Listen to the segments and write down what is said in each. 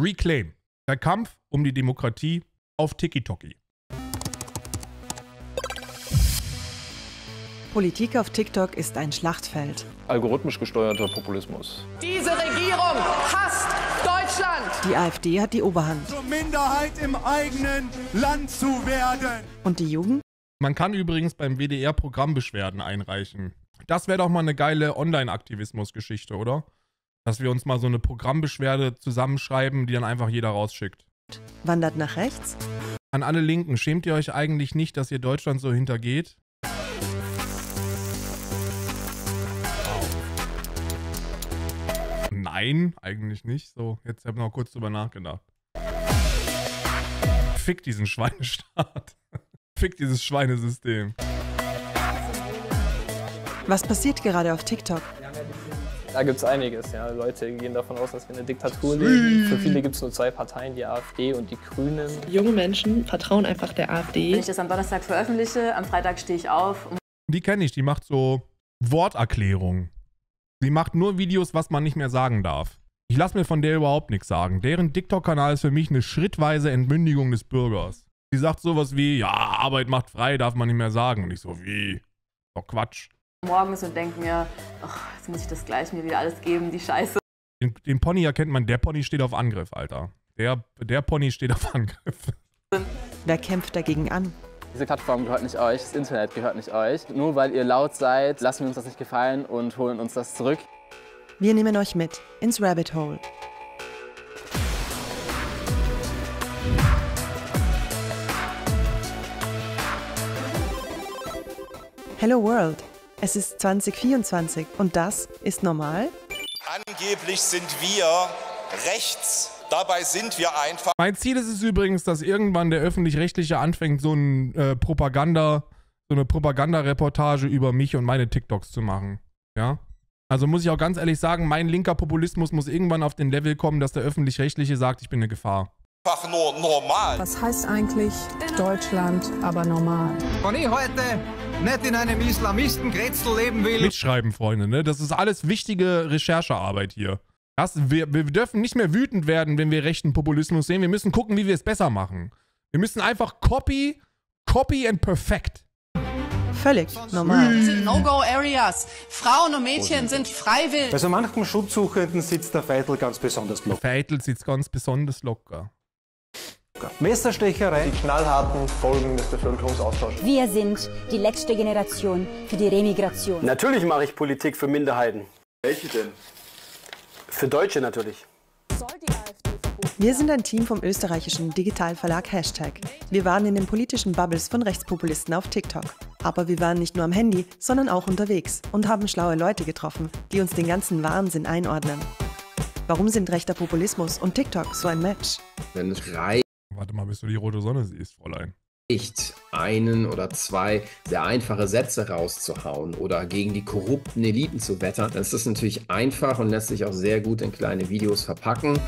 Reclaim, der Kampf um die Demokratie auf Tikitoki. Politik auf TikTok ist ein Schlachtfeld. Algorithmisch gesteuerter Populismus. Diese Regierung hasst Deutschland. Die AfD hat die Oberhand. Zur Minderheit im eigenen Land zu werden. Und die Jugend? Man kann übrigens beim WDR Programmbeschwerden einreichen. Das wäre doch mal eine geile Online-Aktivismus-Geschichte, oder? dass wir uns mal so eine Programmbeschwerde zusammenschreiben, die dann einfach jeder rausschickt. Wandert nach rechts. An alle Linken, schämt ihr euch eigentlich nicht, dass ihr Deutschland so hintergeht? Nein, eigentlich nicht. So, jetzt habe ich noch kurz drüber nachgedacht. Fick diesen Schweinestaat. Fick dieses Schweinesystem. Was passiert gerade auf TikTok? Da gibt es einiges. Ja. Leute gehen davon aus, dass wir eine Diktatur leben. Für viele gibt es nur zwei Parteien, die AfD und die Grünen. Junge Menschen vertrauen einfach der AfD. Wenn ich das am Donnerstag veröffentliche, am Freitag stehe ich auf. Die kenne ich, die macht so Worterklärungen. Sie macht nur Videos, was man nicht mehr sagen darf. Ich lasse mir von der überhaupt nichts sagen. Deren TikTok-Kanal ist für mich eine schrittweise Entmündigung des Bürgers. Sie sagt sowas wie, ja, Arbeit macht frei, darf man nicht mehr sagen. Und ich so, wie? Doch Quatsch morgens und denke mir, ach, jetzt muss ich das gleich mir wieder alles geben, die Scheiße. Den, den, Pony erkennt man, der Pony steht auf Angriff, Alter. Der, der Pony steht auf Angriff. Wer kämpft dagegen an? Diese Plattform gehört nicht euch, das Internet gehört nicht euch. Nur weil ihr laut seid, lassen wir uns das nicht gefallen und holen uns das zurück. Wir nehmen euch mit ins Rabbit Hole. Hello World es ist 2024 und das ist normal? Angeblich sind wir rechts. Dabei sind wir einfach. Mein Ziel ist es übrigens, dass irgendwann der öffentlich-rechtliche anfängt, so ein äh, Propaganda, so eine Propagandareportage über mich und meine TikToks zu machen. Ja? Also muss ich auch ganz ehrlich sagen, mein linker Populismus muss irgendwann auf den Level kommen, dass der öffentlich-rechtliche sagt, ich bin eine Gefahr. Einfach nur normal. Was heißt eigentlich Deutschland, aber normal? Conny, heute nicht in einem Islamisten-Grätzl leben will. Mitschreiben, Freunde, ne? Das ist alles wichtige Recherchearbeit hier. Das, wir, wir dürfen nicht mehr wütend werden, wenn wir rechten Populismus sehen. Wir müssen gucken, wie wir es besser machen. Wir müssen einfach copy, copy and perfect. Völlig normal. Das sind No-Go-Areas. Frauen und Mädchen sind freiwillig. Bei so manchem Schutzsuchenden sitzt der Feitel ganz besonders locker. Der Feitel sitzt ganz besonders locker. Messerstecherei. Die knallharten Folgen des Bevölkerungsaustauschs. Wir sind die letzte Generation für die Remigration. Natürlich mache ich Politik für Minderheiten. Welche denn? Für Deutsche natürlich. Wir sind ein Team vom österreichischen Digitalverlag Hashtag. Wir waren in den politischen Bubbles von Rechtspopulisten auf TikTok. Aber wir waren nicht nur am Handy, sondern auch unterwegs und haben schlaue Leute getroffen, die uns den ganzen Wahnsinn einordnen. Warum sind rechter Populismus und TikTok so ein Match? Wenn rein Warte mal, bis du die rote Sonne siehst, Fräulein. Nicht einen oder zwei sehr einfache Sätze rauszuhauen oder gegen die korrupten Eliten zu wettern, dann ist das natürlich einfach und lässt sich auch sehr gut in kleine Videos verpacken.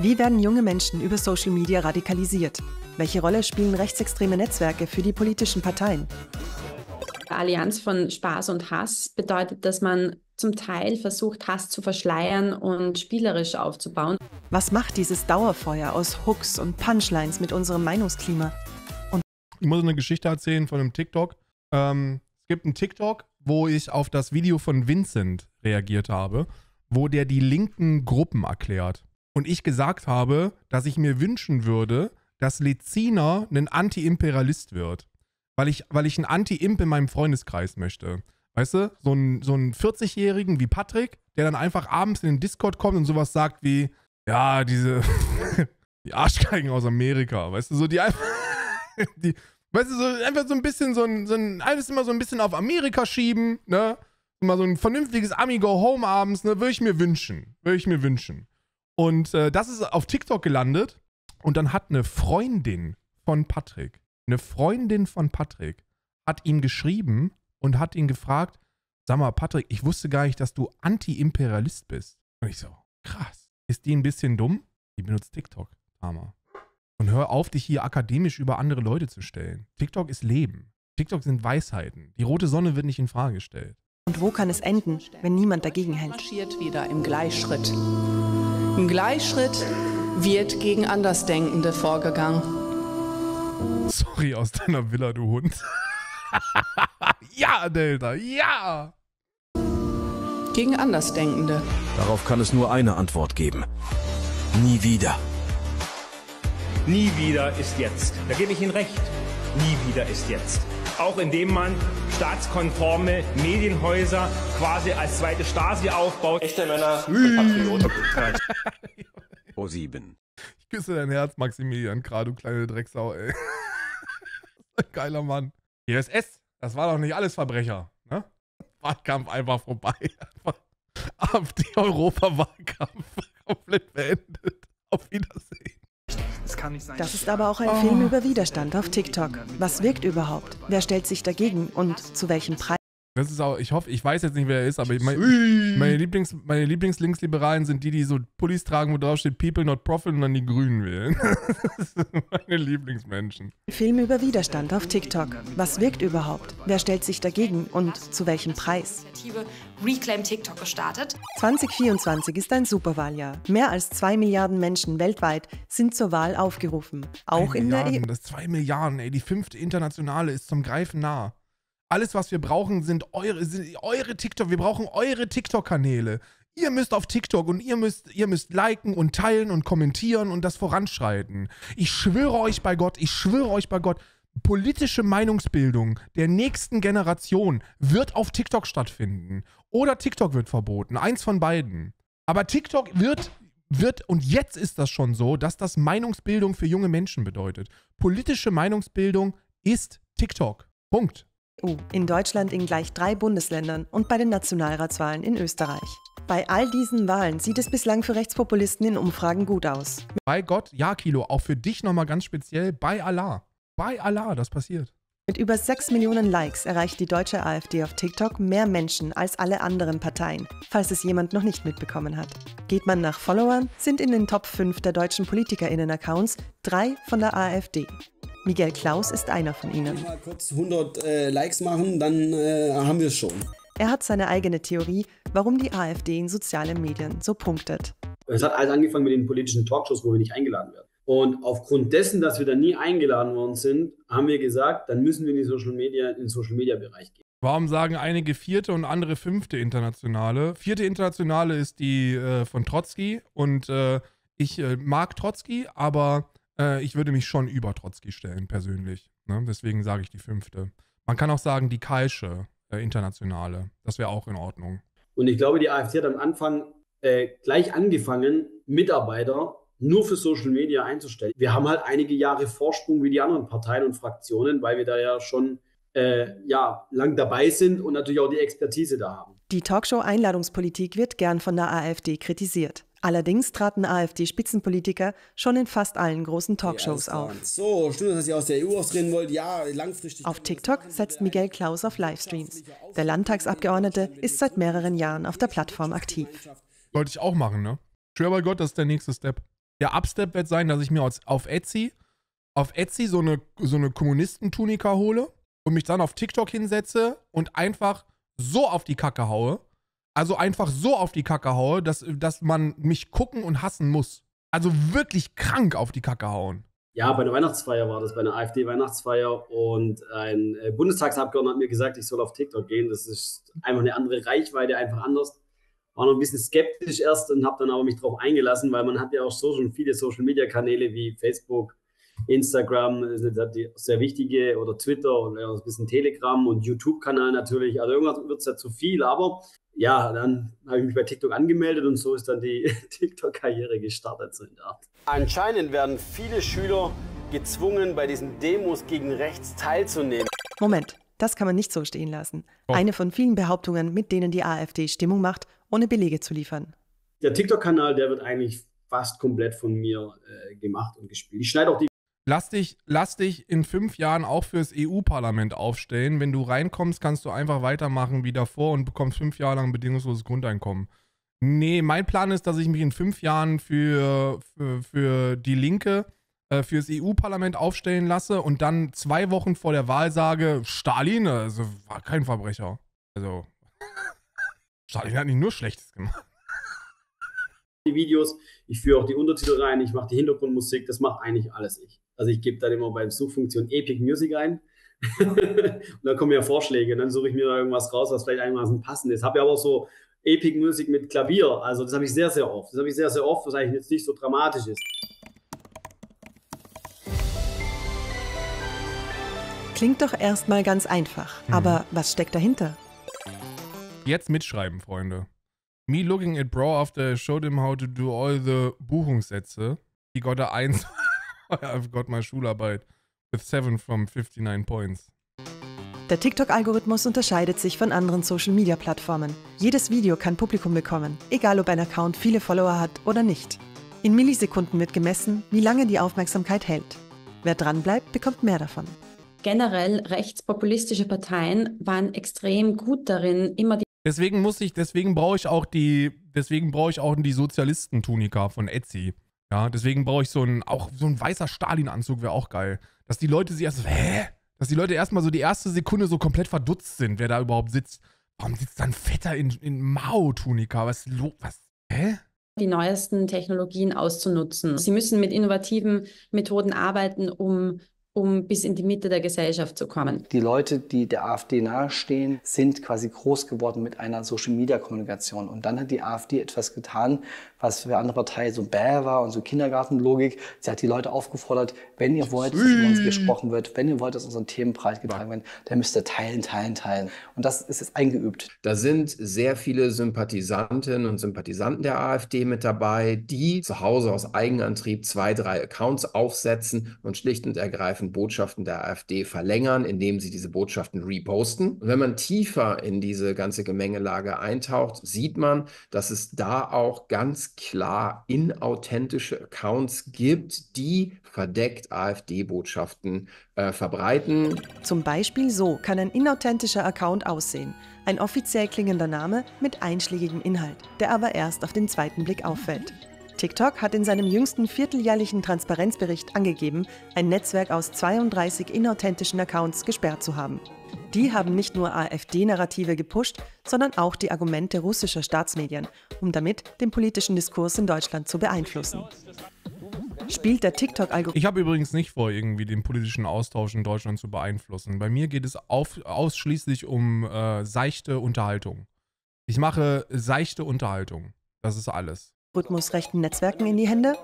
Wie werden junge Menschen über Social Media radikalisiert? Welche Rolle spielen rechtsextreme Netzwerke für die politischen Parteien? Allianz von Spaß und Hass bedeutet, dass man zum Teil versucht, Hass zu verschleiern und spielerisch aufzubauen. Was macht dieses Dauerfeuer aus Hooks und Punchlines mit unserem Meinungsklima? Und ich muss eine Geschichte erzählen von einem TikTok. Ähm, es gibt einen TikTok, wo ich auf das Video von Vincent reagiert habe, wo der die linken Gruppen erklärt. Und ich gesagt habe, dass ich mir wünschen würde, dass Leziner ein Anti-Imperialist wird. Weil ich, weil ich einen Anti-Imp in meinem Freundeskreis möchte. Weißt du, so einen so ein 40-Jährigen wie Patrick, der dann einfach abends in den Discord kommt und sowas sagt wie, ja, diese die Arschgeigen aus Amerika, weißt du, so die einfach, die, weißt du, so einfach so ein bisschen so ein, so ein, alles immer so ein bisschen auf Amerika schieben, ne? Mal so ein vernünftiges ami go home abends, ne? Würde ich mir wünschen. Würde ich mir wünschen. Und äh, das ist auf TikTok gelandet und dann hat eine Freundin von Patrick, eine Freundin von Patrick, hat ihm geschrieben, und hat ihn gefragt, sag mal, Patrick, ich wusste gar nicht, dass du Anti-Imperialist bist. Und ich so, krass. Ist die ein bisschen dumm? Die benutzt TikTok, Hammer. Und hör auf, dich hier akademisch über andere Leute zu stellen. TikTok ist Leben. TikTok sind Weisheiten. Die rote Sonne wird nicht in Frage gestellt. Und wo kann es enden, wenn niemand dagegen hält? Marschiert wieder im Gleichschritt. Im Gleichschritt wird gegen Andersdenkende vorgegangen. Sorry aus deiner Villa, du Hund. Ja, Delta, ja! Gegen Andersdenkende. Darauf kann es nur eine Antwort geben. Nie wieder. Nie wieder ist jetzt. Da gebe ich Ihnen recht. Nie wieder ist jetzt. Auch indem man staatskonforme Medienhäuser quasi als zweite Stasi aufbaut. Echte Männer mit Patrioten. O7. Ich küsse dein Herz, Maximilian, gerade du kleine Drecksau, ey. Geiler Mann. Hier ist S. Das war doch nicht alles Verbrecher. Ne? Wahlkampf einfach vorbei. die europawahlkampf komplett beendet. Auf Wiedersehen. Das, das ist aber auch ein oh. Film über Widerstand auf TikTok. Was wirkt überhaupt? Wer stellt sich dagegen und zu welchem Preis? Das ist auch, ich hoffe, ich weiß jetzt nicht, wer er ist, aber mein, meine, Lieblings, meine Lieblingslinksliberalen sind die, die so Pullis tragen, wo drauf steht People not profit und dann die Grünen wählen. das sind meine Lieblingsmenschen. Film über Widerstand auf TikTok. Was wirkt überhaupt? Wer stellt sich dagegen und zu welchem Preis? Reclaim TikTok gestartet. 2024 ist ein Superwahljahr. Mehr als zwei Milliarden Menschen weltweit sind zur Wahl aufgerufen. Auch in der EU. E- das zwei Milliarden, ey, die fünfte internationale ist zum Greifen nah. Alles, was wir brauchen, sind eure, sind eure TikTok. Wir brauchen eure TikTok-Kanäle. Ihr müsst auf TikTok und ihr müsst, ihr müsst liken und teilen und kommentieren und das voranschreiten. Ich schwöre euch bei Gott, ich schwöre euch bei Gott, politische Meinungsbildung der nächsten Generation wird auf TikTok stattfinden. Oder TikTok wird verboten. Eins von beiden. Aber TikTok wird, wird, und jetzt ist das schon so, dass das Meinungsbildung für junge Menschen bedeutet. Politische Meinungsbildung ist TikTok. Punkt. EU, in Deutschland in gleich drei Bundesländern und bei den Nationalratswahlen in Österreich. Bei all diesen Wahlen sieht es bislang für Rechtspopulisten in Umfragen gut aus. Bei Gott, ja, Kilo, auch für dich nochmal ganz speziell, bei Allah. Bei Allah, das passiert. Mit über 6 Millionen Likes erreicht die deutsche AfD auf TikTok mehr Menschen als alle anderen Parteien, falls es jemand noch nicht mitbekommen hat. Geht man nach Followern, sind in den Top 5 der deutschen PolitikerInnen-Accounts drei von der AfD. Miguel Klaus ist einer von ihnen. Wenn wir Mal kurz 100 äh, Likes machen, dann äh, haben wir es schon. Er hat seine eigene Theorie, warum die AfD in sozialen Medien so punktet. Es hat alles angefangen mit den politischen Talkshows, wo wir nicht eingeladen werden. Und aufgrund dessen, dass wir da nie eingeladen worden sind, haben wir gesagt, dann müssen wir in, die Social Media, in den Social Media Bereich gehen. Warum sagen einige vierte und andere fünfte internationale? Vierte internationale ist die äh, von Trotzki und äh, ich äh, mag Trotzki, aber äh, ich würde mich schon über Trotzki stellen, persönlich. Ne? Deswegen sage ich die fünfte. Man kann auch sagen, die Kalsche, äh, internationale. Das wäre auch in Ordnung. Und ich glaube, die AfD hat am Anfang äh, gleich angefangen, Mitarbeiter nur für Social Media einzustellen. Wir haben halt einige Jahre Vorsprung wie die anderen Parteien und Fraktionen, weil wir da ja schon äh, ja, lang dabei sind und natürlich auch die Expertise da haben. Die Talkshow Einladungspolitik wird gern von der AfD kritisiert. Allerdings traten AfD-Spitzenpolitiker schon in fast allen großen Talkshows okay, auf. So, stimmt, dass ihr aus der EU ausreden wollt? Ja, langfristig. Auf TikTok setzt Miguel Klaus auf Livestreams. Der Landtagsabgeordnete ist seit mehreren Jahren auf der Plattform aktiv. Sollte ich auch machen, ne? Schwör bei Gott, das ist der nächste Step. Der Upstep wird sein, dass ich mir auf Etsy, auf Etsy so eine, so eine Kommunistentunika hole und mich dann auf TikTok hinsetze und einfach so auf die Kacke haue also einfach so auf die Kacke haue, dass, dass man mich gucken und hassen muss. Also wirklich krank auf die Kacke hauen. Ja, bei der Weihnachtsfeier war das, bei der AfD-Weihnachtsfeier. Und ein äh, Bundestagsabgeordneter hat mir gesagt, ich soll auf TikTok gehen. Das ist einfach eine andere Reichweite, einfach anders. War noch ein bisschen skeptisch erst und habe dann aber mich drauf eingelassen, weil man hat ja auch so schon viele Social-Media-Kanäle wie Facebook, Instagram, äh, die sehr wichtige, oder Twitter und äh, ein bisschen Telegram und YouTube-Kanal natürlich. Also irgendwas wird es ja zu viel, aber ja, dann habe ich mich bei TikTok angemeldet und so ist dann die TikTok-Karriere gestartet. So in der Art. Anscheinend werden viele Schüler gezwungen, bei diesen Demos gegen rechts teilzunehmen. Moment, das kann man nicht so stehen lassen. Oh. Eine von vielen Behauptungen, mit denen die AfD Stimmung macht, ohne Belege zu liefern. Der TikTok-Kanal, der wird eigentlich fast komplett von mir äh, gemacht und gespielt. Ich schneide auch die Lass dich, lass dich in fünf Jahren auch fürs EU-Parlament aufstellen. Wenn du reinkommst, kannst du einfach weitermachen wie davor und bekommst fünf Jahre lang ein bedingungsloses Grundeinkommen. Nee, mein Plan ist, dass ich mich in fünf Jahren für, für, für die Linke, äh, fürs EU-Parlament aufstellen lasse und dann zwei Wochen vor der Wahl sage, Stalin also, war kein Verbrecher. Also, Stalin hat nicht nur Schlechtes gemacht die Videos, ich führe auch die Untertitel rein, ich mache die Hintergrundmusik, das macht eigentlich alles ich. Also ich gebe dann immer beim Suchfunktion Epic Music ein. und dann kommen ja Vorschläge. Und dann suche ich mir da irgendwas raus, was vielleicht einigermaßen passend ist. Habe ja aber auch so Epic Music mit Klavier. Also das habe ich sehr, sehr oft. Das habe ich sehr, sehr oft, was eigentlich jetzt nicht so dramatisch ist. Klingt doch erstmal ganz einfach. Hm. Aber was steckt dahinter? Jetzt mitschreiben, Freunde. Me looking at Bro after I showed him how to do all the Buchungssätze. He got a 1. I've got my Schularbeit with 7 from 59 points. Der TikTok-Algorithmus unterscheidet sich von anderen Social-Media-Plattformen. Jedes Video kann Publikum bekommen, egal ob ein Account viele Follower hat oder nicht. In Millisekunden wird gemessen, wie lange die Aufmerksamkeit hält. Wer dranbleibt, bekommt mehr davon. Generell rechtspopulistische Parteien waren extrem gut darin, immer die Deswegen muss ich, deswegen brauche ich auch die, deswegen brauche ich auch die Sozialisten-Tunika von Etsy. Ja, deswegen brauche ich so ein, auch so ein weißer Stalin-Anzug wäre auch geil. Dass die Leute sich erst, hä? Dass die Leute erstmal so die erste Sekunde so komplett verdutzt sind, wer da überhaupt sitzt. Warum sitzt dann Vetter in, in Mao-Tunika? Was, los? was, hä? die neuesten Technologien auszunutzen. Sie müssen mit innovativen Methoden arbeiten, um um bis in die Mitte der Gesellschaft zu kommen. Die Leute, die der AfD nahestehen, sind quasi groß geworden mit einer Social-Media-Kommunikation. Und dann hat die AfD etwas getan, was für andere Parteien so bäh war und so Kindergartenlogik. Sie hat die Leute aufgefordert, wenn ihr wollt, dass über uns gesprochen wird, wenn ihr wollt, dass unsere Themen breit getragen werden, dann müsst ihr teilen, teilen, teilen. Und das ist jetzt eingeübt. Da sind sehr viele Sympathisantinnen und Sympathisanten der AfD mit dabei, die zu Hause aus Eigenantrieb zwei, drei Accounts aufsetzen und schlicht und ergreifend übergreifend Botschaften der AfD verlängern, indem sie diese Botschaften reposten. Und wenn man tiefer in diese ganze Gemengelage eintaucht, sieht man, dass es da auch ganz klar inauthentische Accounts gibt, die verdeckt AfD-Botschaften äh, verbreiten. Zum Beispiel so kann ein inauthentischer Account aussehen. Ein offiziell klingender Name mit einschlägigem Inhalt, der aber erst auf den zweiten Blick auffällt. TikTok hat in seinem jüngsten vierteljährlichen Transparenzbericht angegeben, ein Netzwerk aus 32 inauthentischen Accounts gesperrt zu haben. Die haben nicht nur AfD-Narrative gepusht, sondern auch die Argumente russischer Staatsmedien, um damit den politischen Diskurs in Deutschland zu beeinflussen. Spielt der TikTok-Algorithmus. Ich habe übrigens nicht vor, irgendwie den politischen Austausch in Deutschland zu beeinflussen. Bei mir geht es auf, ausschließlich um äh, seichte Unterhaltung. Ich mache seichte Unterhaltung. Das ist alles rhythmusrechten Netzwerken in die Hände?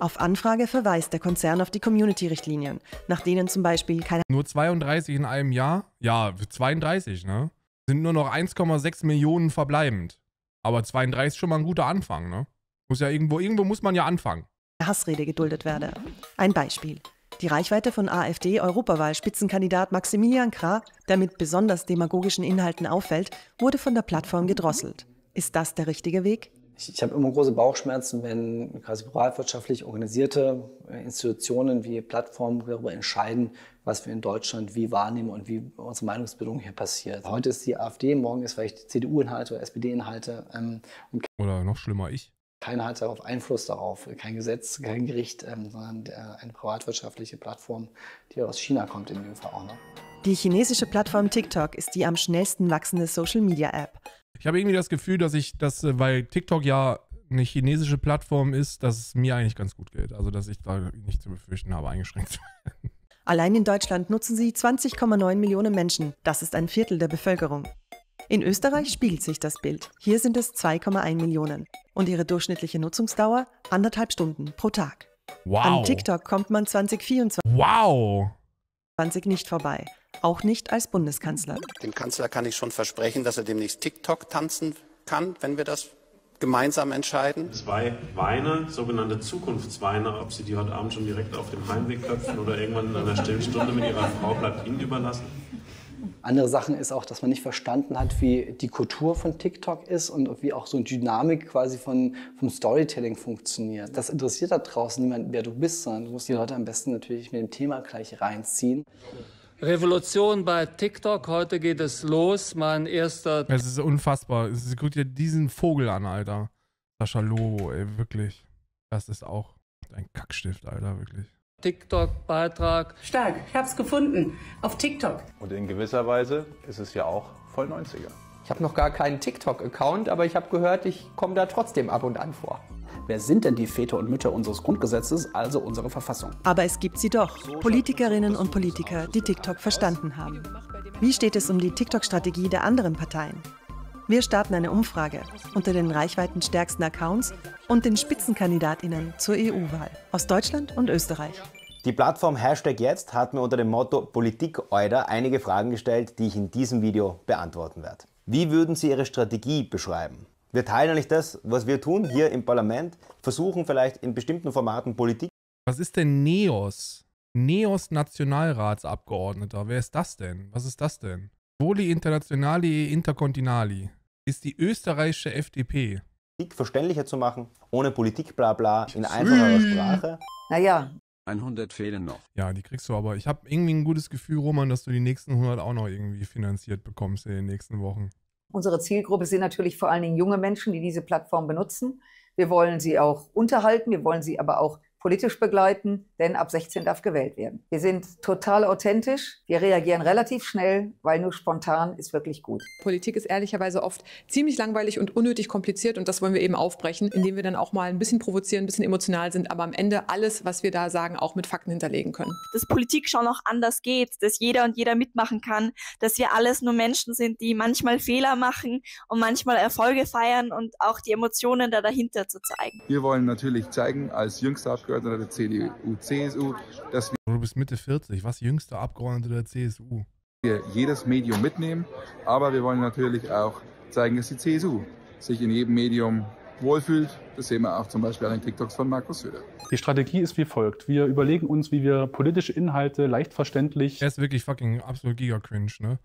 Auf Anfrage verweist der Konzern auf die Community-Richtlinien, nach denen zum Beispiel keine... Nur 32 in einem Jahr? Ja, 32, ne? Sind nur noch 1,6 Millionen verbleibend. Aber 32 ist schon mal ein guter Anfang, ne? Muss ja irgendwo, irgendwo muss man ja anfangen. Hassrede geduldet werde. Ein Beispiel. Die Reichweite von AfD-Europawahl-Spitzenkandidat Maximilian Krah, der mit besonders demagogischen Inhalten auffällt, wurde von der Plattform gedrosselt. Ist das der richtige Weg? ich, ich habe immer große Bauchschmerzen, wenn quasi privatwirtschaftlich organisierte äh, Institutionen wie Plattformen darüber entscheiden, was wir in Deutschland wie wahrnehmen und wie unsere Meinungsbildung hier passiert. Heute ist die AfD, morgen ist vielleicht CDU-Inhalte oder SPD-Inhalte. Ähm, oder noch schlimmer, ich. Keiner hat darauf Einfluss darauf, kein Gesetz, kein Gericht, ähm, sondern äh, eine privatwirtschaftliche Plattform, die aus China kommt in dem Fall auch. Ne? Die chinesische Plattform TikTok ist die am schnellsten wachsende Social-Media-App. Ich habe irgendwie das Gefühl, dass ich das, äh, weil TikTok ja eine chinesische Plattform ist, dass es mir eigentlich ganz gut geht. Also, dass ich da nicht zu befürchten habe, eingeschränkt zu werden. Allein in Deutschland nutzen sie 20,9 Millionen Menschen. Das ist ein Viertel der Bevölkerung. In Österreich spiegelt sich das Bild. Hier sind es 2,1 Millionen. Und ihre durchschnittliche Nutzungsdauer anderthalb Stunden pro Tag. Wow. An TikTok kommt man 2024 wow. 20 nicht vorbei. Auch nicht als Bundeskanzler. Dem Kanzler kann ich schon versprechen, dass er demnächst TikTok tanzen kann, wenn wir das gemeinsam entscheiden. Zwei Weine, sogenannte Zukunftsweine, ob Sie die heute Abend schon direkt auf dem Heimweg köpfen oder irgendwann in einer stillen Stunde mit Ihrer Frau, bleibt Ihnen überlassen. Andere Sachen ist auch, dass man nicht verstanden hat, wie die Kultur von TikTok ist und wie auch so eine Dynamik quasi von, vom Storytelling funktioniert. Das interessiert da draußen niemand, wer du bist, sondern du musst die Leute am besten natürlich mit dem Thema gleich reinziehen. Revolution bei TikTok. Heute geht es los. Mein erster. Es ist unfassbar. Es, guck dir diesen Vogel an, Alter. Sascha Lobo, ey, wirklich. Das ist auch ein Kackstift, Alter, wirklich. TikTok-Beitrag. Stark, ich hab's gefunden. Auf TikTok. Und in gewisser Weise ist es ja auch voll 90er. Ich habe noch gar keinen TikTok-Account, aber ich habe gehört, ich komme da trotzdem ab und an vor. Wer sind denn die Väter und Mütter unseres Grundgesetzes, also unserer Verfassung? Aber es gibt sie doch, Politikerinnen und Politiker, die TikTok verstanden haben. Wie steht es um die TikTok-Strategie der anderen Parteien? Wir starten eine Umfrage unter den reichweitenstärksten Accounts und den Spitzenkandidatinnen zur EU-Wahl aus Deutschland und Österreich. Die Plattform Hashtag Jetzt hat mir unter dem Motto Politik Euder einige Fragen gestellt, die ich in diesem Video beantworten werde. Wie würden Sie Ihre Strategie beschreiben? Wir teilen eigentlich das, was wir tun hier im Parlament, versuchen vielleicht in bestimmten Formaten Politik. Was ist denn Neos? Neos Nationalratsabgeordneter. Wer ist das denn? Was ist das denn? Voli Internationali e Intercontinali ist die österreichische FDP. Politik verständlicher zu machen, ohne Politik bla bla, in einfacher Sprache. Naja. 100 fehlen noch. Ja, die kriegst du aber. Ich habe irgendwie ein gutes Gefühl, Roman, dass du die nächsten 100 auch noch irgendwie finanziert bekommst in den nächsten Wochen. Unsere Zielgruppe sind natürlich vor allen Dingen junge Menschen, die diese Plattform benutzen. Wir wollen sie auch unterhalten, wir wollen sie aber auch politisch begleiten, denn ab 16 darf gewählt werden. Wir sind total authentisch, wir reagieren relativ schnell, weil nur spontan ist wirklich gut. Politik ist ehrlicherweise oft ziemlich langweilig und unnötig kompliziert und das wollen wir eben aufbrechen, indem wir dann auch mal ein bisschen provozieren, ein bisschen emotional sind, aber am Ende alles, was wir da sagen, auch mit Fakten hinterlegen können. Dass Politik schon auch anders geht, dass jeder und jeder mitmachen kann, dass wir alles nur Menschen sind, die manchmal Fehler machen und manchmal Erfolge feiern und auch die Emotionen da dahinter zu zeigen. Wir wollen natürlich zeigen, als jüngster Abgeordneter, Bundestagsabgeordneter der CDU, CSU, dass wir. Du bist Mitte 40, was jüngster Abgeordneter der CSU? Wir jedes Medium mitnehmen, aber wir wollen natürlich auch zeigen, dass die CSU sich in jedem Medium wohlfühlt. Das sehen wir auch zum Beispiel an den TikToks von Markus Söder. Die Strategie ist wie folgt. Wir überlegen uns, wie wir politische Inhalte leicht verständlich. Er ist wirklich fucking absolut giga-cringe, ne?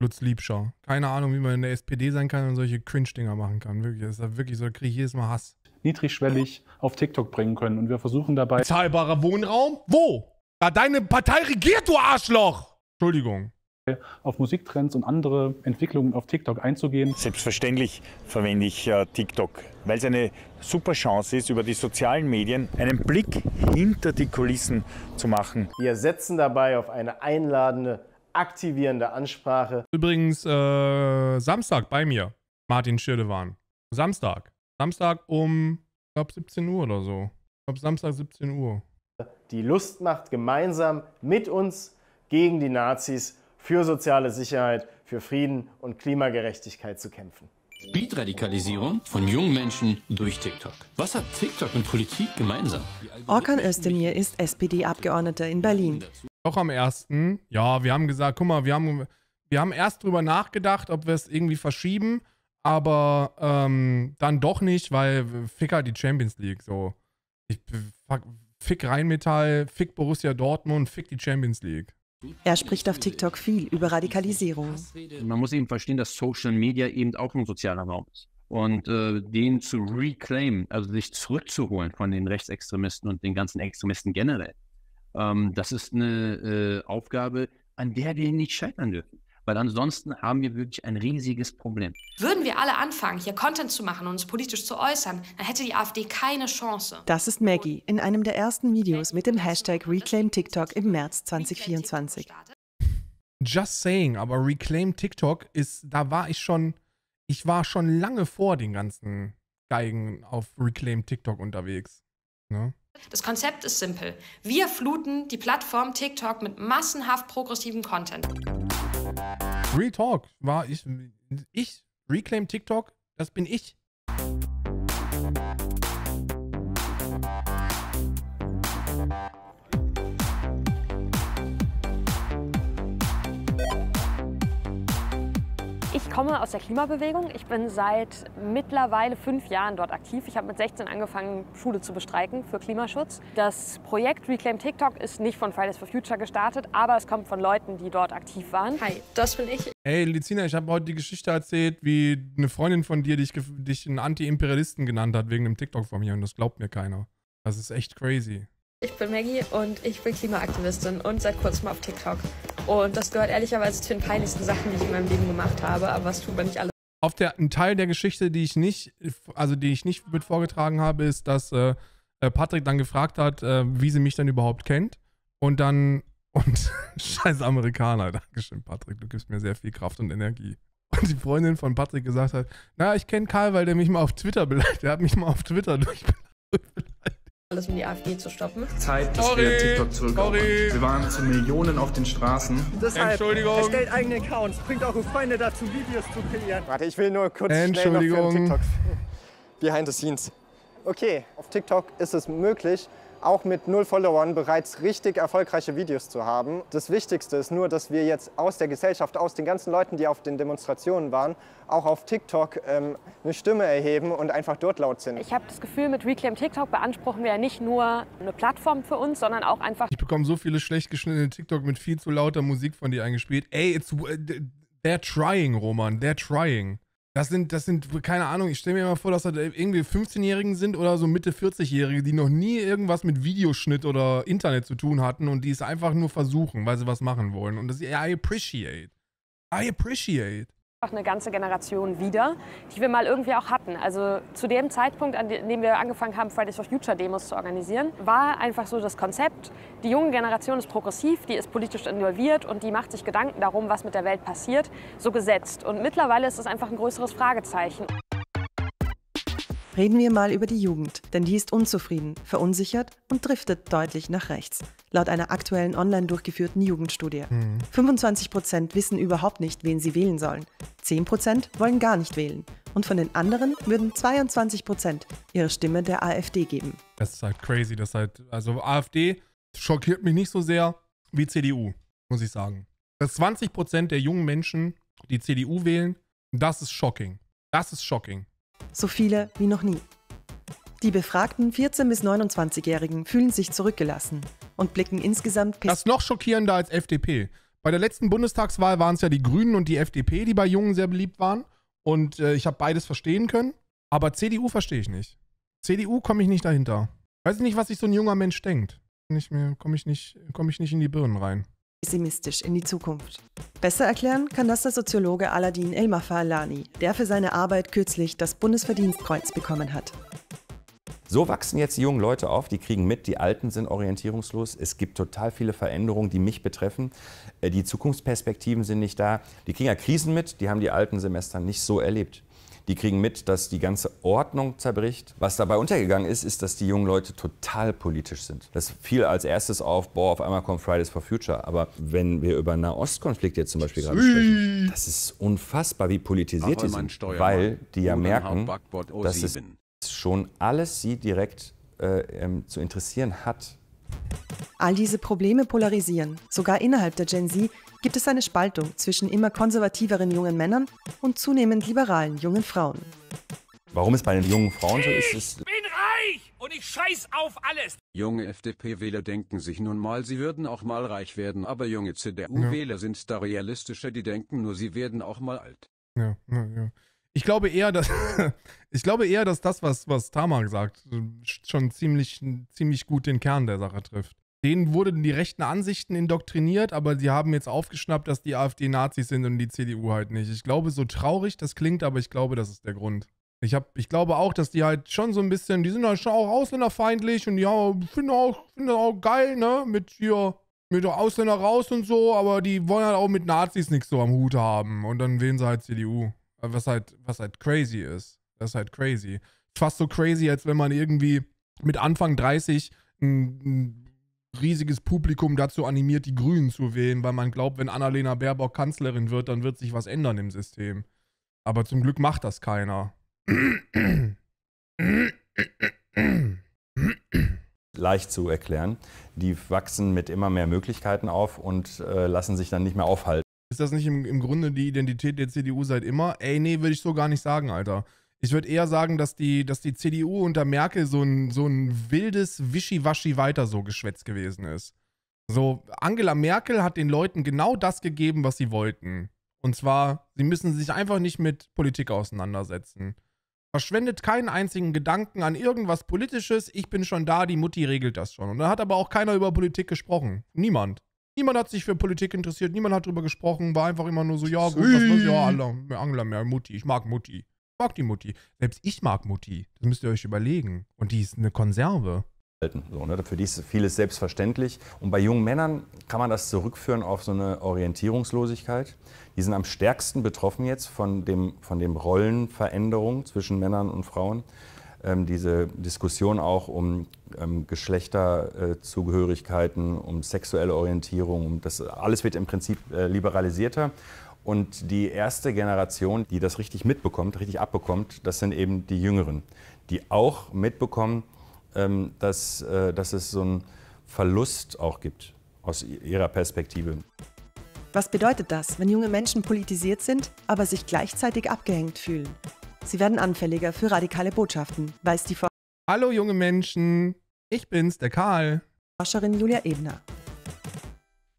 Lutz Liebscher. Keine Ahnung, wie man in der SPD sein kann und solche Cringe-Dinger machen kann. Wirklich, das ist wirklich so, da kriege ich jedes Mal Hass niedrigschwellig auf TikTok bringen können. Und wir versuchen dabei. Zahlbarer Wohnraum? Wo? Da deine Partei regiert, du Arschloch! Entschuldigung. Auf Musiktrends und andere Entwicklungen auf TikTok einzugehen. Selbstverständlich verwende ich äh, TikTok, weil es eine super Chance ist, über die sozialen Medien einen Blick hinter die Kulissen zu machen. Wir setzen dabei auf eine einladende, aktivierende Ansprache. Übrigens, äh, Samstag bei mir, Martin Schirdewan. Samstag. Samstag um, ich glaube, 17 Uhr oder so. Ich glaube, Samstag 17 Uhr. Die Lust macht gemeinsam mit uns gegen die Nazis für soziale Sicherheit, für Frieden und Klimagerechtigkeit zu kämpfen. Speed-Radikalisierung von jungen Menschen durch TikTok. Was hat TikTok und Politik gemeinsam? Orkan Özdemir ist SPD-Abgeordneter in Berlin. Auch am ersten. Ja, wir haben gesagt, guck mal, wir haben, wir haben erst drüber nachgedacht, ob wir es irgendwie verschieben aber ähm, dann doch nicht, weil fick halt die Champions League. So, ich fuck, fick Rheinmetall, fick Borussia Dortmund, fick die Champions League. Er spricht auf TikTok viel über Radikalisierung. Man muss eben verstehen, dass Social Media eben auch ein sozialer Raum ist. Und äh, den zu reclaim, also sich zurückzuholen von den Rechtsextremisten und den ganzen Extremisten generell, ähm, das ist eine äh, Aufgabe, an der wir nicht scheitern dürfen. Weil ansonsten haben wir wirklich ein riesiges Problem. Würden wir alle anfangen, hier Content zu machen und uns politisch zu äußern, dann hätte die AfD keine Chance. Das ist Maggie in einem der ersten Videos mit dem Hashtag Reclaim TikTok im März 2024. Just saying, aber Reclaim TikTok ist, da war ich schon, ich war schon lange vor den ganzen Geigen auf Reclaim TikTok unterwegs. Ne? Das Konzept ist simpel. Wir fluten die Plattform TikTok mit massenhaft progressivem Content. Real Talk war ich, ich Reclaim TikTok, das bin ich. komme aus der Klimabewegung. Ich bin seit mittlerweile fünf Jahren dort aktiv. Ich habe mit 16 angefangen, Schule zu bestreiken für Klimaschutz. Das Projekt Reclaim TikTok ist nicht von Fridays for Future gestartet, aber es kommt von Leuten, die dort aktiv waren. Hi, das bin ich. Hey, Lizina, ich habe heute die Geschichte erzählt, wie eine Freundin von dir dich, dich einen Anti-Imperialisten genannt hat wegen einem TikTok von mir und das glaubt mir keiner. Das ist echt crazy. Ich bin Maggie und ich bin Klimaaktivistin und seit kurzem auf TikTok. Und das gehört ehrlicherweise zu den peinlichsten Sachen, die ich in meinem Leben gemacht habe. Aber was tut man nicht alles? Auf der, ein Teil der Geschichte, die ich nicht, also die ich nicht mit vorgetragen habe, ist, dass äh, äh Patrick dann gefragt hat, äh, wie sie mich dann überhaupt kennt. Und dann, und scheiß Amerikaner, Dankeschön, Patrick, du gibst mir sehr viel Kraft und Energie. Und die Freundin von Patrick gesagt hat, na, ich kenne Karl, weil der mich mal auf Twitter beleidigt, der hat mich mal auf Twitter durchbeleidigt alles, um die AfD zu stoppen. Zeit, dass Sorry. wir TikTok zurückerobern. Wir waren zu Millionen auf den Straßen. Deshalb, Entschuldigung. erstellt eigene Accounts, bringt eure Freunde dazu, Videos zu kreieren. Warte, ich will nur kurz Entschuldigung. schnell noch für TikTok. Behind the scenes. Okay, auf TikTok ist es möglich, auch mit null Followern bereits richtig erfolgreiche Videos zu haben. Das Wichtigste ist nur, dass wir jetzt aus der Gesellschaft, aus den ganzen Leuten, die auf den Demonstrationen waren, auch auf TikTok ähm, eine Stimme erheben und einfach dort laut sind. Ich habe das Gefühl, mit Reclaim TikTok beanspruchen wir ja nicht nur eine Plattform für uns, sondern auch einfach... Ich bekomme so viele schlecht geschnittene TikTok mit viel zu lauter Musik von dir eingespielt. Ey, it's, äh, they're trying, Roman, they're trying. Das sind, das sind, keine Ahnung, ich stelle mir immer vor, dass das irgendwie 15-Jährigen sind oder so Mitte 40-Jährige, die noch nie irgendwas mit Videoschnitt oder Internet zu tun hatten und die es einfach nur versuchen, weil sie was machen wollen. Und das I appreciate. I appreciate eine ganze Generation wieder, die wir mal irgendwie auch hatten. Also zu dem Zeitpunkt, an dem wir angefangen haben, Fridays for Future Demos zu organisieren, war einfach so das Konzept, die junge Generation ist progressiv, die ist politisch involviert und die macht sich Gedanken darum, was mit der Welt passiert, so gesetzt. Und mittlerweile ist es einfach ein größeres Fragezeichen. Reden wir mal über die Jugend, denn die ist unzufrieden, verunsichert und driftet deutlich nach rechts. Laut einer aktuellen online durchgeführten Jugendstudie. Mhm. 25 wissen überhaupt nicht, wen sie wählen sollen. 10 wollen gar nicht wählen. Und von den anderen würden 22 ihre Stimme der AfD geben. Das ist halt crazy. Das ist halt, also AfD schockiert mich nicht so sehr wie CDU, muss ich sagen. Dass 20 der jungen Menschen die CDU wählen, das ist shocking. Das ist shocking. So viele wie noch nie. Die befragten 14- bis 29-Jährigen fühlen sich zurückgelassen und blicken insgesamt. Das ist noch schockierender als FDP. Bei der letzten Bundestagswahl waren es ja die Grünen und die FDP, die bei Jungen sehr beliebt waren. Und äh, ich habe beides verstehen können. Aber CDU verstehe ich nicht. CDU komme ich nicht dahinter. Weiß ich nicht, was sich so ein junger Mensch denkt. komme ich, komm ich nicht in die Birnen rein pessimistisch in die Zukunft. Besser erklären kann das der Soziologe Aladin Alani, der für seine Arbeit kürzlich das Bundesverdienstkreuz bekommen hat. So wachsen jetzt die jungen Leute auf, die kriegen mit, die Alten sind orientierungslos. Es gibt total viele Veränderungen, die mich betreffen. Äh, die Zukunftsperspektiven sind nicht da. Die kriegen ja Krisen mit, die haben die alten Semester nicht so erlebt die kriegen mit, dass die ganze Ordnung zerbricht. Was dabei untergegangen ist, ist, dass die jungen Leute total politisch sind. Das fiel als erstes auf, boah, auf einmal kommt Fridays for Future. Aber wenn wir über einen Nahostkonflikt jetzt zum Beispiel gerade sprechen, das ist unfassbar, wie politisiert die sind, weil die ja merken, oh, dass es schon alles sie direkt äh, ähm, zu interessieren hat. All diese Probleme polarisieren, sogar innerhalb der Gen Z, gibt es eine Spaltung zwischen immer konservativeren jungen Männern und zunehmend liberalen jungen Frauen. Warum es bei den jungen Frauen so ist, ist. Ich bin reich und ich scheiß auf alles. Junge FDP-Wähler denken sich nun mal, sie würden auch mal reich werden, aber junge CDU-Wähler ja. sind da realistischer, die denken nur, sie werden auch mal alt. Ja, ja, ja. Ich glaube eher, dass ich glaube eher, dass das, was, was Tamar sagt, schon ziemlich, ziemlich gut den Kern der Sache trifft denen wurden die rechten Ansichten indoktriniert, aber sie haben jetzt aufgeschnappt, dass die AfD Nazis sind und die CDU halt nicht. Ich glaube, so traurig das klingt, aber ich glaube, das ist der Grund. Ich, hab, ich glaube auch, dass die halt schon so ein bisschen, die sind halt schon auch ausländerfeindlich und die haben, finden, auch, finden auch geil, ne? Mit hier, mit Ausländer raus und so, aber die wollen halt auch mit Nazis nichts so am Hut haben. Und dann wählen sie halt CDU. Was halt, was halt crazy ist. Das ist halt crazy. Fast so crazy, als wenn man irgendwie mit Anfang 30 ein riesiges Publikum dazu animiert, die Grünen zu wählen, weil man glaubt, wenn Annalena Baerbock Kanzlerin wird, dann wird sich was ändern im System. Aber zum Glück macht das keiner. Leicht zu erklären. Die wachsen mit immer mehr Möglichkeiten auf und äh, lassen sich dann nicht mehr aufhalten. Ist das nicht im, im Grunde die Identität der CDU seit immer? Ey, nee, würde ich so gar nicht sagen, Alter. Ich würde eher sagen, dass die, dass die CDU unter Merkel so ein, so ein wildes Wischiwaschi weiter so geschwätzt gewesen ist. So, Angela Merkel hat den Leuten genau das gegeben, was sie wollten. Und zwar, sie müssen sich einfach nicht mit Politik auseinandersetzen. Verschwendet keinen einzigen Gedanken an irgendwas Politisches. Ich bin schon da, die Mutti regelt das schon. Und da hat aber auch keiner über Politik gesprochen. Niemand. Niemand hat sich für Politik interessiert, niemand hat drüber gesprochen, war einfach immer nur so, ja, gut, was muss, ja, Angela, Merkel, Mutti, ich mag Mutti mag die Mutti. Selbst ich mag Mutti. Das müsst ihr euch überlegen. Und die ist eine Konserve. So, ne? Für die ist vieles selbstverständlich. Und bei jungen Männern kann man das zurückführen auf so eine Orientierungslosigkeit. Die sind am stärksten betroffen jetzt von dem, von dem Rollenveränderung zwischen Männern und Frauen. Ähm, diese Diskussion auch um ähm, Geschlechterzugehörigkeiten, äh, um sexuelle Orientierung, um das alles wird im Prinzip äh, liberalisierter. Und die erste Generation, die das richtig mitbekommt, richtig abbekommt, das sind eben die Jüngeren, die auch mitbekommen, ähm, dass, äh, dass es so einen Verlust auch gibt aus ihrer Perspektive. Was bedeutet das, wenn junge Menschen politisiert sind, aber sich gleichzeitig abgehängt fühlen? Sie werden anfälliger für radikale Botschaften, weiß die Forscherin. Hallo junge Menschen, ich bin's, der Karl. Forscherin Julia Ebner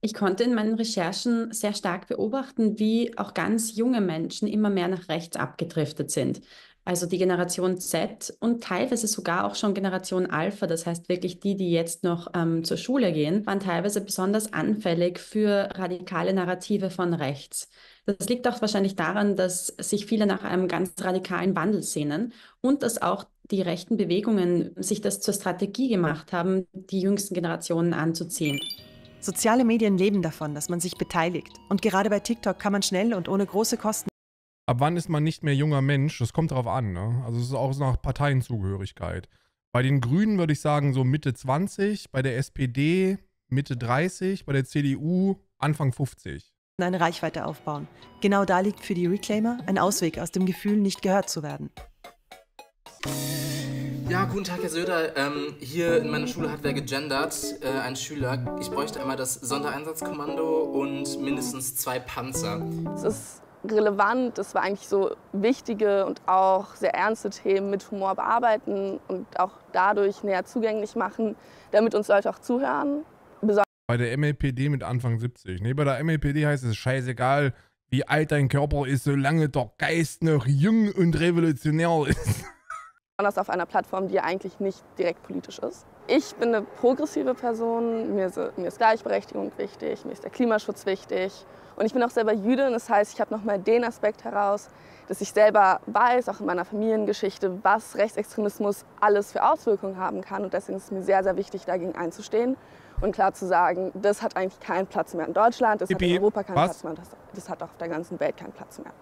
ich konnte in meinen Recherchen sehr stark beobachten, wie auch ganz junge Menschen immer mehr nach rechts abgedriftet sind. Also die Generation Z und teilweise sogar auch schon Generation Alpha, das heißt wirklich die, die jetzt noch ähm, zur Schule gehen, waren teilweise besonders anfällig für radikale Narrative von rechts. Das liegt auch wahrscheinlich daran, dass sich viele nach einem ganz radikalen Wandel sehnen und dass auch die rechten Bewegungen sich das zur Strategie gemacht haben, die jüngsten Generationen anzuziehen. Soziale Medien leben davon, dass man sich beteiligt. Und gerade bei TikTok kann man schnell und ohne große Kosten. Ab wann ist man nicht mehr junger Mensch? Das kommt darauf an, ne? Also es ist auch nach Parteienzugehörigkeit. Bei den Grünen würde ich sagen so Mitte 20, bei der SPD Mitte 30, bei der CDU Anfang 50. Eine Reichweite aufbauen. Genau da liegt für die Reclaimer ein Ausweg aus dem Gefühl, nicht gehört zu werden. Ja, guten Tag, Herr Söder. Ähm, hier in meiner Schule hat wer gegendert, äh, ein Schüler. Ich bräuchte einmal das Sondereinsatzkommando und mindestens zwei Panzer. Es ist relevant, dass wir eigentlich so wichtige und auch sehr ernste Themen mit Humor bearbeiten und auch dadurch näher zugänglich machen, damit uns Leute auch zuhören. Besonders bei der MLPD mit Anfang 70. Nee, bei der MLPD heißt es scheißegal, wie alt dein Körper ist, solange der Geist noch jung und revolutionär ist besonders auf einer Plattform, die ja eigentlich nicht direkt politisch ist. Ich bin eine progressive Person, mir ist, mir ist Gleichberechtigung wichtig, mir ist der Klimaschutz wichtig und ich bin auch selber Jüdin, das heißt, ich habe nochmal den Aspekt heraus, dass ich selber weiß, auch in meiner Familiengeschichte, was Rechtsextremismus alles für Auswirkungen haben kann und deswegen ist es mir sehr, sehr wichtig, dagegen einzustehen und klar zu sagen, das hat eigentlich keinen Platz mehr in Deutschland, das Yippie. hat in Europa keinen was? Platz mehr, das, das hat auch auf der ganzen Welt keinen Platz mehr.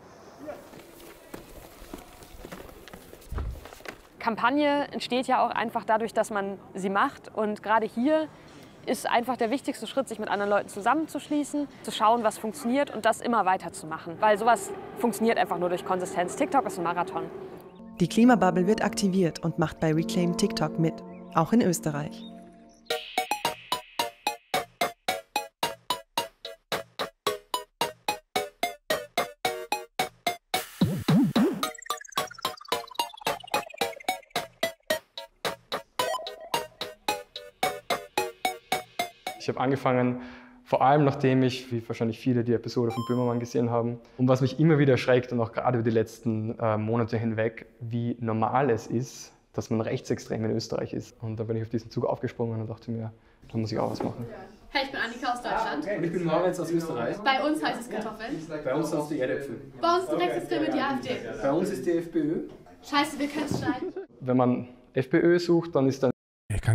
Kampagne entsteht ja auch einfach dadurch, dass man sie macht. Und gerade hier ist einfach der wichtigste Schritt, sich mit anderen Leuten zusammenzuschließen, zu schauen, was funktioniert und das immer weiterzumachen. Weil sowas funktioniert einfach nur durch Konsistenz. TikTok ist ein Marathon. Die Klimabubble wird aktiviert und macht bei Reclaim TikTok mit, auch in Österreich. Ich habe angefangen, vor allem nachdem ich, wie wahrscheinlich viele, die Episode von Böhmermann gesehen haben, und was mich immer wieder erschreckt und auch gerade über die letzten äh, Monate hinweg, wie normal es ist, dass man rechtsextrem in Österreich ist. Und da bin ich auf diesen Zug aufgesprungen und dachte mir, da muss ich auch was machen. Hey, ich bin Annika aus Deutschland. Ah, okay. Ich bin Moritz aus Österreich. Bei uns heißt es Kartoffeln. Bei uns auch die Erdäpfel. Bei uns ist rechtsextrem die AfD. Bei uns ist die FPÖ. Scheiße, wir können es schneiden. Wenn man FPÖ sucht, dann ist dann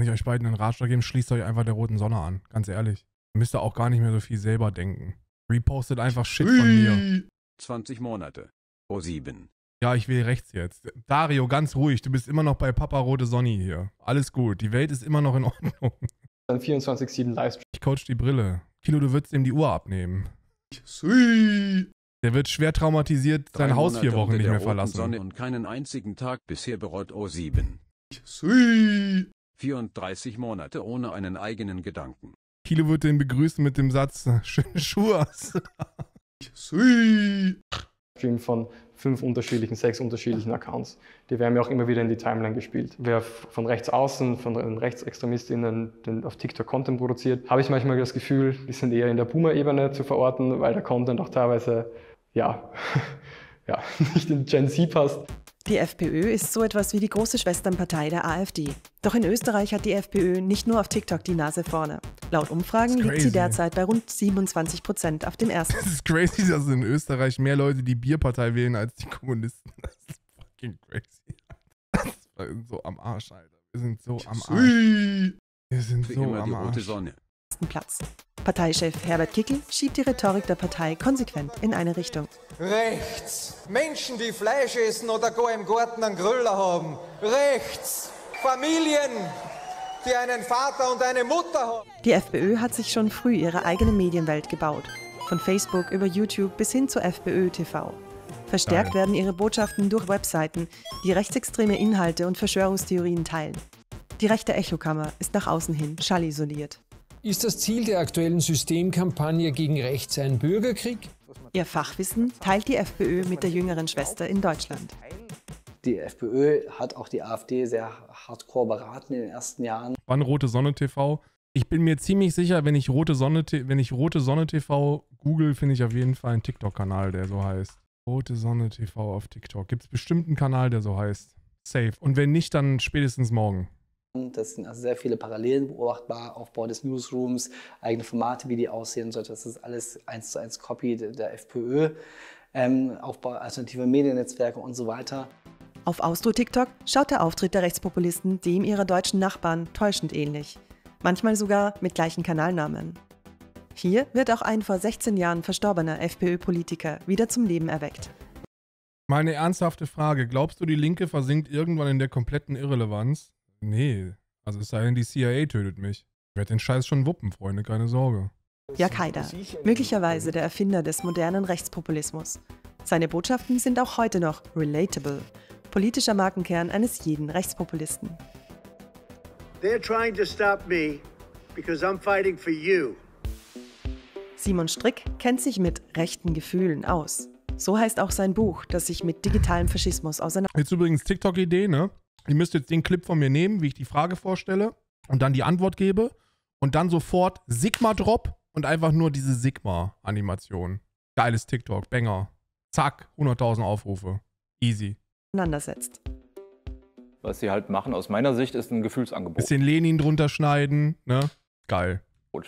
kann ich euch beiden einen Ratschlag geben, schließt euch einfach der roten Sonne an. Ganz ehrlich. Ihr müsst ihr auch gar nicht mehr so viel selber denken. Repostet einfach Shit von mir. 20 Monate. o 7. Ja, ich will rechts jetzt. Dario, ganz ruhig. Du bist immer noch bei Papa Rote Sonny hier. Alles gut. Die Welt ist immer noch in Ordnung. Dann 24-7 Livestream. Ich coach die Brille. Kilo, du würdest ihm die Uhr abnehmen. Sui. Der wird schwer traumatisiert Drei sein Haus Monate vier Wochen nicht mehr verlassen. Sonne und keinen einzigen Tag bisher bereut O7. Sui. 34 Monate ohne einen eigenen Gedanken. Kilo wird den begrüßen mit dem Satz, schöne Schuhe hast du da. von fünf unterschiedlichen, sechs unterschiedlichen Accounts. Die werden ja auch immer wieder in die Timeline gespielt. Wer von rechts außen, von den RechtsextremistInnen den auf TikTok Content produziert, habe ich manchmal das Gefühl, die sind eher in der Boomer-Ebene zu verorten, weil der Content auch teilweise, ja, ja, nicht in Gen Z passt. Die FPÖ ist so etwas wie die große Schwesternpartei der AfD. Doch in Österreich hat die FPÖ nicht nur auf TikTok die Nase vorne. Laut Umfragen liegt sie derzeit bei rund 27 Prozent auf dem ersten. Das ist crazy, dass in Österreich mehr Leute die Bierpartei wählen als die Kommunisten. Das ist fucking crazy. Das ist so am Arsch, Alter. Wir sind so am Arsch. Wir sind so am Arsch. Platz. Parteichef Herbert Kickl schiebt die Rhetorik der Partei konsequent in eine Richtung. Rechts! Menschen, die Fleisch essen oder gar im Garten einen Grüller haben. Rechts! Familien, die einen Vater und eine Mutter haben. Die FPÖ hat sich schon früh ihre eigene Medienwelt gebaut. Von Facebook über YouTube bis hin zu FPÖ TV. Verstärkt Nein. werden ihre Botschaften durch Webseiten, die rechtsextreme Inhalte und Verschwörungstheorien teilen. Die rechte Echokammer ist nach außen hin schallisoliert. Ist das Ziel der aktuellen Systemkampagne gegen rechts ein Bürgerkrieg? Ihr Fachwissen teilt die FPÖ mit der jüngeren Schwester in Deutschland. Die FPÖ hat auch die AfD sehr hardcore beraten in den ersten Jahren. Wann Rote Sonne TV? Ich bin mir ziemlich sicher, wenn ich Rote Sonne, wenn ich Rote Sonne TV google, finde ich auf jeden Fall einen TikTok-Kanal, der so heißt. Rote Sonne TV auf TikTok. Gibt es bestimmt einen Kanal, der so heißt. Safe. Und wenn nicht, dann spätestens morgen. Das sind also sehr viele Parallelen beobachtbar, Aufbau des Newsrooms, eigene Formate, wie die aussehen sollte. Das ist alles eins zu eins Copy der FPÖ, ähm, Aufbau alternativer Mediennetzwerke und so weiter. Auf Austro TikTok schaut der Auftritt der Rechtspopulisten dem ihrer deutschen Nachbarn täuschend ähnlich. Manchmal sogar mit gleichen Kanalnamen. Hier wird auch ein vor 16 Jahren verstorbener FPÖ-Politiker wieder zum Leben erweckt. Meine ernsthafte Frage, glaubst du, die Linke versinkt irgendwann in der kompletten Irrelevanz? Nee, also es sei denn, die CIA tötet mich. Ich werde den Scheiß schon wuppen, Freunde, keine Sorge. Al-Qaida, möglicherweise der Erfinder des modernen Rechtspopulismus. Seine Botschaften sind auch heute noch relatable, politischer Markenkern eines jeden Rechtspopulisten. They're trying to stop me because I'm fighting for you. Simon Strick kennt sich mit rechten Gefühlen aus. So heißt auch sein Buch, das sich mit digitalem Faschismus auseinandersetzt. Jetzt übrigens TikTok-Idee, ne? ihr müsst jetzt den Clip von mir nehmen, wie ich die Frage vorstelle und dann die Antwort gebe und dann sofort Sigma Drop und einfach nur diese Sigma Animation. Geiles TikTok, Banger. Zack, 100.000 Aufrufe. Easy. Auseinandersetzt. Was sie halt machen, aus meiner Sicht, ist ein Gefühlsangebot. Bisschen Lenin drunter schneiden, ne? Geil.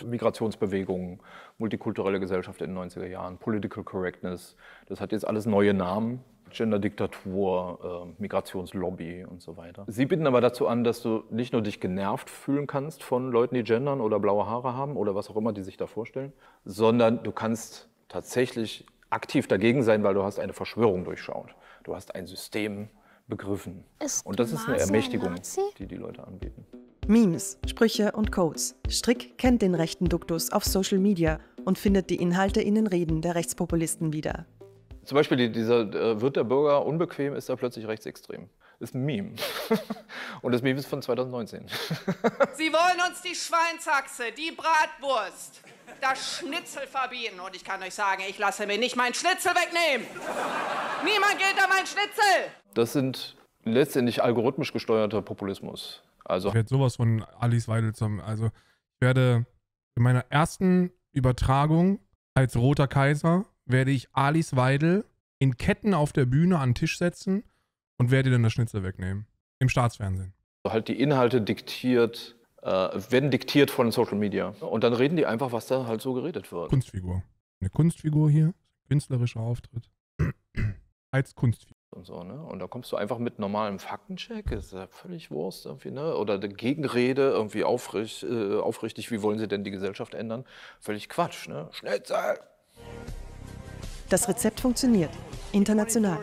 Migrationsbewegungen, multikulturelle Gesellschaft in den 90er Jahren, Political Correctness, das hat jetzt alles neue Namen. Gender-Diktatur, äh, Migrationslobby und so weiter. Sie bieten aber dazu an, dass du nicht nur dich genervt fühlen kannst von Leuten, die gendern oder blaue Haare haben oder was auch immer die sich da vorstellen, sondern du kannst tatsächlich aktiv dagegen sein, weil du hast eine Verschwörung durchschaut. Du hast ein System begriffen. Ist und das ist eine Ermächtigung, ein die die Leute anbieten. Memes, Sprüche und Codes. Strick kennt den rechten Duktus auf Social Media und findet die Inhalte in den Reden der Rechtspopulisten wieder. Zum Beispiel die, dieser äh, Wird der Bürger unbequem, ist er plötzlich rechtsextrem. Ist ein Meme. Und das Meme ist von 2019. Sie wollen uns die Schweinshaxe, die Bratwurst, das Schnitzel verbieten. Und ich kann euch sagen, ich lasse mir nicht meinen Schnitzel wegnehmen. Niemand geht an meinen Schnitzel. Das sind letztendlich algorithmisch gesteuerter Populismus. Also ich werde sowas von Alice Weidel zum. Also ich werde in meiner ersten Übertragung als roter Kaiser werde ich Alice Weidel in Ketten auf der Bühne an den Tisch setzen und werde dann das Schnitzel wegnehmen. Im Staatsfernsehen. Halt die Inhalte diktiert, äh, werden diktiert von Social Media. Und dann reden die einfach, was da halt so geredet wird. Kunstfigur. Eine Kunstfigur hier, künstlerischer Auftritt. Als Kunstfigur. Und so, ne? Und da kommst du einfach mit normalem Faktencheck, ist ja völlig Wurst irgendwie, ne? Oder Gegenrede, irgendwie aufricht, äh, aufrichtig, wie wollen sie denn die Gesellschaft ändern? Völlig Quatsch, ne? Schnitzel! Das Rezept funktioniert. International.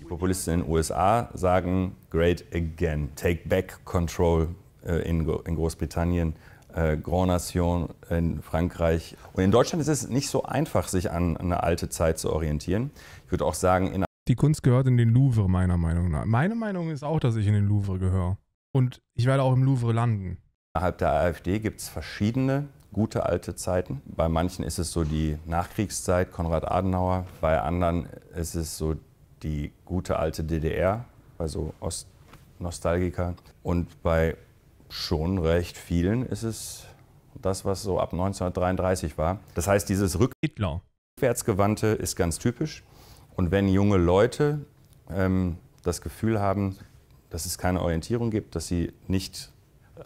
Die Populisten in den USA sagen, great again, take back control äh, in Großbritannien. Äh, Grand Nation in Frankreich. Und in Deutschland ist es nicht so einfach, sich an eine alte Zeit zu orientieren. Ich würde auch sagen, die Kunst gehört in den Louvre, meiner Meinung nach. Meine Meinung ist auch, dass ich in den Louvre gehöre. Und ich werde auch im Louvre landen. Innerhalb der AfD gibt es verschiedene gute alte Zeiten. Bei manchen ist es so die Nachkriegszeit, Konrad Adenauer. Bei anderen ist es so die gute alte DDR, bei so also Ostnostalgikern. Und bei schon recht vielen ist es das, was so ab 1933 war. Das heißt, dieses Rückwärtsgewandte ist ganz typisch. Und wenn junge Leute ähm, das Gefühl haben, dass es keine Orientierung gibt, dass sie nicht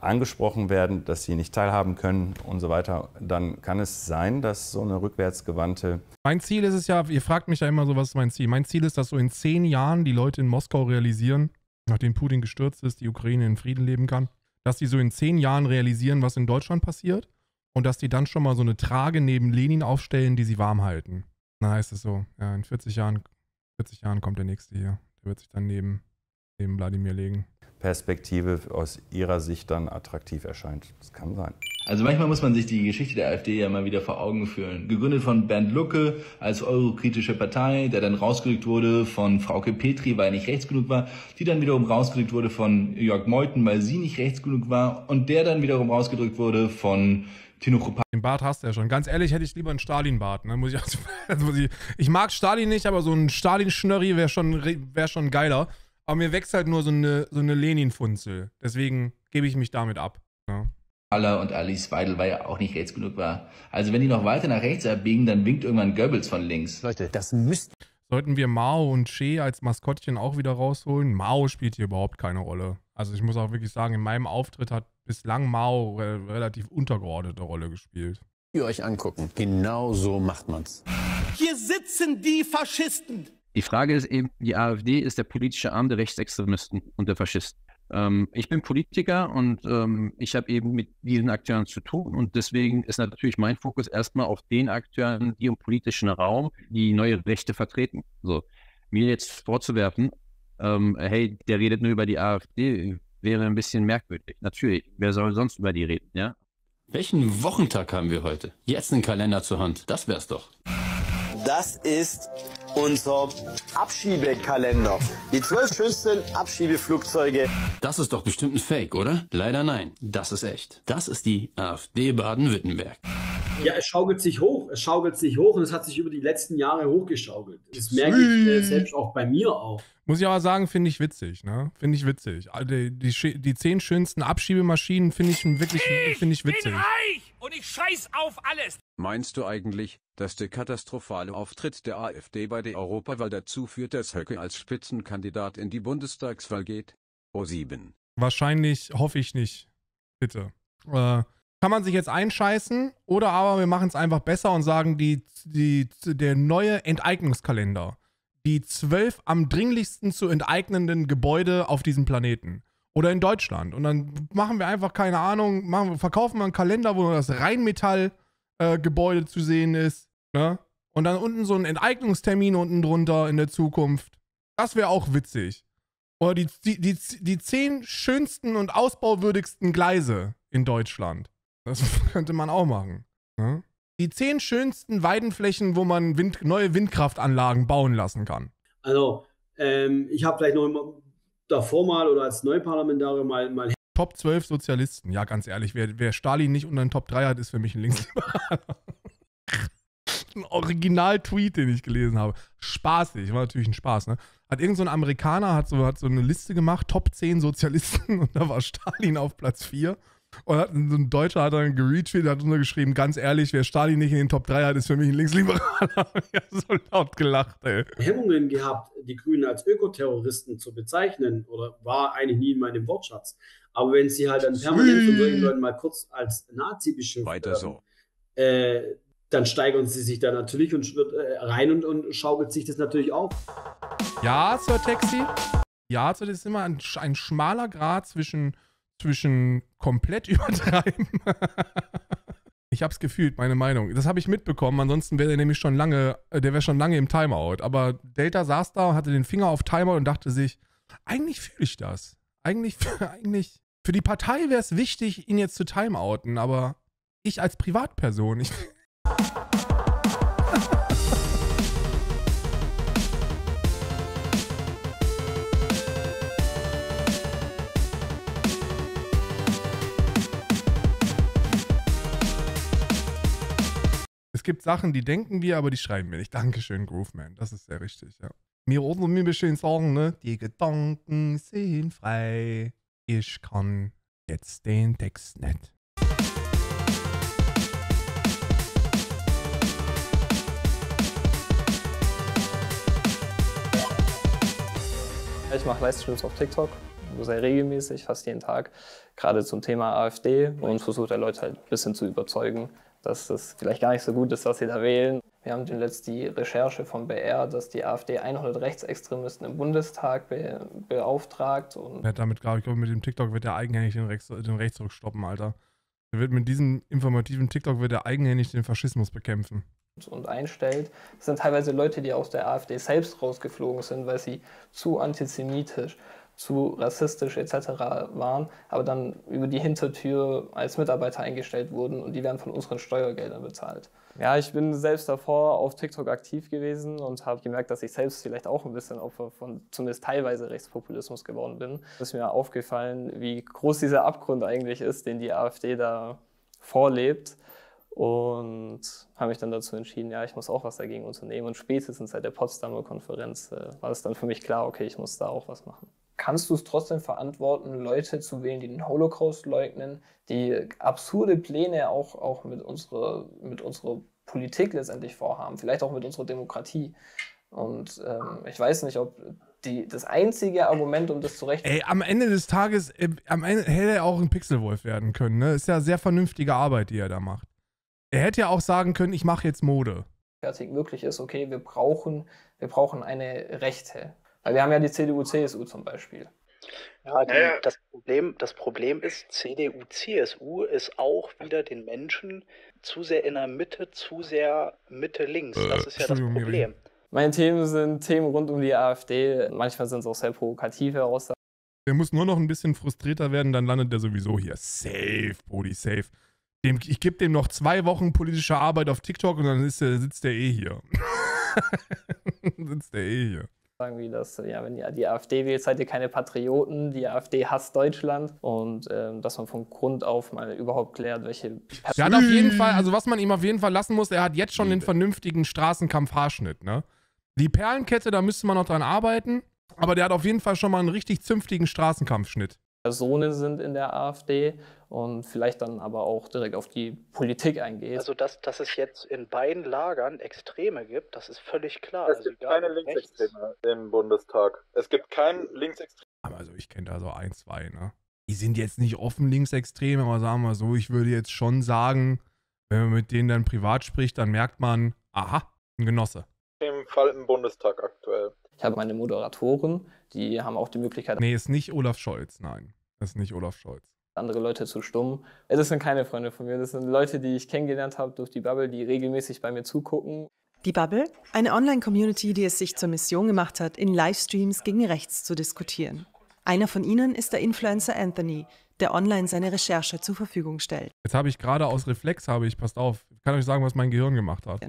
angesprochen werden, dass sie nicht teilhaben können und so weiter, dann kann es sein, dass so eine rückwärtsgewandte... Mein Ziel ist es ja, ihr fragt mich ja immer so, was ist mein Ziel? Mein Ziel ist, dass so in zehn Jahren die Leute in Moskau realisieren, nachdem Putin gestürzt ist, die Ukraine in Frieden leben kann, dass sie so in zehn Jahren realisieren, was in Deutschland passiert und dass die dann schon mal so eine Trage neben Lenin aufstellen, die sie warm halten. Na, heißt es so, ja, in 40 Jahren, 40 Jahren kommt der Nächste hier. Der wird sich dann neben, neben Wladimir legen. Perspektive aus ihrer Sicht dann attraktiv erscheint. Das kann sein. Also manchmal muss man sich die Geschichte der AfD ja mal wieder vor Augen führen. Gegründet von Bernd Lucke als eurokritische Partei, der dann rausgerückt wurde von Frauke Petri, weil er nicht rechts genug war, die dann wiederum rausgerückt wurde von Jörg Meuthen, weil sie nicht rechts genug war und der dann wiederum rausgedrückt wurde von Tino Krupa. Den Bart hast du ja schon. Ganz ehrlich hätte ich lieber einen Stalin-Bart. Ne? ich, also, ich mag Stalin nicht, aber so ein Stalin-Schnörri wäre schon, wär schon geiler. Aber mir wächst halt nur so eine, so eine Lenin-Funzel. Deswegen gebe ich mich damit ab. Ja. Ne? Aller und Alice Weidel, weil ja auch nicht rechts genug war. Also wenn die noch weiter nach rechts abbiegen, dann winkt irgendwann Goebbels von links. Leute, das müsst... Sollten wir Mao und Che als Maskottchen auch wieder rausholen? Mao spielt hier überhaupt keine Rolle. Also ich muss auch wirklich sagen, in meinem Auftritt hat bislang Mao re relativ untergeordnete Rolle gespielt. Ihr euch angucken. Genau so macht man's. Hier sitzen die Faschisten. Die Frage ist eben, die AfD ist der politische Arm der Rechtsextremisten und der Faschisten. Ähm, ich bin Politiker und ähm, ich habe eben mit diesen Akteuren zu tun und deswegen ist natürlich mein Fokus erstmal auf den Akteuren, die im politischen Raum die neue Rechte vertreten. So, mir jetzt vorzuwerfen, ähm, hey, der redet nur über die AfD, wäre ein bisschen merkwürdig. Natürlich, wer soll sonst über die reden, ja? Welchen Wochentag haben wir heute? Jetzt einen Kalender zur Hand, das wär's doch. Das ist unser Abschiebekalender. Die zwölf schönsten Abschiebeflugzeuge. Das ist doch bestimmt ein Fake, oder? Leider nein. Das ist echt. Das ist die AfD Baden-Württemberg. Ja, es schaukelt sich hoch, es schaukelt sich hoch und es hat sich über die letzten Jahre hochgeschaukelt. Das merke ich äh, selbst auch bei mir auch. Muss ich aber sagen, finde ich witzig, ne? Finde ich witzig. Also, die, die, die zehn schönsten Abschiebemaschinen finde ich wirklich, finde ich witzig. bin reich! Und ich scheiß auf alles. Meinst du eigentlich, dass der katastrophale Auftritt der AfD bei der Europawahl dazu führt, dass Höcke als Spitzenkandidat in die Bundestagswahl geht? O7. Wahrscheinlich hoffe ich nicht. Bitte. Äh, kann man sich jetzt einscheißen oder aber wir machen es einfach besser und sagen, die, die, der neue Enteignungskalender. Die zwölf am dringlichsten zu enteignenden Gebäude auf diesem Planeten oder in Deutschland. Und dann machen wir einfach, keine Ahnung, machen, verkaufen wir einen Kalender, wo nur das Rheinmetall-Gebäude äh, zu sehen ist. Ne? Und dann unten so einen Enteignungstermin unten drunter in der Zukunft. Das wäre auch witzig. Oder die, die, die, die zehn schönsten und ausbauwürdigsten Gleise in Deutschland. Das könnte man auch machen. Ne? Die zehn schönsten Weidenflächen, wo man Wind, neue Windkraftanlagen bauen lassen kann. Also, ähm, ich habe vielleicht noch davor mal oder als Neuparlamentarier mal, mal Top 12 Sozialisten. Ja, ganz ehrlich, wer, wer Stalin nicht unter den Top 3 hat, ist für mich ein Linksliberaler. ein Original-Tweet, den ich gelesen habe. Spaßig, war natürlich ein Spaß, ne? Hat irgendein so Amerikaner hat so, hat so eine Liste gemacht, Top 10 Sozialisten, und da war Stalin auf Platz 4 und hat, ein Deutscher hat dann geretweetet, hat untergeschrieben, ganz ehrlich, wer Stalin nicht in den Top 3 hat, ist für mich ein Linksliberaler. ich habe so laut gelacht, ey. Hemmungen gehabt, die Grünen als Ökoterroristen zu bezeichnen, oder war eigentlich nie in meinem Wortschatz. Aber wenn sie halt dann permanent von solchen Leuten mal kurz als Nazi beschimpft Weiter so. Äh, dann steigern sie sich da natürlich und äh, rein und, und schaukelt sich das natürlich auf. Ja, Sir Taxi. Ja, das ist immer ein, ein schmaler Grad zwischen zwischen komplett übertreiben. ich hab's gefühlt, meine Meinung. Das habe ich mitbekommen, ansonsten wäre der nämlich schon lange, äh, der wäre schon lange im Timeout. Aber Delta saß da und hatte den Finger auf Timeout und dachte sich, eigentlich fühle ich das. Eigentlich, eigentlich, für die Partei wäre es wichtig, ihn jetzt zu timeouten, aber ich als Privatperson, ich, gibt Sachen, die denken wir, aber die schreiben wir nicht. Dankeschön, Grooveman. Das ist sehr richtig, ja. Mir ordnen mir schön sagen, ne? Die Gedanken sind frei. Ich kann jetzt den Text nicht. Ich mache Livestreams auf TikTok, also sehr regelmäßig, fast jeden Tag, gerade zum Thema AfD und versuche da Leute halt ein bisschen zu überzeugen, dass es vielleicht gar nicht so gut ist, was sie da wählen. Wir haben zuletzt die Recherche vom BR, dass die AfD 100 Rechtsextremisten im Bundestag be beauftragt. Und ja, damit, glaube ich, glaub, mit dem TikTok wird er eigenhändig den, Rechts den Rechtsruck stoppen, Alter. Er wird mit diesem informativen TikTok wird er eigenhändig den Faschismus bekämpfen und einstellt. Das sind teilweise Leute, die aus der AfD selbst rausgeflogen sind, weil sie zu antisemitisch, zu rassistisch etc. waren, aber dann über die Hintertür als Mitarbeiter eingestellt wurden und die werden von unseren Steuergeldern bezahlt. Ja, ich bin selbst davor auf TikTok aktiv gewesen und habe gemerkt, dass ich selbst vielleicht auch ein bisschen Opfer von zumindest teilweise Rechtspopulismus geworden bin. Es ist mir aufgefallen, wie groß dieser Abgrund eigentlich ist, den die AfD da vorlebt und habe mich dann dazu entschieden, ja, ich muss auch was dagegen unternehmen. Und spätestens seit der Potsdamer Konferenz äh, war es dann für mich klar, okay, ich muss da auch was machen kannst du es trotzdem verantworten, Leute zu wählen, die den Holocaust leugnen, die absurde Pläne auch, auch mit, unserer, mit unserer Politik letztendlich vorhaben, vielleicht auch mit unserer Demokratie. Und ähm, ich weiß nicht, ob die, das einzige Argument, um das zu rechtfertigen. Ey, am Ende des Tages, äh, am Ende hätte er auch ein Pixelwolf werden können. Ne? Ist ja sehr vernünftige Arbeit, die er da macht. Er hätte ja auch sagen können, ich mache jetzt Mode. Fertig möglich ist, okay, wir brauchen, wir brauchen eine Rechte. Weil wir haben ja die CDU, CSU zum Beispiel. Ja, die, Das, Problem, das Problem ist, CDU, CSU ist auch wieder den Menschen zu sehr in der Mitte, zu sehr Mitte links. Das ist ja das Problem. Meine Themen sind Themen rund um die AfD. Manchmal sind es auch sehr provokative Aussagen. Der muss nur noch ein bisschen frustrierter werden, dann landet der sowieso hier. Safe, Brody, safe. Dem, ich gebe dem noch zwei Wochen politische Arbeit auf TikTok und dann der, sitzt der eh hier. sitzt der eh hier sagen wie das, äh, ja, wenn ihr die AfD wählt, seid ihr keine Patrioten, die AfD hasst Deutschland und ähm, dass man von Grund auf mal überhaupt klärt, welche Person Er hat auf jeden Fall, also was man ihm auf jeden Fall lassen muss, er hat jetzt schon den vernünftigen Straßenkampf-Haarschnitt, ne? Die Perlenkette, da müsste man noch dran arbeiten, aber der hat auf jeden Fall schon mal einen richtig zünftigen Straßenkampfschnitt. Personen sind in der AfD und vielleicht dann aber auch direkt auf die Politik eingeht. Also dass, dass es jetzt in beiden Lagern Extreme gibt, das ist völlig klar. Es also gibt keine Linksextreme im Bundestag. Es gibt keinen Linksextreme. Also ich kenne da so ein, zwei, ne? Die sind jetzt nicht offen Linksextreme, aber sagen wir so, ich würde jetzt schon sagen, wenn man mit denen dann privat spricht, dann merkt man, aha, ein Genosse. Im Fall im Bundestag aktuell. Ich habe meine Moderatoren, die haben auch die Möglichkeit. Nee, ist nicht Olaf Scholz, nein. Das ist nicht Olaf Scholz. Andere Leute zu stumm. Das sind keine Freunde von mir. Das sind Leute, die ich kennengelernt habe durch die Bubble, die regelmäßig bei mir zugucken. Die Bubble, eine Online-Community, die es sich zur Mission gemacht hat, in Livestreams gegen rechts zu diskutieren. Einer von ihnen ist der Influencer Anthony, der online seine Recherche zur Verfügung stellt. Jetzt habe ich gerade aus Reflex, habe ich, passt auf, ich kann euch sagen, was mein Gehirn gemacht hat.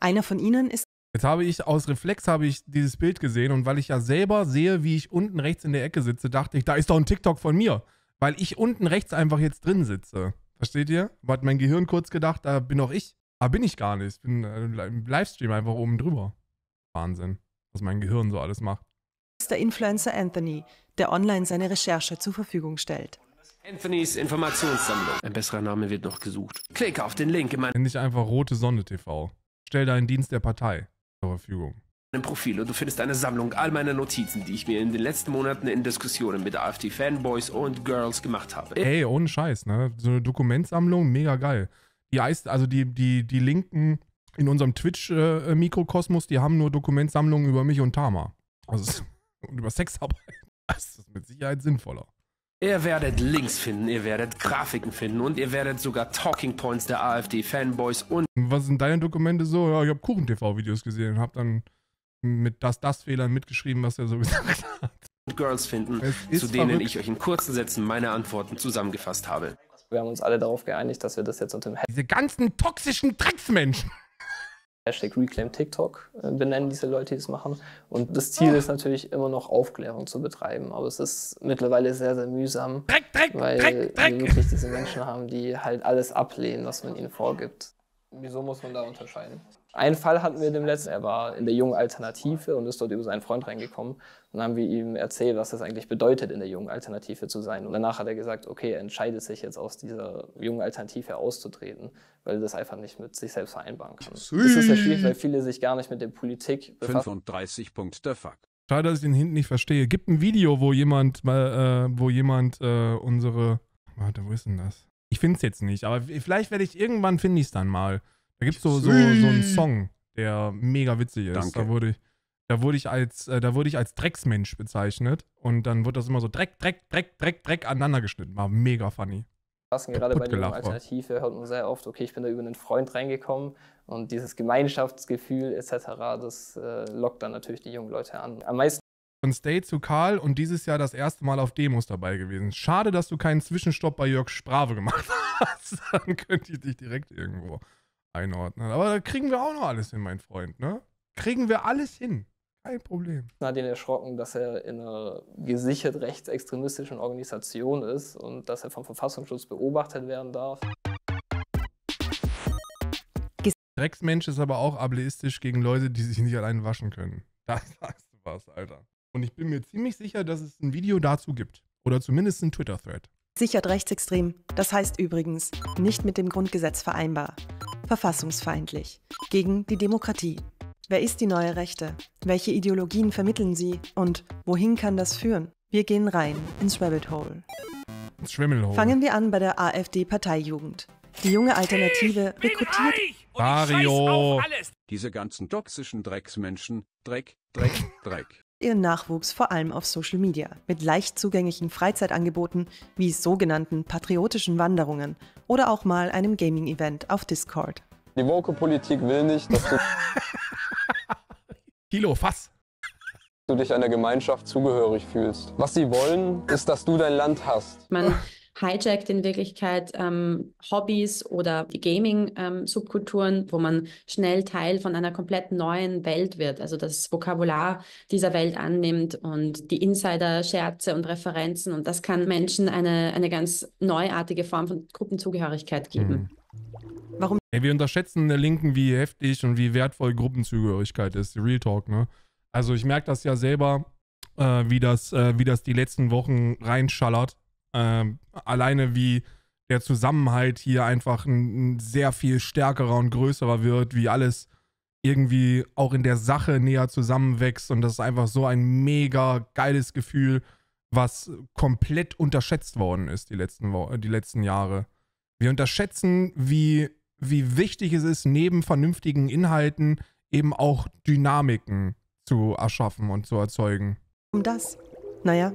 Einer von ihnen ist Jetzt habe ich aus Reflex habe ich dieses Bild gesehen und weil ich ja selber sehe, wie ich unten rechts in der Ecke sitze, dachte ich, da ist doch ein TikTok von mir, weil ich unten rechts einfach jetzt drin sitze. Versteht ihr? Hat mein Gehirn kurz gedacht, da bin auch ich. Aber ah, bin ich gar nicht. Ich bin äh, im Livestream einfach oben drüber. Wahnsinn, was mein Gehirn so alles macht. Das ist der Influencer Anthony, der online seine Recherche zur Verfügung stellt. Anthony's Informationssammlung. Ein besserer Name wird noch gesucht. Klicke auf den Link in meinem. Nenn dich einfach Rote Sonne TV. Stell deinen Dienst der Partei zur Verfügung. Ein Profil und du findest eine Sammlung all meiner Notizen, die ich mir in den letzten Monaten in Diskussionen mit AfD-Fanboys und Girls gemacht habe. Ey, ohne Scheiß, ne? So eine Dokumentsammlung, mega geil. Die heißt, also die, die, die Linken in unserem Twitch-Mikrokosmos, die haben nur Dokumentsammlungen über mich und Tama. Also, und über Sexarbeit. Das ist mit Sicherheit sinnvoller. Ihr werdet Links finden, ihr werdet Grafiken finden und ihr werdet sogar Talking Points der AfD-Fanboys und... Was sind deine Dokumente so? Ja, ich habe Kuchen-TV-Videos gesehen und habe dann mit das-das-Fehlern mitgeschrieben, was er so gesagt hat. Girls finden, zu denen verrückt. ich euch in kurzen Sätzen meine Antworten zusammengefasst habe. Wir haben uns alle darauf geeinigt, dass wir das jetzt unter dem... Diese ganzen toxischen Drecksmenschen! Hashtag Reclaim TikTok äh, benennen diese Leute, die es machen. Und das Ziel ist natürlich immer noch Aufklärung zu betreiben, aber es ist mittlerweile sehr, sehr mühsam, Dreck, Dreck, weil Dreck, wir wirklich diese Menschen haben, die halt alles ablehnen, was man ihnen vorgibt. Wieso muss man da unterscheiden? Einen Fall hatten wir dem letzten, er war in der jungen Alternative und ist dort über seinen Freund reingekommen. Und dann haben wir ihm erzählt, was das eigentlich bedeutet, in der jungen Alternative zu sein. Und danach hat er gesagt, okay, er entscheidet sich jetzt aus dieser jungen Alternative auszutreten, weil er das einfach nicht mit sich selbst vereinbaren kann. Sweet. Das ist sehr schwierig, weil viele sich gar nicht mit der Politik befassen. 35 Punkte Fuck. Schade, dass ich den hinten nicht verstehe. Gibt ein Video, wo jemand, äh, wo jemand äh, unsere. Warte, wo ist denn das? Ich finde es jetzt nicht, aber vielleicht werde ich irgendwann finde ich es dann mal. Da gibt es so, so, so einen Song, der mega witzig ist. Danke. Da wurde ich. Da wurde ich als, äh, da wurde ich als Drecksmensch bezeichnet und dann wird das immer so Dreck, Dreck, Dreck, Dreck, Dreck aneinander geschnitten. War mega funny. Passen gerade bei der Alternative war. hört man sehr oft, okay, ich bin da über einen Freund reingekommen und dieses Gemeinschaftsgefühl etc., das äh, lockt dann natürlich die jungen Leute an. Am meisten von Stay zu Karl und dieses Jahr das erste Mal auf Demos dabei gewesen. Schade, dass du keinen Zwischenstopp bei Jörg Sprave gemacht hast. Dann könnte ich dich direkt irgendwo einordnen. Aber da kriegen wir auch noch alles hin, mein Freund, ne? Kriegen wir alles hin. Kein Problem. Hat ihn erschrocken, dass er in einer gesichert rechtsextremistischen Organisation ist und dass er vom Verfassungsschutz beobachtet werden darf. Drecksmensch ist aber auch ableistisch gegen Leute, die sich nicht allein waschen können. Da sagst du was, Alter. Und ich bin mir ziemlich sicher, dass es ein Video dazu gibt. Oder zumindest ein Twitter-Thread. Sichert rechtsextrem. Das heißt übrigens, nicht mit dem Grundgesetz vereinbar. Verfassungsfeindlich. Gegen die Demokratie. Wer ist die neue Rechte? Welche Ideologien vermitteln sie? Und wohin kann das führen? Wir gehen rein ins Rabbit Hole. Ins Fangen wir an bei der AfD-Parteijugend. Die junge Alternative rekrutiert. Mario! Diese ganzen toxischen Drecksmenschen. Dreck, Dreck, Dreck. Ihren Nachwuchs vor allem auf Social Media mit leicht zugänglichen Freizeitangeboten wie sogenannten patriotischen Wanderungen oder auch mal einem Gaming-Event auf Discord. Die woke Politik will nicht, dass du. Kilo, Fass! du dich einer Gemeinschaft zugehörig fühlst. Was sie wollen, ist, dass du dein Land hast. Man hijackt in Wirklichkeit ähm, Hobbys oder Gaming-Subkulturen, ähm, wo man schnell Teil von einer komplett neuen Welt wird, also das Vokabular dieser Welt annimmt und die Insider-Scherze und Referenzen. Und das kann Menschen eine, eine ganz neuartige Form von Gruppenzugehörigkeit geben. Mhm. Warum? Ey, wir unterschätzen in der Linken, wie heftig und wie wertvoll Gruppenzugehörigkeit ist. Real Talk, ne? Also ich merke das ja selber, äh, wie, das, äh, wie das die letzten Wochen reinschallert ähm, alleine wie der Zusammenhalt hier einfach ein, ein, sehr viel stärkerer und größerer wird, wie alles irgendwie auch in der Sache näher zusammenwächst und das ist einfach so ein mega geiles Gefühl, was komplett unterschätzt worden ist die letzten, Wo die letzten Jahre. Wir unterschätzen, wie, wie wichtig es ist, neben vernünftigen Inhalten eben auch Dynamiken zu erschaffen und zu erzeugen. Um das, naja,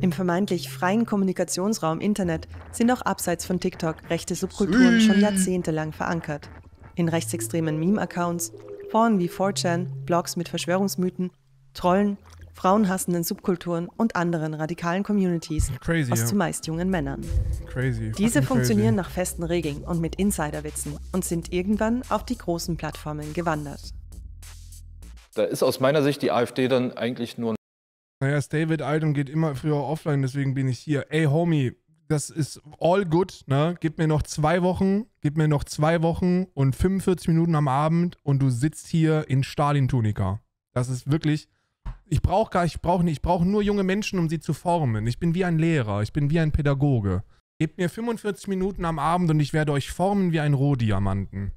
im vermeintlich freien Kommunikationsraum Internet sind auch abseits von TikTok rechte Subkulturen schon jahrzehntelang verankert. In rechtsextremen Meme-Accounts, Foren wie 4chan, Blogs mit Verschwörungsmythen, Trollen, frauenhassenden Subkulturen und anderen radikalen Communities crazy, aus zumeist jungen Männern. Crazy, Diese funktionieren crazy. nach festen Regeln und mit Insiderwitzen und sind irgendwann auf die großen Plattformen gewandert. Da ist aus meiner Sicht die AfD dann eigentlich nur ein naja, David Item geht immer früher offline, deswegen bin ich hier. Ey, Homie, das ist all good, ne? Gib mir noch zwei Wochen, gib mir noch zwei Wochen und 45 Minuten am Abend und du sitzt hier in Stalin-Tunika. Das ist wirklich. Ich brauche gar, ich brauche nicht, ich brauche nur junge Menschen, um sie zu formen. Ich bin wie ein Lehrer, ich bin wie ein Pädagoge. Gebt mir 45 Minuten am Abend und ich werde euch formen wie ein Rohdiamanten.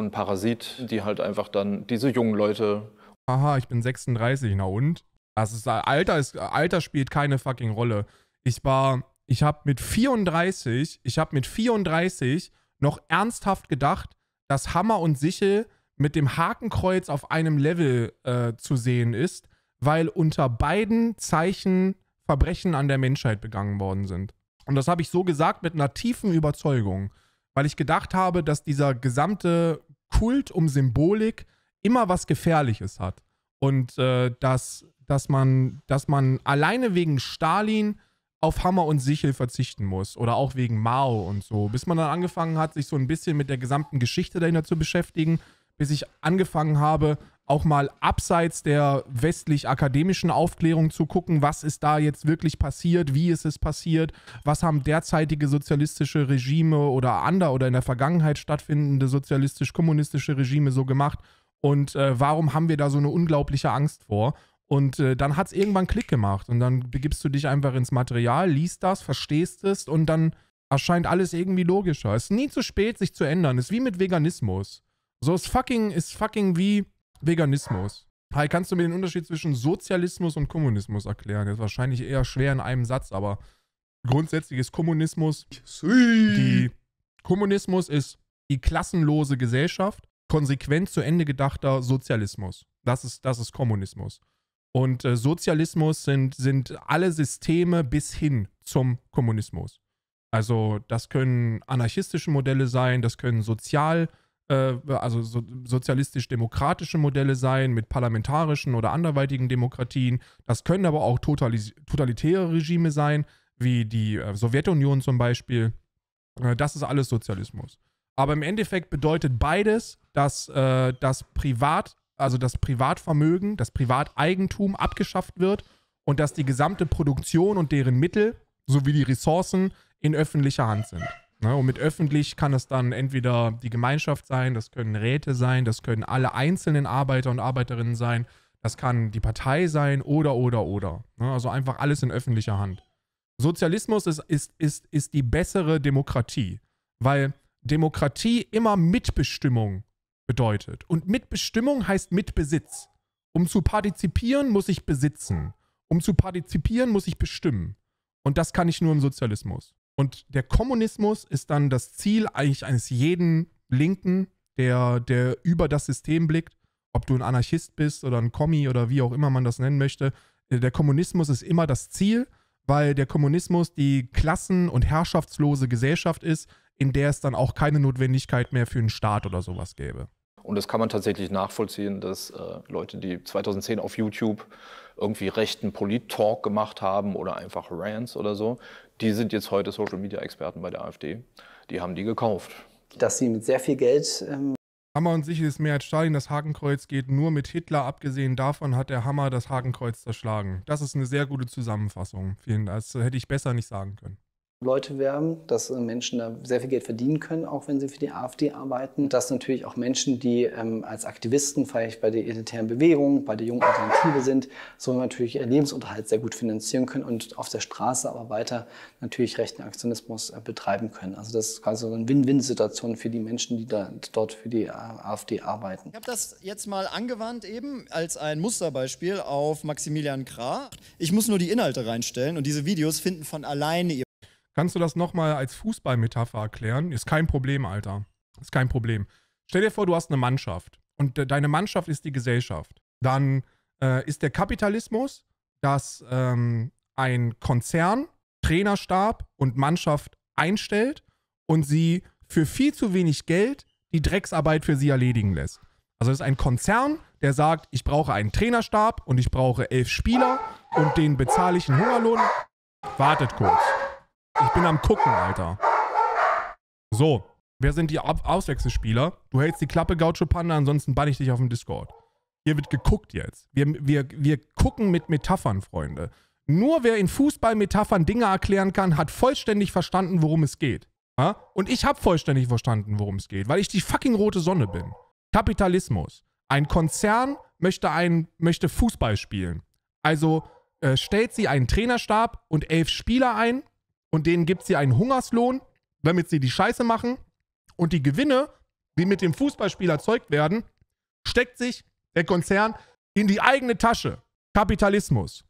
Ein Parasit, die halt einfach dann diese jungen Leute haha, ich bin 36, na und? Das also, ist, Alter, ist, Alter spielt keine fucking Rolle. Ich war, ich habe mit 34, ich habe mit 34 noch ernsthaft gedacht, dass Hammer und Sichel mit dem Hakenkreuz auf einem Level äh, zu sehen ist, weil unter beiden Zeichen Verbrechen an der Menschheit begangen worden sind. Und das habe ich so gesagt mit einer tiefen Überzeugung, weil ich gedacht habe, dass dieser gesamte Kult um Symbolik immer was Gefährliches hat. Und äh, dass, dass, man, dass man alleine wegen Stalin auf Hammer und Sichel verzichten muss. Oder auch wegen Mao und so. Bis man dann angefangen hat, sich so ein bisschen mit der gesamten Geschichte dahinter zu beschäftigen. Bis ich angefangen habe, auch mal abseits der westlich-akademischen Aufklärung zu gucken, was ist da jetzt wirklich passiert, wie ist es passiert, was haben derzeitige sozialistische Regime oder andere oder in der Vergangenheit stattfindende sozialistisch-kommunistische Regime so gemacht und äh, warum haben wir da so eine unglaubliche Angst vor? Und äh, dann hat es irgendwann Klick gemacht. Und dann begibst du dich einfach ins Material, liest das, verstehst es und dann erscheint alles irgendwie logischer. Es ist nie zu spät, sich zu ändern. Es ist wie mit Veganismus. So ist fucking, ist fucking wie Veganismus. Hi, kannst du mir den Unterschied zwischen Sozialismus und Kommunismus erklären? Das ist wahrscheinlich eher schwer in einem Satz, aber grundsätzlich ist Kommunismus die Kommunismus ist die klassenlose Gesellschaft konsequent zu Ende gedachter Sozialismus. Das ist, das ist Kommunismus. Und äh, Sozialismus sind, sind alle Systeme bis hin zum Kommunismus. Also das können anarchistische Modelle sein, das können sozial, äh, also so, sozialistisch-demokratische Modelle sein mit parlamentarischen oder anderweitigen Demokratien. Das können aber auch totalis totalitäre Regime sein, wie die äh, Sowjetunion zum Beispiel. Äh, das ist alles Sozialismus. Aber im Endeffekt bedeutet beides, dass äh, das Privat, also das Privatvermögen, das Privateigentum abgeschafft wird und dass die gesamte Produktion und deren Mittel sowie die Ressourcen in öffentlicher Hand sind. Ne? Und mit öffentlich kann es dann entweder die Gemeinschaft sein, das können Räte sein, das können alle einzelnen Arbeiter und Arbeiterinnen sein, das kann die Partei sein oder, oder, oder. Ne? Also einfach alles in öffentlicher Hand. Sozialismus ist, ist, ist, ist die bessere Demokratie, weil Demokratie immer Mitbestimmung bedeutet. Und Mitbestimmung heißt Mitbesitz. Um zu partizipieren, muss ich besitzen. Um zu partizipieren, muss ich bestimmen. Und das kann ich nur im Sozialismus. Und der Kommunismus ist dann das Ziel eigentlich eines jeden Linken, der, der über das System blickt, ob du ein Anarchist bist oder ein Kommi oder wie auch immer man das nennen möchte. Äh, der Kommunismus ist immer das Ziel, weil der Kommunismus die klassen- und herrschaftslose Gesellschaft ist, in der es dann auch keine Notwendigkeit mehr für einen Staat oder sowas gäbe. Und das kann man tatsächlich nachvollziehen, dass äh, Leute, die 2010 auf YouTube irgendwie rechten Polit-Talk gemacht haben oder einfach Rants oder so, die sind jetzt heute Social-Media-Experten bei der AfD. Die haben die gekauft. Dass sie mit sehr viel Geld ähm Hammer und sicher ist mehr als Stalin. Das Hakenkreuz geht nur mit Hitler. Abgesehen davon hat der Hammer das Hakenkreuz zerschlagen. Das ist eine sehr gute Zusammenfassung. Vielen Dank. Das hätte ich besser nicht sagen können. Leute werben, dass äh, Menschen da sehr viel Geld verdienen können, auch wenn sie für die AfD arbeiten. Dass natürlich auch Menschen, die ähm, als Aktivisten vielleicht bei der identitären Bewegung, bei der jungen Alternative sind, so natürlich ihren Lebensunterhalt sehr gut finanzieren können und auf der Straße aber weiter natürlich rechten Aktionismus äh, betreiben können. Also das ist quasi so eine Win-Win-Situation für die Menschen, die da, dort für die äh, AfD arbeiten. Ich habe das jetzt mal angewandt eben als ein Musterbeispiel auf Maximilian Krah. Ich muss nur die Inhalte reinstellen und diese Videos finden von alleine ihr Kannst du das nochmal als Fußballmetapher erklären? Ist kein Problem, Alter. Ist kein Problem. Stell dir vor, du hast eine Mannschaft und deine Mannschaft ist die Gesellschaft. Dann äh, ist der Kapitalismus, dass ähm, ein Konzern, Trainerstab und Mannschaft einstellt und sie für viel zu wenig Geld die Drecksarbeit für sie erledigen lässt. Also es ist ein Konzern, der sagt, ich brauche einen Trainerstab und ich brauche elf Spieler und den bezahle ich einen Hungerlohn. Wartet kurz. Ich bin am Gucken, Alter. So, wer sind die Auswechselspieler? Du hältst die Klappe, Gaucho Panda, ansonsten bann ich dich auf dem Discord. Hier wird geguckt jetzt. Wir, wir, wir gucken mit Metaphern, Freunde. Nur wer in Fußballmetaphern Dinge erklären kann, hat vollständig verstanden, worum es geht. Ja? Und ich habe vollständig verstanden, worum es geht, weil ich die fucking rote Sonne bin. Kapitalismus. Ein Konzern möchte, ein, möchte Fußball spielen. Also äh, stellt sie einen Trainerstab und elf Spieler ein und denen gibt sie einen Hungerslohn, damit sie die Scheiße machen. Und die Gewinne, die mit dem Fußballspiel erzeugt werden, steckt sich der Konzern in die eigene Tasche. Kapitalismus.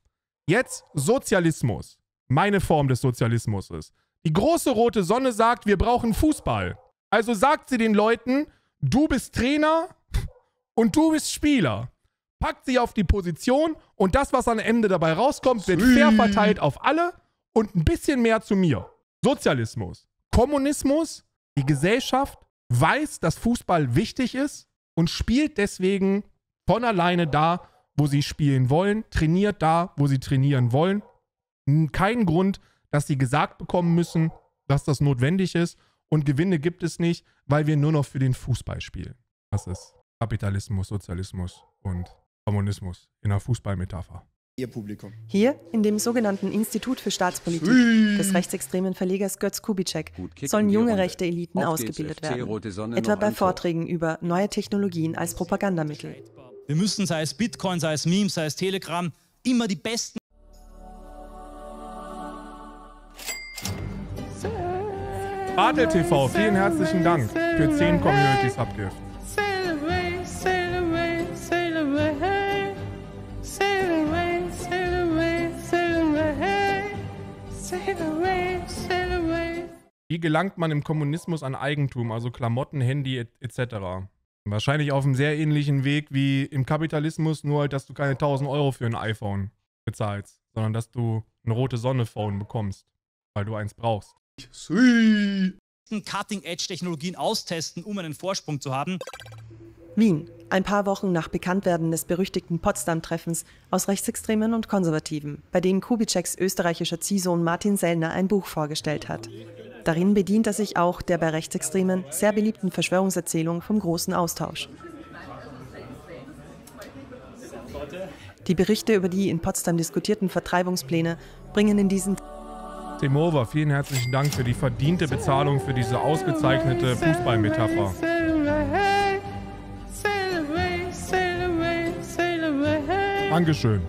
Jetzt Sozialismus. Meine Form des Sozialismus ist. Die große rote Sonne sagt, wir brauchen Fußball. Also sagt sie den Leuten, du bist Trainer und du bist Spieler. Packt sie auf die Position und das, was am Ende dabei rauskommt, wird fair verteilt auf alle und ein bisschen mehr zu mir. Sozialismus. Kommunismus, die Gesellschaft weiß, dass Fußball wichtig ist und spielt deswegen von alleine da, wo sie spielen wollen, trainiert da, wo sie trainieren wollen. Kein Grund, dass sie gesagt bekommen müssen, dass das notwendig ist und Gewinne gibt es nicht, weil wir nur noch für den Fußball spielen. Das ist Kapitalismus, Sozialismus und Kommunismus in der Fußballmetapher. Ihr Publikum. Hier in dem sogenannten Institut für Staatspolitik Fui. des rechtsextremen Verlegers Götz Kubitschek sollen junge rechte Eliten Auf ausgebildet werden, etwa bei Vorträgen über neue Technologien als Propagandamittel. Wir müssen, sei es Bitcoin, sei es Memes, sei es Telegram, immer die besten. Badel TV, vielen herzlichen Dank für 10 Communities Abgift. Wie gelangt man im Kommunismus an Eigentum, also Klamotten, Handy etc.? Wahrscheinlich auf einem sehr ähnlichen Weg wie im Kapitalismus, nur halt, dass du keine 1000 Euro für ein iPhone bezahlst, sondern dass du ein rote Sonne-Phone bekommst, weil du eins brauchst. Cutting-Edge-Technologien austesten, um einen Vorsprung zu haben. Wien, ein paar Wochen nach Bekanntwerden des berüchtigten Potsdam-Treffens aus Rechtsextremen und Konservativen, bei denen Kubitscheks österreichischer Ziehsohn Martin Sellner ein Buch vorgestellt hat. Darin bedient er sich auch der bei Rechtsextremen sehr beliebten Verschwörungserzählung vom großen Austausch. Die Berichte über die in Potsdam diskutierten Vertreibungspläne bringen in diesen Timova, vielen herzlichen Dank für die verdiente Bezahlung für diese ausgezeichnete Fußballmetapher. Dankeschön.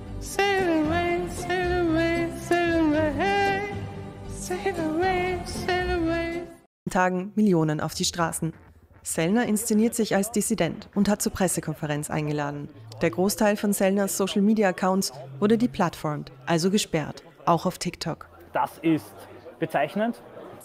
Tagen Millionen auf die Straßen. Sellner inszeniert sich als Dissident und hat zur Pressekonferenz eingeladen. Der Großteil von Sellners Social-Media-Accounts wurde deplattformt, also gesperrt, auch auf TikTok. Das ist bezeichnend.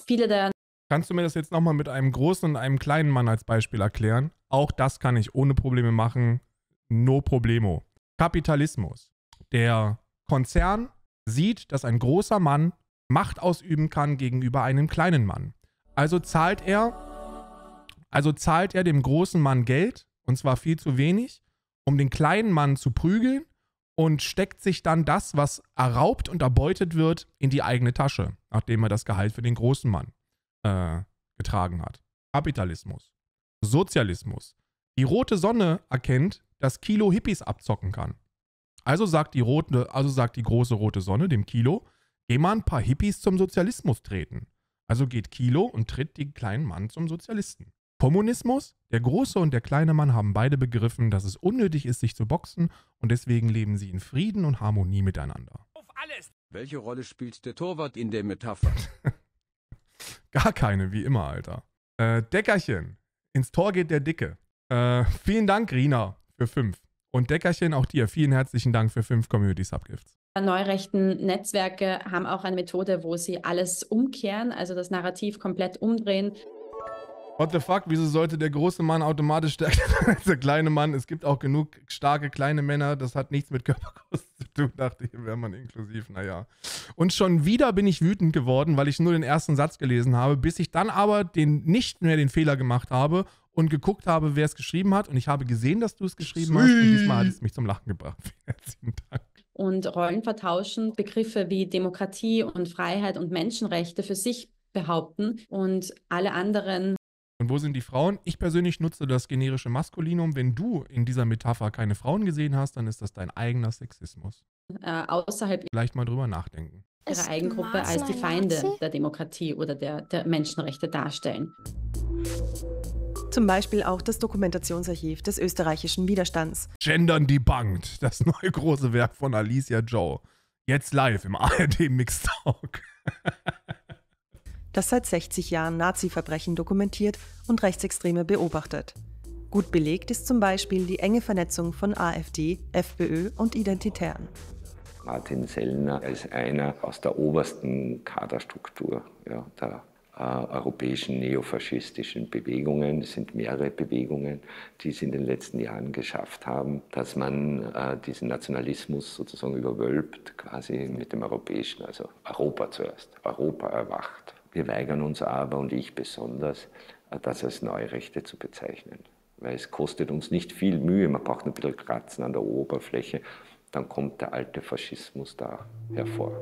Viele der Kannst du mir das jetzt nochmal mit einem großen und einem kleinen Mann als Beispiel erklären? Auch das kann ich ohne Probleme machen. No problemo. Kapitalismus. Der Konzern sieht, dass ein großer Mann Macht ausüben kann gegenüber einem kleinen Mann. Also zahlt er, also zahlt er dem großen Mann Geld, und zwar viel zu wenig, um den kleinen Mann zu prügeln und steckt sich dann das, was erraubt und erbeutet wird, in die eigene Tasche, nachdem er das Gehalt für den großen Mann äh, getragen hat. Kapitalismus. Sozialismus. Die rote Sonne erkennt, dass Kilo Hippies abzocken kann. Also sagt die, rote, also sagt die große rote Sonne dem Kilo, geh mal ein paar Hippies zum Sozialismus treten. Also geht Kilo und tritt den kleinen Mann zum Sozialisten. Kommunismus? Der große und der kleine Mann haben beide begriffen, dass es unnötig ist, sich zu boxen und deswegen leben sie in Frieden und Harmonie miteinander. Auf alles! Welche Rolle spielt der Torwart in der Metapher? Gar keine, wie immer, Alter. Äh, Deckerchen. Ins Tor geht der Dicke. Äh, vielen Dank, Rina, für fünf. Und Deckerchen, auch dir vielen herzlichen Dank für fünf Community Subgifts. Neurechten Netzwerke haben auch eine Methode, wo sie alles umkehren, also das Narrativ komplett umdrehen. What the fuck, wieso sollte der große Mann automatisch stärker sein als der kleine Mann? Es gibt auch genug starke kleine Männer, das hat nichts mit Körpergröße zu tun, dachte ich, wäre man inklusiv, naja. Und schon wieder bin ich wütend geworden, weil ich nur den ersten Satz gelesen habe, bis ich dann aber den, nicht mehr den Fehler gemacht habe und geguckt habe, wer es geschrieben hat. Und ich habe gesehen, dass du es geschrieben hast. Und diesmal hat es mich zum Lachen gebracht. Herzlichen Dank. Und Rollen vertauschen, Begriffe wie Demokratie und Freiheit und Menschenrechte für sich behaupten und alle anderen. Und wo sind die Frauen? Ich persönlich nutze das generische Maskulinum. Wenn du in dieser Metapher keine Frauen gesehen hast, dann ist das dein eigener Sexismus. Äh, außerhalb. Vielleicht mal drüber nachdenken. Ihre Eigengruppe als die Feinde der Demokratie oder der, der Menschenrechte darstellen. Zum Beispiel auch das Dokumentationsarchiv des österreichischen Widerstands. Gendern debunked, das neue große Werk von Alicia Joe. Jetzt live im ARD Mixtalk. das seit 60 Jahren Nazi-Verbrechen dokumentiert und Rechtsextreme beobachtet. Gut belegt ist zum Beispiel die enge Vernetzung von AfD, FPÖ und Identitären. Martin Sellner ist einer aus der obersten Kaderstruktur ja, der äh, europäischen neofaschistischen Bewegungen. Es sind mehrere Bewegungen, die es in den letzten Jahren geschafft haben, dass man äh, diesen Nationalismus sozusagen überwölbt, quasi mit dem Europäischen, also Europa zuerst, Europa erwacht. Wir weigern uns aber, und ich besonders, äh, das als Neurechte zu bezeichnen. Weil es kostet uns nicht viel Mühe, man braucht ein bisschen Kratzen an der Oberfläche, dann kommt der alte Faschismus da hervor.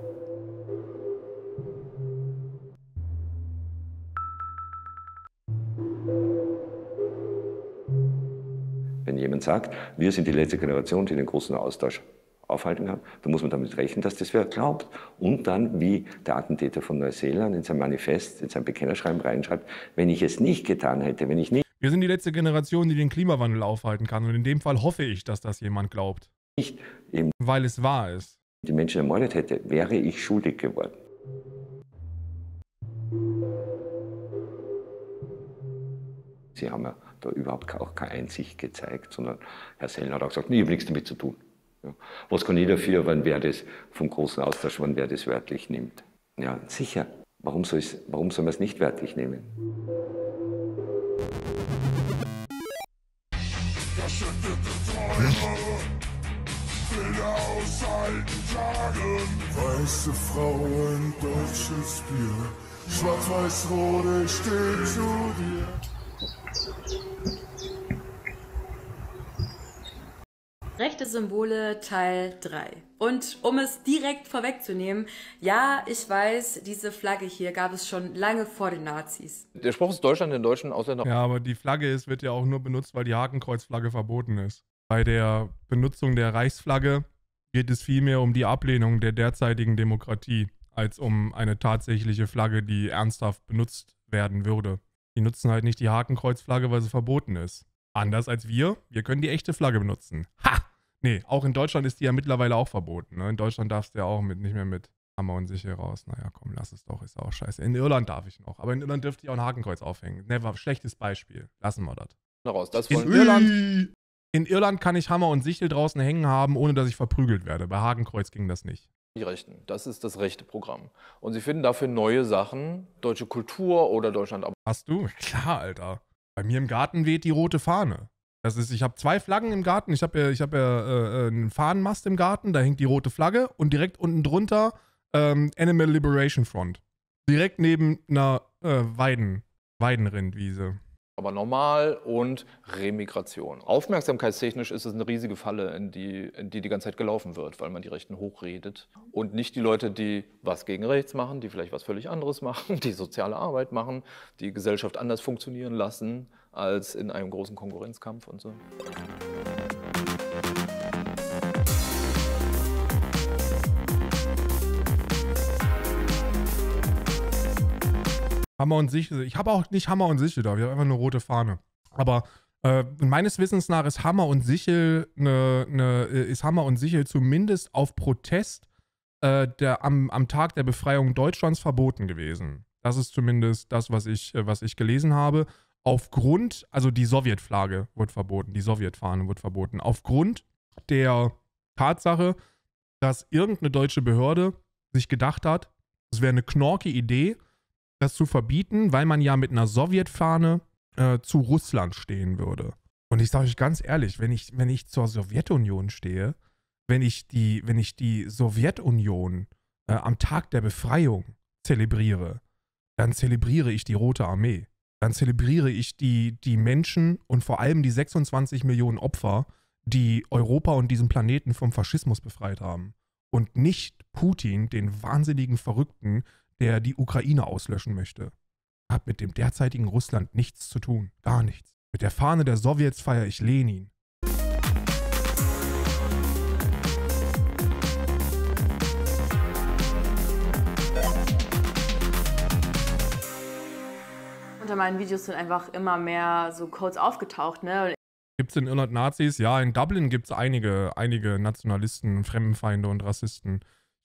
Wenn jemand sagt, wir sind die letzte Generation, die den großen Austausch aufhalten kann, dann muss man damit rechnen, dass das wer glaubt. Und dann, wie der Attentäter von Neuseeland in seinem Manifest, in seinem Bekennerschreiben reinschreibt, wenn ich es nicht getan hätte, wenn ich nicht. Wir sind die letzte Generation, die den Klimawandel aufhalten kann. Und in dem Fall hoffe ich, dass das jemand glaubt. Nicht eben. Weil es wahr ist. Die Menschen ermordet hätte, wäre ich schuldig geworden. Sie haben ja da überhaupt auch keine Einsicht gezeigt, sondern Herr Sellen hat auch gesagt, nee, ich habe nichts damit zu tun. Ja. Was kann ich dafür, wenn wer das vom großen Austausch, wenn wer das wörtlich nimmt? Ja, sicher. Warum, soll warum soll man es nicht wörtlich nehmen? Verschüttete Träume, Bilder aus alten Tagen. Weiße Frauen, deutsches Bier, schwarz-weiß-rote steht zu dir. Rechte Symbole Teil 3. Und um es direkt vorwegzunehmen, ja, ich weiß, diese Flagge hier gab es schon lange vor den Nazis. Der Spruch ist Deutschland den deutschen Ausländern. Ja, aber die Flagge ist, wird ja auch nur benutzt, weil die Hakenkreuzflagge verboten ist. Bei der Benutzung der Reichsflagge geht es vielmehr um die Ablehnung der derzeitigen Demokratie, als um eine tatsächliche Flagge, die ernsthaft benutzt werden würde. Die nutzen halt nicht die Hakenkreuzflagge, weil sie verboten ist. Anders als wir, wir können die echte Flagge benutzen. Ha! Nee, auch in Deutschland ist die ja mittlerweile auch verboten. Ne? In Deutschland darfst du ja auch mit, nicht mehr mit Hammer und Sichel raus. Naja, komm, lass es doch, ist auch scheiße. In Irland darf ich noch, aber in Irland dürfte ich auch ein Hakenkreuz aufhängen. Never, schlechtes Beispiel. Lassen wir das. Raus, das in, Irland, in Irland kann ich Hammer und Sichel draußen hängen haben, ohne dass ich verprügelt werde. Bei Hakenkreuz ging das nicht. Die Rechten, das ist das rechte Programm. Und sie finden dafür neue Sachen, deutsche Kultur oder Deutschland. Hast du? Klar, Alter. Bei mir im Garten weht die rote Fahne. Das ist, ich habe zwei Flaggen im Garten. Ich habe ja, ich hab ja äh, äh, einen Fahnenmast im Garten, da hängt die rote Flagge und direkt unten drunter ähm, Animal Liberation Front. Direkt neben einer äh, Weiden, Weidenrindwiese aber normal und Remigration. Aufmerksamkeitstechnisch ist es eine riesige Falle, in die, in die die ganze Zeit gelaufen wird, weil man die Rechten hochredet und nicht die Leute, die was gegen rechts machen, die vielleicht was völlig anderes machen, die soziale Arbeit machen, die Gesellschaft anders funktionieren lassen als in einem großen Konkurrenzkampf und so. Hammer und Sichel. Ich habe auch nicht Hammer und Sichel da, ich habe einfach eine rote Fahne. Aber äh, meines Wissens nach ist Hammer und Sichel ne, ne, äh, ist Hammer und Sichel zumindest auf Protest äh, der, am, am Tag der Befreiung Deutschlands verboten gewesen. Das ist zumindest das, was ich, äh, was ich gelesen habe. Aufgrund, also die Sowjetflagge wurde verboten, die Sowjetfahne wurde verboten. Aufgrund der Tatsache, dass irgendeine deutsche Behörde sich gedacht hat, es wäre eine knorke Idee, das zu verbieten, weil man ja mit einer Sowjetfahne äh, zu Russland stehen würde. Und ich sage euch ganz ehrlich, wenn ich, wenn ich zur Sowjetunion stehe, wenn ich die, wenn ich die Sowjetunion äh, am Tag der Befreiung zelebriere, dann zelebriere ich die Rote Armee. Dann zelebriere ich die, die Menschen und vor allem die 26 Millionen Opfer, die Europa und diesen Planeten vom Faschismus befreit haben. Und nicht Putin, den wahnsinnigen Verrückten, der die Ukraine auslöschen möchte, hat mit dem derzeitigen Russland nichts zu tun. Gar nichts. Mit der Fahne der Sowjets feiere ich Lenin. Unter meinen Videos sind einfach immer mehr so Codes aufgetaucht, ne? Gibt es in Irland Nazis? Ja, in Dublin gibt es einige, einige Nationalisten, Fremdenfeinde und Rassisten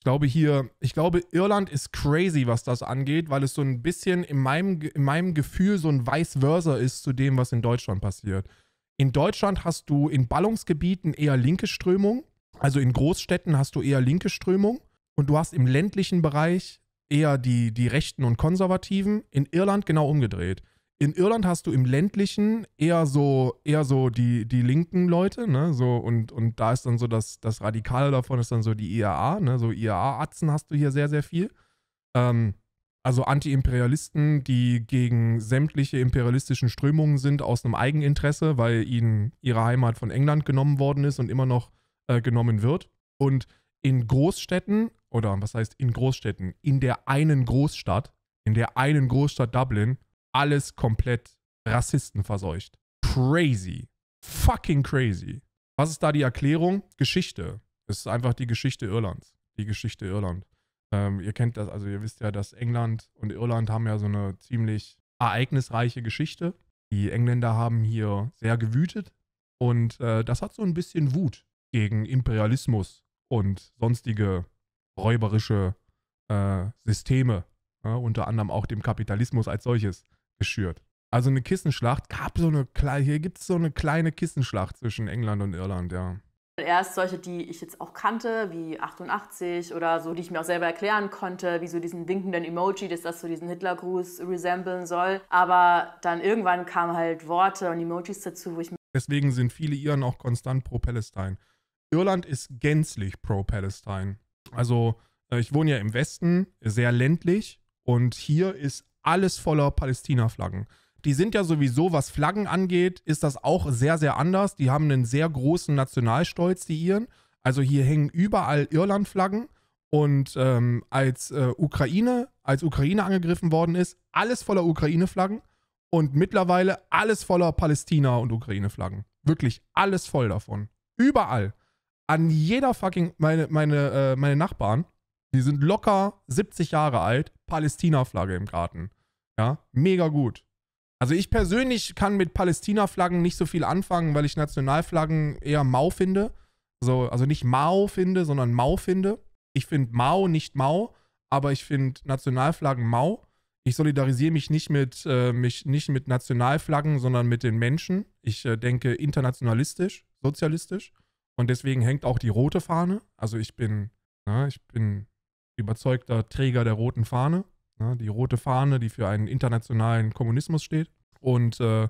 glaube hier, ich glaube, Irland ist crazy, was das angeht, weil es so ein bisschen in meinem, in meinem Gefühl so ein vice versa ist zu dem, was in Deutschland passiert. In Deutschland hast du in Ballungsgebieten eher linke Strömung, also in Großstädten hast du eher linke Strömung und du hast im ländlichen Bereich eher die, die Rechten und Konservativen. In Irland genau umgedreht in Irland hast du im ländlichen eher so eher so die, die linken Leute, ne, so und, und da ist dann so das, das Radikale davon ist dann so die IAA, ne, so IAA-Atzen hast du hier sehr sehr viel. Ähm, also Anti-Imperialisten, die gegen sämtliche imperialistischen Strömungen sind aus einem Eigeninteresse, weil ihnen ihre Heimat von England genommen worden ist und immer noch äh, genommen wird. Und in Großstädten oder was heißt in Großstädten, in der einen Großstadt, in der einen Großstadt Dublin alles komplett Rassisten verseucht. Crazy. Fucking crazy. Was ist da die Erklärung? Geschichte. Es ist einfach die Geschichte Irlands. Die Geschichte Irland. Ähm, ihr kennt das, also ihr wisst ja, dass England und Irland haben ja so eine ziemlich ereignisreiche Geschichte. Die Engländer haben hier sehr gewütet und äh, das hat so ein bisschen Wut gegen Imperialismus und sonstige räuberische äh, Systeme, ja, ne, unter anderem auch dem Kapitalismus als solches geschürt. Also eine Kissenschlacht gab so eine kleine, hier gibt es so eine kleine Kissenschlacht zwischen England und Irland, ja. Erst solche, die ich jetzt auch kannte, wie 88 oder so, die ich mir auch selber erklären konnte, wie so diesen winkenden Emoji, dass das so diesen Hitlergruß resemblen soll. Aber dann irgendwann kamen halt Worte und Emojis dazu, wo ich. mir. Deswegen sind viele Iren auch konstant pro Palestine. Irland ist gänzlich pro Palestine. Also, äh, ich wohne ja im Westen, sehr ländlich. Und hier ist alles voller Palästina-Flaggen. Die sind ja sowieso, was Flaggen angeht, ist das auch sehr, sehr anders. Die haben einen sehr großen Nationalstolz, die Iren. Also hier hängen überall Irland-Flaggen. Und ähm, als äh, Ukraine, als Ukraine angegriffen worden ist, alles voller Ukraine-Flaggen und mittlerweile alles voller Palästina- und Ukraine-Flaggen. Wirklich alles voll davon. Überall. An jeder fucking, meine, meine, äh, meine Nachbarn, die sind locker 70 Jahre alt, Palästina-Flagge im Garten. Ja, mega gut. Also ich persönlich kann mit Palästina-Flaggen nicht so viel anfangen, weil ich Nationalflaggen eher mau finde. So, also nicht mau finde, sondern Mau finde. Ich finde mau nicht Mau, aber ich finde Nationalflaggen Mau. Ich solidarisiere mich nicht mit, äh, mich nicht mit Nationalflaggen, sondern mit den Menschen. Ich äh, denke internationalistisch, sozialistisch. Und deswegen hängt auch die rote Fahne. Also ich bin, na, ne, ich bin überzeugter Träger der roten Fahne ne, die rote Fahne, die für einen internationalen Kommunismus steht. Und äh,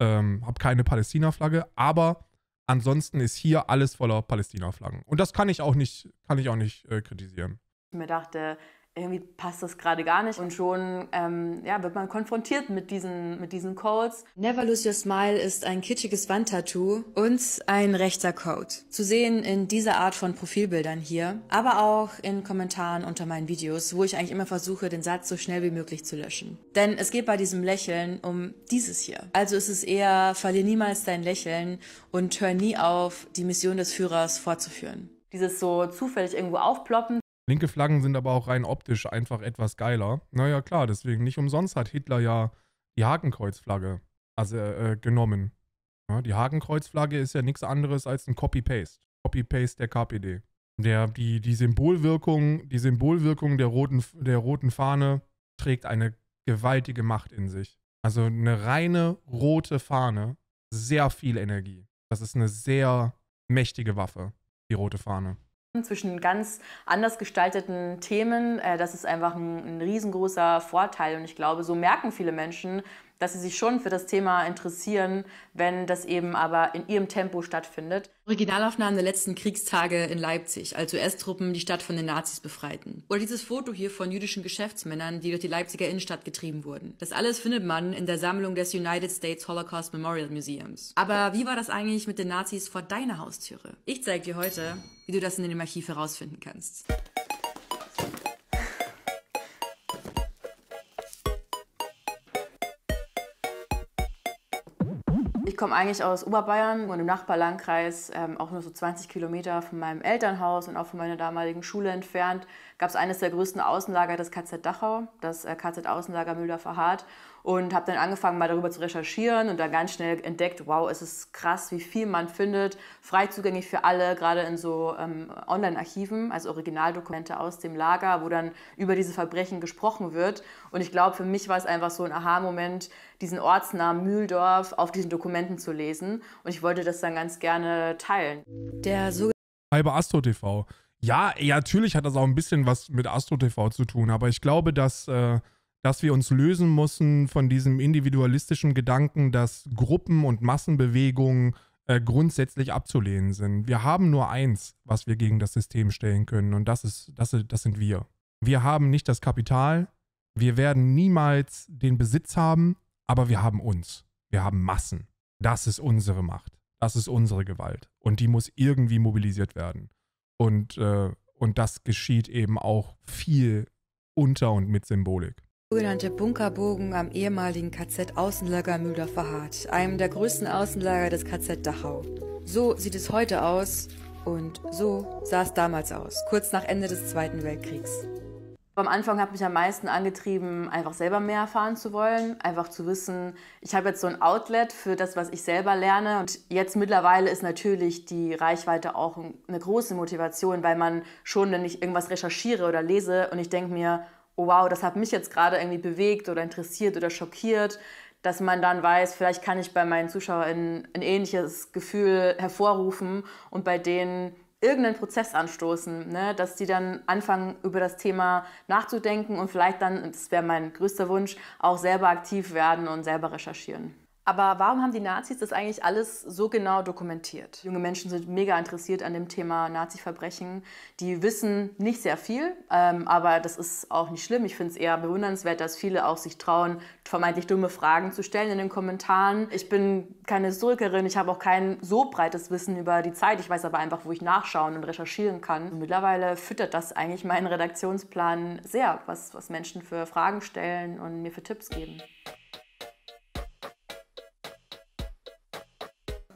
ähm, habe keine Palästina-Flagge, aber ansonsten ist hier alles voller Palästina-Flaggen. Und das kann ich auch nicht, kann ich auch nicht äh, kritisieren. Ich mir dachte, irgendwie passt das gerade gar nicht. Und schon ähm, ja, wird man konfrontiert mit diesen, mit diesen Codes. Never Lose Your Smile ist ein kitschiges Wandtattoo und ein rechter Code. Zu sehen in dieser Art von Profilbildern hier, aber auch in Kommentaren unter meinen Videos, wo ich eigentlich immer versuche, den Satz so schnell wie möglich zu löschen. Denn es geht bei diesem Lächeln um dieses hier. Also ist es eher, verlier niemals dein Lächeln und hör nie auf, die Mission des Führers fortzuführen dieses so zufällig irgendwo aufploppen. Linke Flaggen sind aber auch rein optisch einfach etwas geiler. Naja, klar, deswegen nicht umsonst hat Hitler ja die Hakenkreuzflagge also, äh, genommen. Ja, die Hakenkreuzflagge ist ja nichts anderes als ein Copy-Paste. Copy-Paste der KPD. Der, die, die, Symbolwirkung, die Symbolwirkung der roten, der roten Fahne trägt eine gewaltige Macht in sich. Also eine reine rote Fahne, sehr viel Energie. Das ist eine sehr mächtige Waffe, die rote Fahne zwischen ganz anders gestalteten Themen. Äh, das ist einfach ein, ein riesengroßer Vorteil und ich glaube, so merken viele Menschen, dass sie sich schon für das Thema interessieren, wenn das eben aber in ihrem Tempo stattfindet. Originalaufnahmen der letzten Kriegstage in Leipzig, als US-Truppen die Stadt von den Nazis befreiten. Oder dieses Foto hier von jüdischen Geschäftsmännern, die durch die Leipziger Innenstadt getrieben wurden. Das alles findet man in der Sammlung des United States Holocaust Memorial Museums. Aber wie war das eigentlich mit den Nazis vor deiner Haustüre? Ich zeige dir heute, wie du das in dem Archiv herausfinden kannst. Ich komme eigentlich aus Oberbayern und im Nachbarlandkreis, ähm, auch nur so 20 Kilometer von meinem Elternhaus und auch von meiner damaligen Schule entfernt gab es eines der größten Außenlager des KZ Dachau, das äh, KZ Außenlager Mühldorf-Verhardt und habe dann angefangen, mal darüber zu recherchieren und dann ganz schnell entdeckt, wow, es ist krass, wie viel man findet, frei zugänglich für alle, gerade in so ähm, Online-Archiven, also Originaldokumente aus dem Lager, wo dann über diese Verbrechen gesprochen wird. Und ich glaube, für mich war es einfach so ein Aha-Moment, diesen Ortsnamen Mühldorf auf diesen Dokumenten zu lesen. Und ich wollte das dann ganz gerne teilen. Der so bei Astro TV. Ja, ja, natürlich hat das auch ein bisschen was mit Astro TV zu tun, aber ich glaube, dass, äh, dass wir uns lösen müssen von diesem individualistischen Gedanken, dass Gruppen und Massenbewegungen äh, grundsätzlich abzulehnen sind. Wir haben nur eins, was wir gegen das System stellen können, und das ist, das, das sind wir. Wir haben nicht das Kapital, wir werden niemals den Besitz haben, aber wir haben uns. Wir haben Massen. Das ist unsere Macht. Das ist unsere Gewalt. Und die muss irgendwie mobilisiert werden. Und, äh, und das geschieht eben auch viel unter und mit Symbolik. Sogenannte Bunkerbogen am ehemaligen KZ-Außenlager Müller hart einem der größten Außenlager des KZ Dachau. So sieht es heute aus und so sah es damals aus, kurz nach Ende des Zweiten Weltkriegs. Am Anfang hat mich am meisten angetrieben, einfach selber mehr erfahren zu wollen, einfach zu wissen, ich habe jetzt so ein Outlet für das, was ich selber lerne. Und jetzt mittlerweile ist natürlich die Reichweite auch eine große Motivation, weil man schon, wenn ich irgendwas recherchiere oder lese und ich denke mir, oh wow, das hat mich jetzt gerade irgendwie bewegt oder interessiert oder schockiert, dass man dann weiß, vielleicht kann ich bei meinen Zuschauern ein ähnliches Gefühl hervorrufen und bei denen irgendeinen Prozess anstoßen, ne? dass die dann anfangen, über das Thema nachzudenken und vielleicht dann, das wäre mein größter Wunsch, auch selber aktiv werden und selber recherchieren. Aber warum haben die Nazis das eigentlich alles so genau dokumentiert? Junge Menschen sind mega interessiert an dem Thema Nazi-Verbrechen. Die wissen nicht sehr viel, ähm, aber das ist auch nicht schlimm. Ich finde es eher bewundernswert, dass viele auch sich trauen, vermeintlich dumme Fragen zu stellen in den Kommentaren. Ich bin keine Historikerin, ich habe auch kein so breites Wissen über die Zeit. Ich weiß aber einfach, wo ich nachschauen und recherchieren kann. Und mittlerweile füttert das eigentlich meinen Redaktionsplan sehr, was, was Menschen für Fragen stellen und mir für Tipps geben.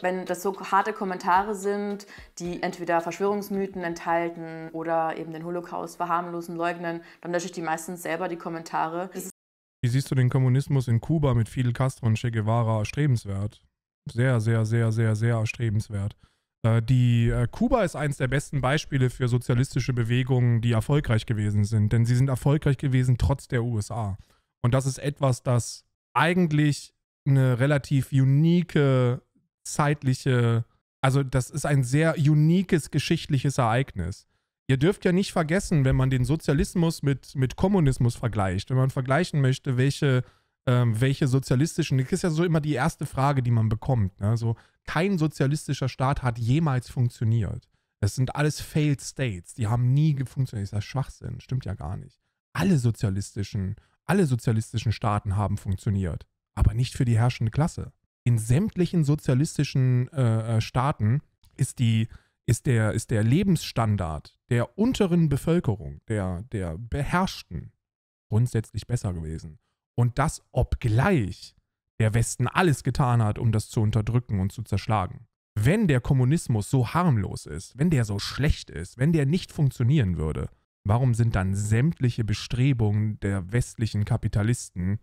wenn das so harte Kommentare sind, die entweder Verschwörungsmythen enthalten oder eben den Holocaust verharmlosen, leugnen, dann lösche ich die meistens selber die Kommentare. Wie siehst du den Kommunismus in Kuba mit Fidel Castro und Che Guevara erstrebenswert? Sehr, sehr, sehr, sehr, sehr erstrebenswert. Äh, die äh, Kuba ist eines der besten Beispiele für sozialistische Bewegungen, die erfolgreich gewesen sind, denn sie sind erfolgreich gewesen trotz der USA. Und das ist etwas, das eigentlich eine relativ unique zeitliche, also das ist ein sehr uniques geschichtliches Ereignis. Ihr dürft ja nicht vergessen, wenn man den Sozialismus mit, mit Kommunismus vergleicht, wenn man vergleichen möchte, welche, ähm, welche sozialistischen, das ist ja so immer die erste Frage, die man bekommt. Ne? So, kein sozialistischer Staat hat jemals funktioniert. Es sind alles Failed States, die haben nie funktioniert. Das ist ja Schwachsinn, stimmt ja gar nicht. Alle sozialistischen, alle sozialistischen Staaten haben funktioniert, aber nicht für die herrschende Klasse in sämtlichen sozialistischen äh, äh, Staaten ist die ist der, ist der Lebensstandard der unteren Bevölkerung, der, der Beherrschten, grundsätzlich besser gewesen. Und das, obgleich der Westen alles getan hat, um das zu unterdrücken und zu zerschlagen. Wenn der Kommunismus so harmlos ist, wenn der so schlecht ist, wenn der nicht funktionieren würde, warum sind dann sämtliche Bestrebungen der westlichen Kapitalisten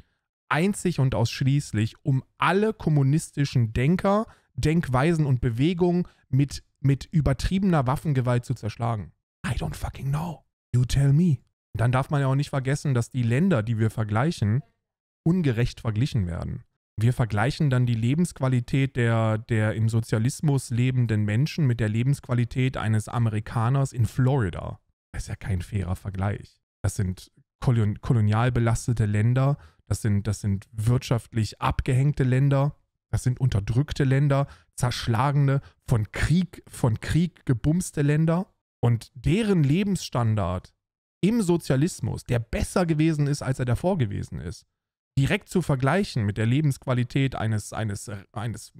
einzig und ausschließlich um alle kommunistischen Denker, Denkweisen und Bewegungen mit, mit übertriebener Waffengewalt zu zerschlagen. I don't fucking know. You tell me. Und dann darf man ja auch nicht vergessen, dass die Länder, die wir vergleichen, ungerecht verglichen werden. Wir vergleichen dann die Lebensqualität der, der im Sozialismus lebenden Menschen mit der Lebensqualität eines Amerikaners in Florida. Das ist ja kein fairer Vergleich. Das sind kolonial belastete Länder das sind, das sind wirtschaftlich abgehängte Länder, das sind unterdrückte Länder, zerschlagene, von Krieg, von Krieg gebumste Länder. Und deren Lebensstandard im Sozialismus, der besser gewesen ist, als er davor gewesen ist, direkt zu vergleichen mit der Lebensqualität eines, eines, eines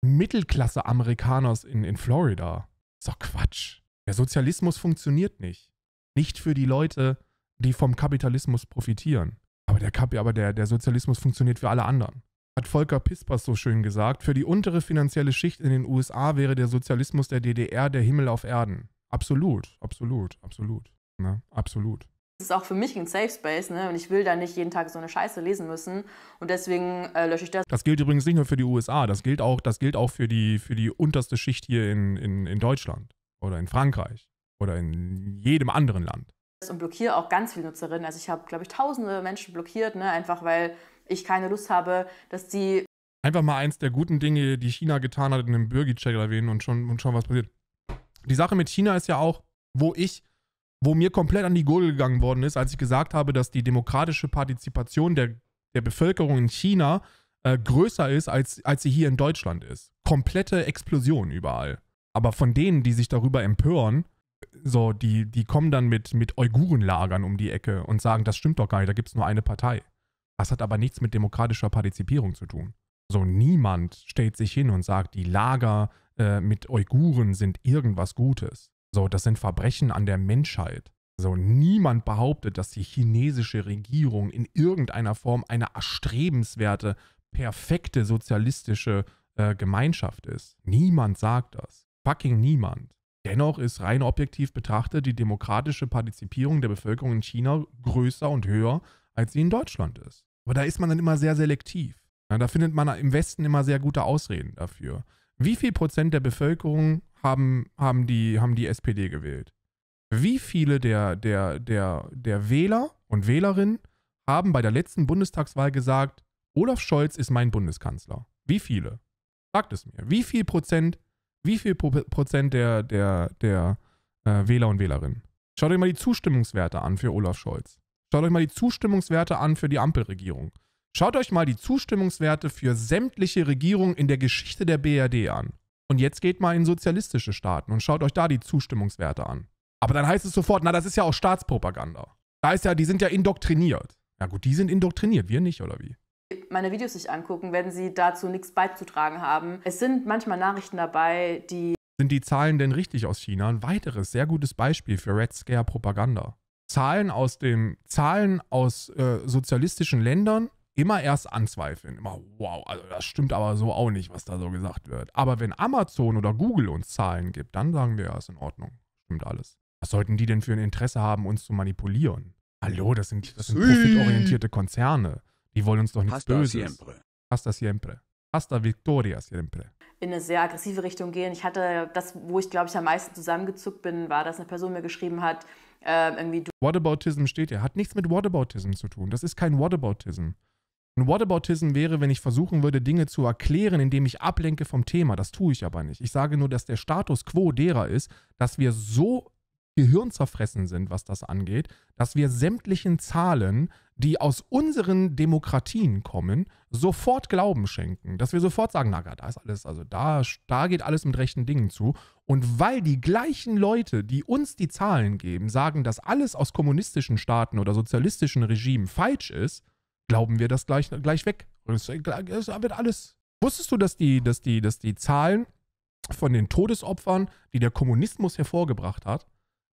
Mittelklasse-Amerikaners in, in Florida, ist doch Quatsch. Der Sozialismus funktioniert nicht. Nicht für die Leute, die vom Kapitalismus profitieren. Aber der Kapi, aber der, der Sozialismus funktioniert für alle anderen. Hat Volker Pispers so schön gesagt, für die untere finanzielle Schicht in den USA wäre der Sozialismus der DDR der Himmel auf Erden. Absolut, absolut, absolut. Ne? Absolut. Es ist auch für mich ein Safe Space, ne? Und ich will da nicht jeden Tag so eine Scheiße lesen müssen. Und deswegen äh, lösche ich das. Das gilt übrigens nicht nur für die USA, das gilt auch, das gilt auch für, die, für die unterste Schicht hier in, in, in Deutschland oder in Frankreich oder in jedem anderen Land und blockiere auch ganz viele Nutzerinnen. Also ich habe, glaube ich, tausende Menschen blockiert, ne? einfach weil ich keine Lust habe, dass die... Einfach mal eins der guten Dinge, die China getan hat, in einem Bürgi-Check erwähnen und schon, und schon was passiert. Die Sache mit China ist ja auch, wo ich, wo mir komplett an die Gurgel gegangen worden ist, als ich gesagt habe, dass die demokratische Partizipation der, der Bevölkerung in China äh, größer ist, als, als sie hier in Deutschland ist. Komplette Explosion überall. Aber von denen, die sich darüber empören, so, die, die kommen dann mit, mit Uigurenlagern um die Ecke und sagen, das stimmt doch gar nicht, da gibt es nur eine Partei. Das hat aber nichts mit demokratischer Partizipierung zu tun. So, niemand stellt sich hin und sagt, die Lager äh, mit Uiguren sind irgendwas Gutes. So, das sind Verbrechen an der Menschheit. So, niemand behauptet, dass die chinesische Regierung in irgendeiner Form eine erstrebenswerte, perfekte sozialistische äh, Gemeinschaft ist. Niemand sagt das. Fucking niemand. Dennoch ist rein objektiv betrachtet die demokratische Partizipierung der Bevölkerung in China größer und höher, als sie in Deutschland ist. Aber da ist man dann immer sehr selektiv. Ja, da findet man im Westen immer sehr gute Ausreden dafür. Wie viel Prozent der Bevölkerung haben, haben, die, haben die SPD gewählt? Wie viele der, der, der, der Wähler und Wählerinnen haben bei der letzten Bundestagswahl gesagt, Olaf Scholz ist mein Bundeskanzler? Wie viele? Sagt es mir. Wie viel Prozent wie viel Prozent der, der, der äh, Wähler und Wählerinnen? Schaut euch mal die Zustimmungswerte an für Olaf Scholz. Schaut euch mal die Zustimmungswerte an für die Ampelregierung. Schaut euch mal die Zustimmungswerte für sämtliche Regierungen in der Geschichte der BRD an. Und jetzt geht mal in sozialistische Staaten und schaut euch da die Zustimmungswerte an. Aber dann heißt es sofort, na, das ist ja auch Staatspropaganda. Da ist ja, die sind ja indoktriniert. Na gut, die sind indoktriniert, wir nicht, oder wie? meine Videos sich angucken, werden sie dazu nichts beizutragen haben. Es sind manchmal Nachrichten dabei, die... Sind die Zahlen denn richtig aus China? Ein weiteres sehr gutes Beispiel für Red Scare Propaganda. Zahlen aus dem Zahlen aus äh, sozialistischen Ländern immer erst anzweifeln. Immer wow, also das stimmt aber so auch nicht, was da so gesagt wird. Aber wenn Amazon oder Google uns Zahlen gibt, dann sagen wir, ja, ist in Ordnung. Stimmt alles. Was sollten die denn für ein Interesse haben, uns zu manipulieren? Hallo, das sind, das sind profitorientierte Konzerne. Die wollen uns doch nichts Hasta Böses. Siempre. Hasta siempre. Hasta Victoria siempre. In eine sehr aggressive Richtung gehen. Ich hatte das, wo ich glaube ich am meisten zusammengezuckt bin, war, dass eine Person mir geschrieben hat, äh, irgendwie. Whataboutism steht ja, hat nichts mit Whataboutism zu tun. Das ist kein Whataboutism. Ein Whataboutism wäre, wenn ich versuchen würde, Dinge zu erklären, indem ich ablenke vom Thema. Das tue ich aber nicht. Ich sage nur, dass der Status quo derer ist, dass wir so Gehirn zerfressen sind, was das angeht, dass wir sämtlichen Zahlen, die aus unseren Demokratien kommen, sofort Glauben schenken. Dass wir sofort sagen, na, da ist alles, also da, da geht alles mit rechten Dingen zu. Und weil die gleichen Leute, die uns die Zahlen geben, sagen, dass alles aus kommunistischen Staaten oder sozialistischen Regimen falsch ist, glauben wir das gleich, gleich weg. Es wird alles. Wusstest du, dass die, dass die, dass die Zahlen von den Todesopfern, die der Kommunismus hervorgebracht hat,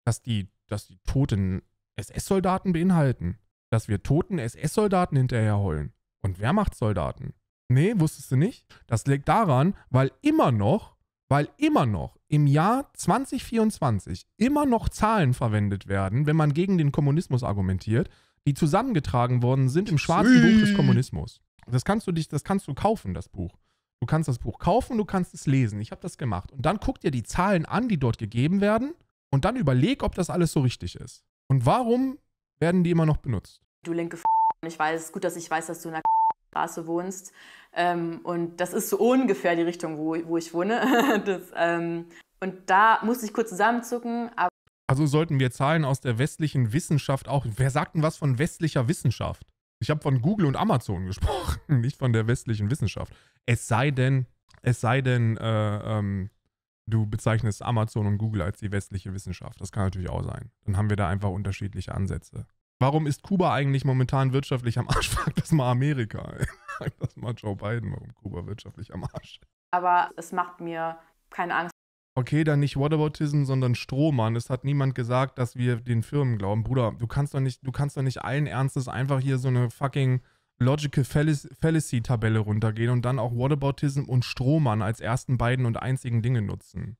dass die, dass die toten SS-Soldaten beinhalten. Dass wir toten SS-Soldaten hinterher heulen. Und Wehrmachtssoldaten. Nee, wusstest du nicht? Das liegt daran, weil immer noch, weil immer noch im Jahr 2024 immer noch Zahlen verwendet werden, wenn man gegen den Kommunismus argumentiert, die zusammengetragen worden sind im schwarzen Buch des Kommunismus. Das kannst du dich, das kannst du kaufen, das Buch. Du kannst das Buch kaufen, du kannst es lesen. Ich habe das gemacht. Und dann guck dir die Zahlen an, die dort gegeben werden und dann überleg, ob das alles so richtig ist. Und warum werden die immer noch benutzt? Du linke F ich weiß, es ist gut, dass ich weiß, dass du in der Straße wohnst. Ähm, und das ist so ungefähr die Richtung, wo, wo ich wohne. das, ähm, und da musste ich kurz zusammenzucken. also sollten wir Zahlen aus der westlichen Wissenschaft auch. Wer sagt denn was von westlicher Wissenschaft? Ich habe von Google und Amazon gesprochen, nicht von der westlichen Wissenschaft. Es sei denn, es sei denn, äh, ähm, du bezeichnest Amazon und Google als die westliche Wissenschaft. Das kann natürlich auch sein. Dann haben wir da einfach unterschiedliche Ansätze. Warum ist Kuba eigentlich momentan wirtschaftlich am Arsch? Frag das mal Amerika. Frag das mal Joe Biden, warum Kuba wirtschaftlich am Arsch. Aber es macht mir keine Angst. Okay, dann nicht Whataboutism, sondern Strohmann. Es hat niemand gesagt, dass wir den Firmen glauben. Bruder, du kannst doch nicht, du kannst doch nicht allen Ernstes einfach hier so eine fucking Logical Fallacy-Tabelle runtergehen und dann auch Whataboutism und Strohmann als ersten beiden und einzigen Dinge nutzen.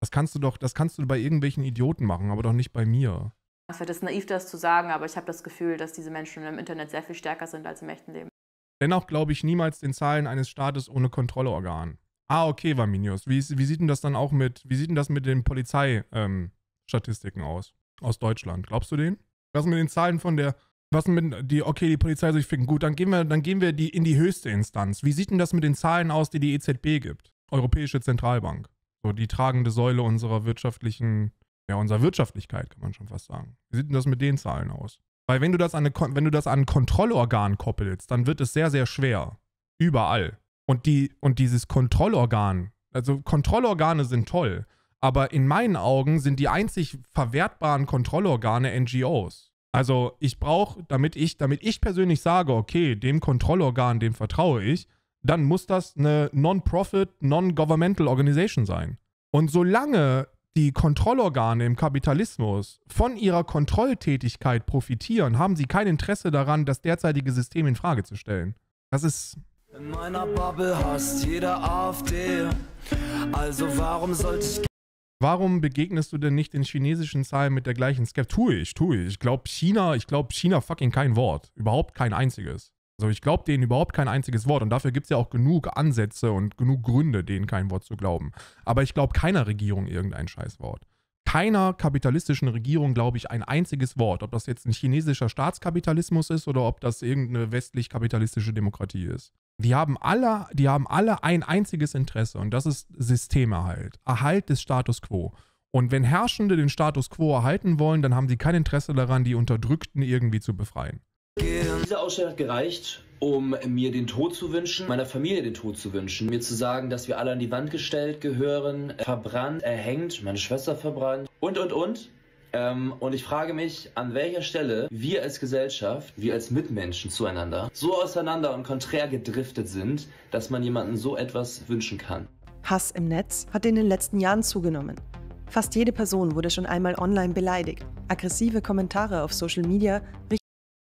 Das kannst du doch, das kannst du bei irgendwelchen Idioten machen, aber doch nicht bei mir. Es ist naiv, das zu sagen, aber ich habe das Gefühl, dass diese Menschen im Internet sehr viel stärker sind als im echten Leben. Dennoch glaube ich niemals den Zahlen eines Staates ohne Kontrollorgan. Ah, okay, Vaminius. Wie, wie sieht denn das dann auch mit, wie sieht denn das mit den Polizeistatistiken ähm, aus? Aus Deutschland. Glaubst du den? Was mit den Zahlen von der was mit die, okay, die Polizei sich ficken. Gut, dann gehen wir, dann gehen wir die, in die höchste Instanz. Wie sieht denn das mit den Zahlen aus, die die EZB gibt? Europäische Zentralbank. So die tragende Säule unserer wirtschaftlichen, ja, unserer Wirtschaftlichkeit, kann man schon fast sagen. Wie sieht denn das mit den Zahlen aus? Weil wenn du das an, eine, wenn du das an ein Kontrollorgan koppelst, dann wird es sehr, sehr schwer. Überall. Und, die, und dieses Kontrollorgan, also Kontrollorgane sind toll, aber in meinen Augen sind die einzig verwertbaren Kontrollorgane NGOs. Also ich brauche, damit ich, damit ich persönlich sage, okay, dem Kontrollorgan, dem vertraue ich, dann muss das eine Non-Profit, Non-Governmental Organisation sein. Und solange die Kontrollorgane im Kapitalismus von ihrer Kontrolltätigkeit profitieren, haben sie kein Interesse daran, das derzeitige System in Frage zu stellen. Das ist. In meiner Bubble hasst jeder AfD. Also warum sollte ich. Warum begegnest du denn nicht den chinesischen Zahlen mit der gleichen Skepsis? Tue ich, tue ich. Ich glaube China, ich glaube China fucking kein Wort. Überhaupt kein einziges. Also ich glaube denen überhaupt kein einziges Wort. Und dafür gibt es ja auch genug Ansätze und genug Gründe, denen kein Wort zu glauben. Aber ich glaube keiner Regierung irgendein Scheißwort keiner kapitalistischen Regierung, glaube ich, ein einziges Wort. Ob das jetzt ein chinesischer Staatskapitalismus ist oder ob das irgendeine westlich-kapitalistische Demokratie ist. Die haben, alle, die haben alle ein einziges Interesse und das ist Systemerhalt, Erhalt des Status quo. Und wenn Herrschende den Status quo erhalten wollen, dann haben sie kein Interesse daran, die Unterdrückten irgendwie zu befreien. Diese Aussage hat gereicht um mir den Tod zu wünschen, meiner Familie den Tod zu wünschen, mir zu sagen, dass wir alle an die Wand gestellt gehören, verbrannt, erhängt, meine Schwester verbrannt und, und, und. Ähm, und ich frage mich, an welcher Stelle wir als Gesellschaft, wir als Mitmenschen zueinander so auseinander und konträr gedriftet sind, dass man jemandem so etwas wünschen kann. Hass im Netz hat in den letzten Jahren zugenommen. Fast jede Person wurde schon einmal online beleidigt. Aggressive Kommentare auf Social Media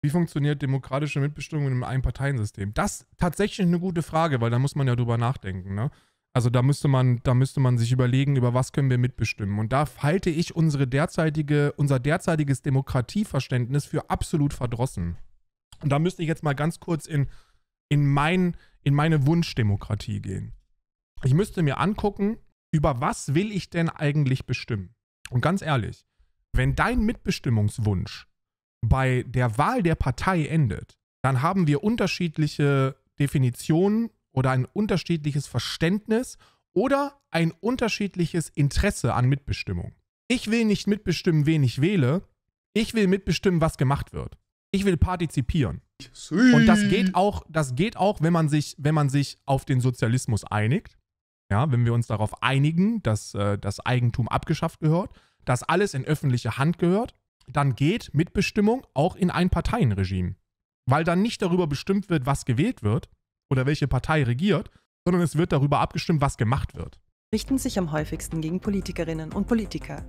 wie funktioniert demokratische Mitbestimmung in einem Einparteiensystem? Das tatsächlich eine gute Frage, weil da muss man ja drüber nachdenken. Ne? Also da müsste man, da müsste man sich überlegen, über was können wir mitbestimmen. Und da halte ich unsere derzeitige, unser derzeitiges Demokratieverständnis für absolut verdrossen. Und da müsste ich jetzt mal ganz kurz in, in, mein, in meine Wunschdemokratie gehen. Ich müsste mir angucken, über was will ich denn eigentlich bestimmen? Und ganz ehrlich, wenn dein Mitbestimmungswunsch bei der Wahl der Partei endet, dann haben wir unterschiedliche Definitionen oder ein unterschiedliches Verständnis oder ein unterschiedliches Interesse an Mitbestimmung. Ich will nicht mitbestimmen, wen ich wähle. Ich will mitbestimmen, was gemacht wird. Ich will partizipieren. Und das geht auch, das geht auch, wenn man sich, wenn man sich auf den Sozialismus einigt. Ja, wenn wir uns darauf einigen, dass äh, das Eigentum abgeschafft gehört, dass alles in öffentliche Hand gehört dann geht Mitbestimmung auch in ein Parteienregime. Weil dann nicht darüber bestimmt wird, was gewählt wird oder welche Partei regiert, sondern es wird darüber abgestimmt, was gemacht wird. Richten sich am häufigsten gegen Politikerinnen und Politiker.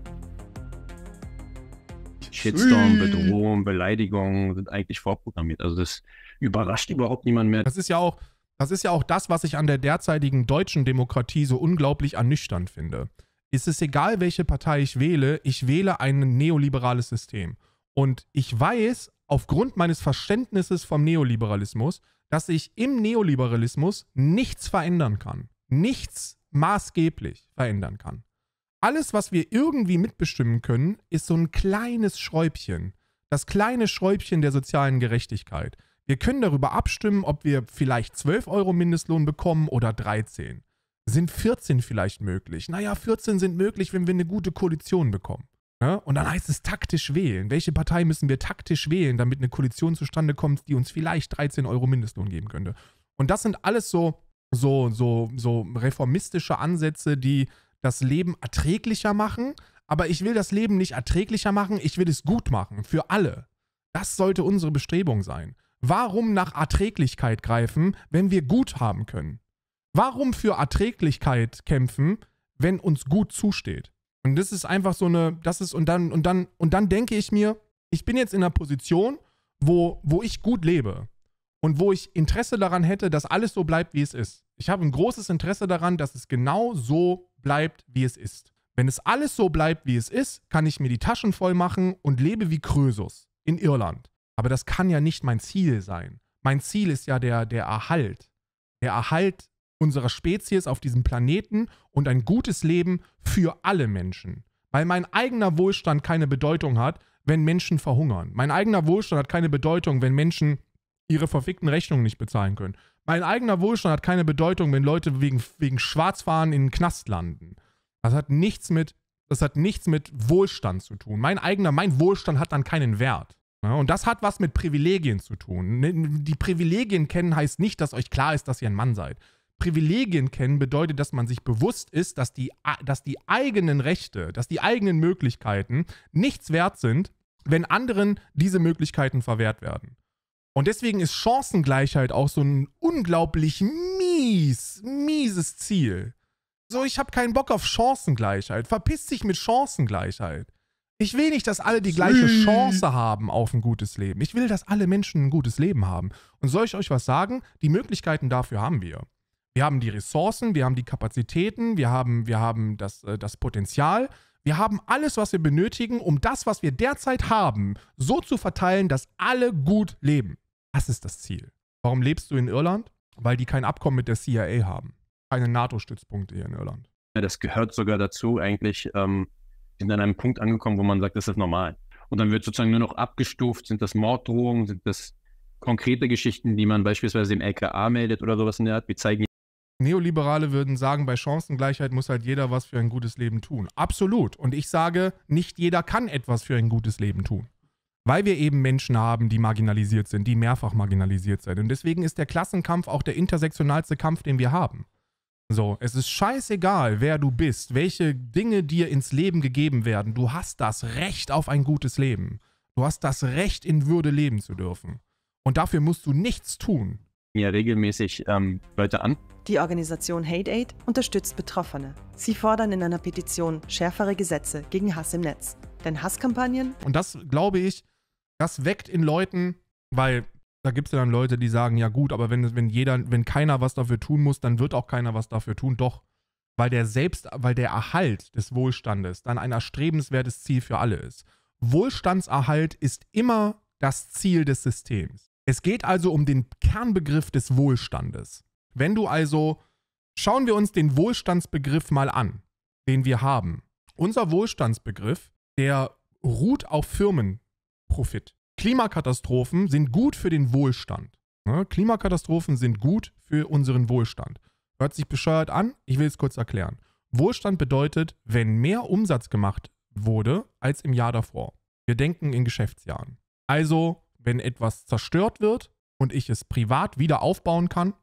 Shitstorm, Bedrohung, Beleidigung sind eigentlich vorprogrammiert. Also das überrascht überhaupt niemand mehr. Das ist ja auch, das ist ja auch das, was ich an der derzeitigen deutschen Demokratie so unglaublich ernüchternd finde ist es egal, welche Partei ich wähle, ich wähle ein neoliberales System. Und ich weiß aufgrund meines Verständnisses vom Neoliberalismus, dass ich im Neoliberalismus nichts verändern kann. Nichts maßgeblich verändern kann. Alles, was wir irgendwie mitbestimmen können, ist so ein kleines Schräubchen. Das kleine Schräubchen der sozialen Gerechtigkeit. Wir können darüber abstimmen, ob wir vielleicht 12 Euro Mindestlohn bekommen oder 13 sind 14 vielleicht möglich. Naja, 14 sind möglich, wenn wir eine gute Koalition bekommen. Ja? Und dann heißt es taktisch wählen. Welche Partei müssen wir taktisch wählen, damit eine Koalition zustande kommt, die uns vielleicht 13 Euro Mindestlohn geben könnte? Und das sind alles so, so, so, so reformistische Ansätze, die das Leben erträglicher machen. Aber ich will das Leben nicht erträglicher machen, ich will es gut machen, für alle. Das sollte unsere Bestrebung sein. Warum nach Erträglichkeit greifen, wenn wir gut haben können? Warum für Erträglichkeit kämpfen, wenn uns gut zusteht? Und das ist einfach so eine, das ist, und dann, und dann, und dann denke ich mir, ich bin jetzt in einer Position, wo, wo ich gut lebe und wo ich Interesse daran hätte, dass alles so bleibt, wie es ist. Ich habe ein großes Interesse daran, dass es genau so bleibt, wie es ist. Wenn es alles so bleibt, wie es ist, kann ich mir die Taschen voll machen und lebe wie Krösus in Irland. Aber das kann ja nicht mein Ziel sein. Mein Ziel ist ja der, der Erhalt. Der Erhalt unserer Spezies auf diesem Planeten und ein gutes Leben für alle Menschen. Weil mein eigener Wohlstand keine Bedeutung hat, wenn Menschen verhungern. Mein eigener Wohlstand hat keine Bedeutung, wenn Menschen ihre verfickten Rechnungen nicht bezahlen können. Mein eigener Wohlstand hat keine Bedeutung, wenn Leute wegen, wegen Schwarzfahren in den Knast landen. Das hat nichts mit, das hat nichts mit Wohlstand zu tun. Mein eigener, mein Wohlstand hat dann keinen Wert. und das hat was mit Privilegien zu tun. Ne, die Privilegien kennen heißt nicht, dass euch klar ist, dass ihr ein Mann seid. Privilegien kennen bedeutet, dass man sich bewusst ist, dass die, dass die eigenen Rechte, dass die eigenen Möglichkeiten nichts wert sind, wenn anderen diese Möglichkeiten verwehrt werden. Und deswegen ist Chancengleichheit auch so ein unglaublich mies, mieses Ziel. So, ich habe keinen Bock auf Chancengleichheit. Verpiss dich mit Chancengleichheit. Ich will nicht, dass alle die gleiche Chance haben auf ein gutes Leben. Ich will, dass alle Menschen ein gutes Leben haben. Und soll ich euch was sagen? Die Möglichkeiten dafür haben wir. Wir haben die Ressourcen, wir haben die Kapazitäten, wir haben, wir haben das, äh, das Potenzial. Wir haben alles, was wir benötigen, um das, was wir derzeit haben, so zu verteilen, dass alle gut leben. Das ist das Ziel. Warum lebst du in Irland? Weil die kein Abkommen mit der CIA haben. Keine NATO-Stützpunkte hier in Irland. Ja, das gehört sogar dazu, eigentlich ähm, sind an einem Punkt angekommen, wo man sagt, das ist normal. Und dann wird sozusagen nur noch abgestuft, sind das Morddrohungen, sind das konkrete Geschichten, die man beispielsweise im LKA meldet oder sowas in der Art. Wir zeigen Neoliberale würden sagen, bei Chancengleichheit muss halt jeder was für ein gutes Leben tun. Absolut. Und ich sage, nicht jeder kann etwas für ein gutes Leben tun. Weil wir eben Menschen haben, die marginalisiert sind, die mehrfach marginalisiert sind. Und deswegen ist der Klassenkampf auch der intersektionalste Kampf, den wir haben. So, es ist scheißegal, wer du bist, welche Dinge dir ins Leben gegeben werden. Du hast das Recht auf ein gutes Leben. Du hast das Recht, in Würde leben zu dürfen. Und dafür musst du nichts tun mir regelmäßig ähm, Leute an. Die Organisation Hate Aid unterstützt Betroffene. Sie fordern in einer Petition schärfere Gesetze gegen Hass im Netz. Denn Hasskampagnen. Und das, glaube ich, das weckt in Leuten, weil da gibt es ja dann Leute, die sagen, ja gut, aber wenn, wenn jeder, wenn keiner was dafür tun muss, dann wird auch keiner was dafür tun. Doch, weil der selbst, weil der Erhalt des Wohlstandes dann ein erstrebenswertes Ziel für alle ist. Wohlstandserhalt ist immer das Ziel des Systems. Es geht also um den Kernbegriff des Wohlstandes. Wenn du also, schauen wir uns den Wohlstandsbegriff mal an, den wir haben. Unser Wohlstandsbegriff, der ruht auf Firmenprofit. Klimakatastrophen sind gut für den Wohlstand. Ne? Klimakatastrophen sind gut für unseren Wohlstand. Hört sich bescheuert an, ich will es kurz erklären. Wohlstand bedeutet, wenn mehr Umsatz gemacht wurde als im Jahr davor. Wir denken in Geschäftsjahren. Also wenn etwas zerstört wird und ich es privat wieder aufbauen kann,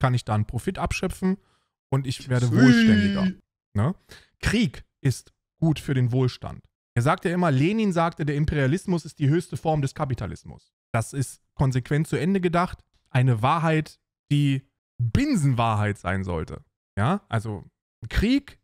kann ich da einen Profit abschöpfen und ich werde wohlständiger. Ne? Krieg ist gut für den Wohlstand. Er sagt ja immer, Lenin sagte, der Imperialismus ist die höchste Form des Kapitalismus. Das ist konsequent zu Ende gedacht. Eine Wahrheit, die Binsenwahrheit sein sollte. Ja, also Krieg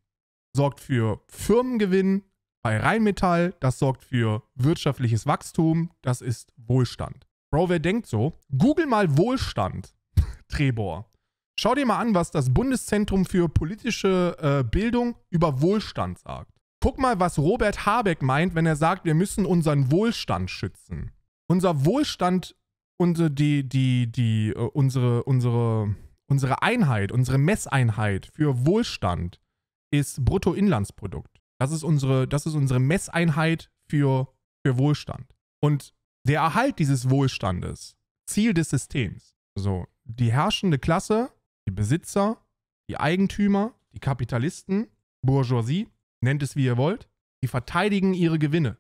sorgt für Firmengewinn, bei Rheinmetall, das sorgt für wirtschaftliches Wachstum, das ist Wohlstand. Bro, wer denkt so? Google mal Wohlstand, Trebor. Schau dir mal an, was das Bundeszentrum für politische äh, Bildung über Wohlstand sagt. Guck mal, was Robert Habeck meint, wenn er sagt, wir müssen unseren Wohlstand schützen. Unser Wohlstand, unsere, die, die, die, uh, unsere, unsere, unsere Einheit, unsere Messeinheit für Wohlstand ist Bruttoinlandsprodukt. Das ist unsere, das ist unsere Messeinheit für, für Wohlstand. Und der Erhalt dieses Wohlstandes, Ziel des Systems. So, die herrschende Klasse, die Besitzer, die Eigentümer, die Kapitalisten, Bourgeoisie, nennt es wie ihr wollt, die verteidigen ihre Gewinne.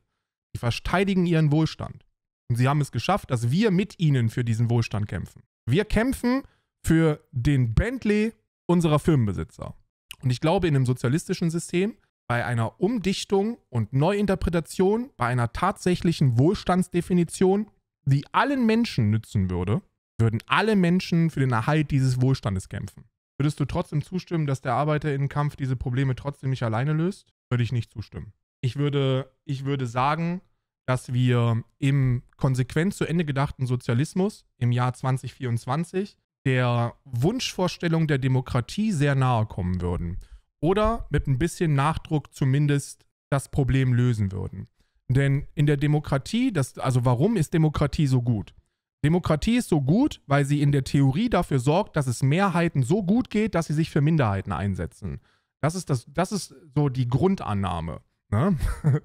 Die verteidigen ihren Wohlstand. Und sie haben es geschafft, dass wir mit ihnen für diesen Wohlstand kämpfen. Wir kämpfen für den Bentley unserer Firmenbesitzer. Und ich glaube, in einem sozialistischen System bei einer Umdichtung und Neuinterpretation, bei einer tatsächlichen Wohlstandsdefinition, die allen Menschen nützen würde, würden alle Menschen für den Erhalt dieses Wohlstandes kämpfen. Würdest du trotzdem zustimmen, dass der Arbeiterinnenkampf diese Probleme trotzdem nicht alleine löst? Würde ich nicht zustimmen. Ich würde, ich würde sagen, dass wir im konsequent zu Ende gedachten Sozialismus im Jahr 2024 der Wunschvorstellung der Demokratie sehr nahe kommen würden oder mit ein bisschen Nachdruck zumindest das Problem lösen würden. Denn in der Demokratie, das, also warum ist Demokratie so gut? Demokratie ist so gut, weil sie in der Theorie dafür sorgt, dass es Mehrheiten so gut geht, dass sie sich für Minderheiten einsetzen. Das ist, das, das ist so die Grundannahme. Ne?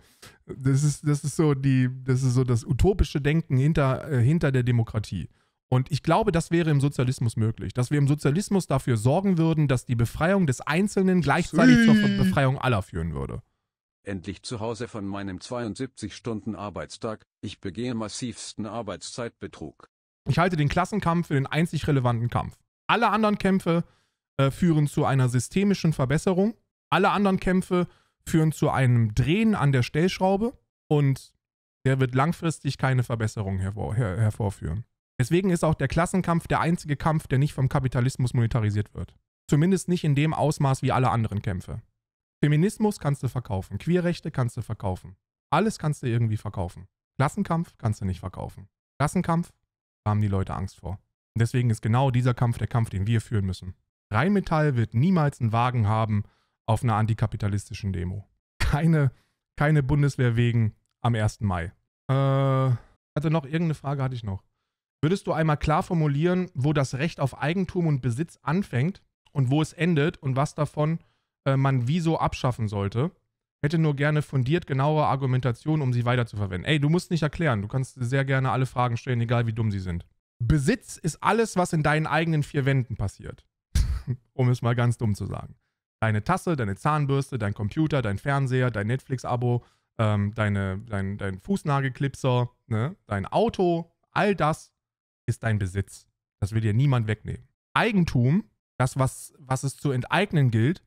Das, ist, das, ist so die, das ist so das utopische Denken hinter, äh, hinter der Demokratie. Und ich glaube, das wäre im Sozialismus möglich, dass wir im Sozialismus dafür sorgen würden, dass die Befreiung des Einzelnen gleichzeitig zur Befreiung aller führen würde. Endlich zu Hause von meinem 72-Stunden-Arbeitstag, ich begehe massivsten Arbeitszeitbetrug. Ich halte den Klassenkampf für den einzig relevanten Kampf. Alle anderen Kämpfe äh, führen zu einer systemischen Verbesserung. Alle anderen Kämpfe führen zu einem Drehen an der Stellschraube und der wird langfristig keine Verbesserung hervor her hervorführen. Deswegen ist auch der Klassenkampf der einzige Kampf, der nicht vom Kapitalismus monetarisiert wird. Zumindest nicht in dem Ausmaß wie alle anderen Kämpfe. Feminismus kannst du verkaufen, Queerrechte kannst du verkaufen. Alles kannst du irgendwie verkaufen. Klassenkampf kannst du nicht verkaufen. Klassenkampf, da haben die Leute Angst vor. Und deswegen ist genau dieser Kampf der Kampf, den wir führen müssen. Rheinmetall wird niemals einen Wagen haben auf einer antikapitalistischen Demo. Keine, keine Bundeswehr wegen am 1. Mai. Äh, also noch irgendeine Frage hatte ich noch. Würdest du einmal klar formulieren, wo das Recht auf Eigentum und Besitz anfängt und wo es endet und was davon äh, man wieso abschaffen sollte? Hätte nur gerne fundiert genauere Argumentation, um sie weiterzuverwenden. Ey, du musst nicht erklären. Du kannst sehr gerne alle Fragen stellen, egal wie dumm sie sind. Besitz ist alles, was in deinen eigenen vier Wänden passiert. um es mal ganz dumm zu sagen. Deine Tasse, deine Zahnbürste, dein Computer, dein Fernseher, dein Netflix-Abo, ähm, deine, dein, dein Fußnagelklipser, ne? dein Auto, all das ist dein Besitz. Das will dir niemand wegnehmen. Eigentum, das, was, was es zu enteignen gilt,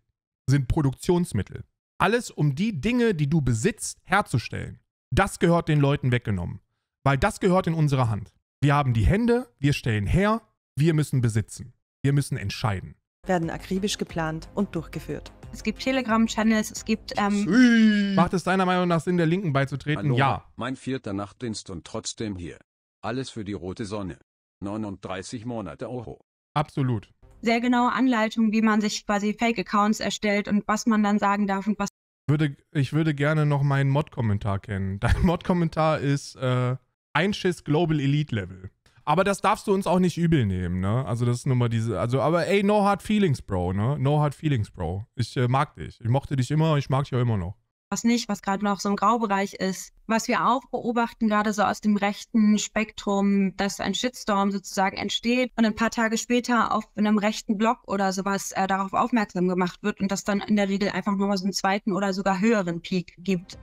sind Produktionsmittel. Alles, um die Dinge, die du besitzt, herzustellen. Das gehört den Leuten weggenommen, weil das gehört in unsere Hand. Wir haben die Hände, wir stellen her, wir müssen besitzen, wir müssen entscheiden. Werden akribisch geplant und durchgeführt. Es gibt Telegram-Channels, es gibt. Ähm Macht es deiner Meinung nach Sinn, der Linken beizutreten? Hallo, ja. Mein vierter Nachtdienst und trotzdem hier. Alles für die rote Sonne. 39 Monate Oho. Absolut. Sehr genaue Anleitung, wie man sich quasi Fake-Accounts erstellt und was man dann sagen darf und was. Würde, ich würde gerne noch meinen Mod-Kommentar kennen. Dein Mod-Kommentar ist äh, Einschiss Global Elite Level. Aber das darfst du uns auch nicht übel nehmen, ne? Also das ist nur mal diese, also aber ey, no hard feelings, Bro, ne? No hard feelings, Bro. Ich äh, mag dich. Ich mochte dich immer, ich mag dich auch immer noch was nicht, was gerade noch so im Graubereich ist. Was wir auch beobachten, gerade so aus dem rechten Spektrum, dass ein Shitstorm sozusagen entsteht und ein paar Tage später auf einem rechten Blog oder sowas äh, darauf aufmerksam gemacht wird und das dann in der Regel einfach nochmal so einen zweiten oder sogar höheren Peak gibt.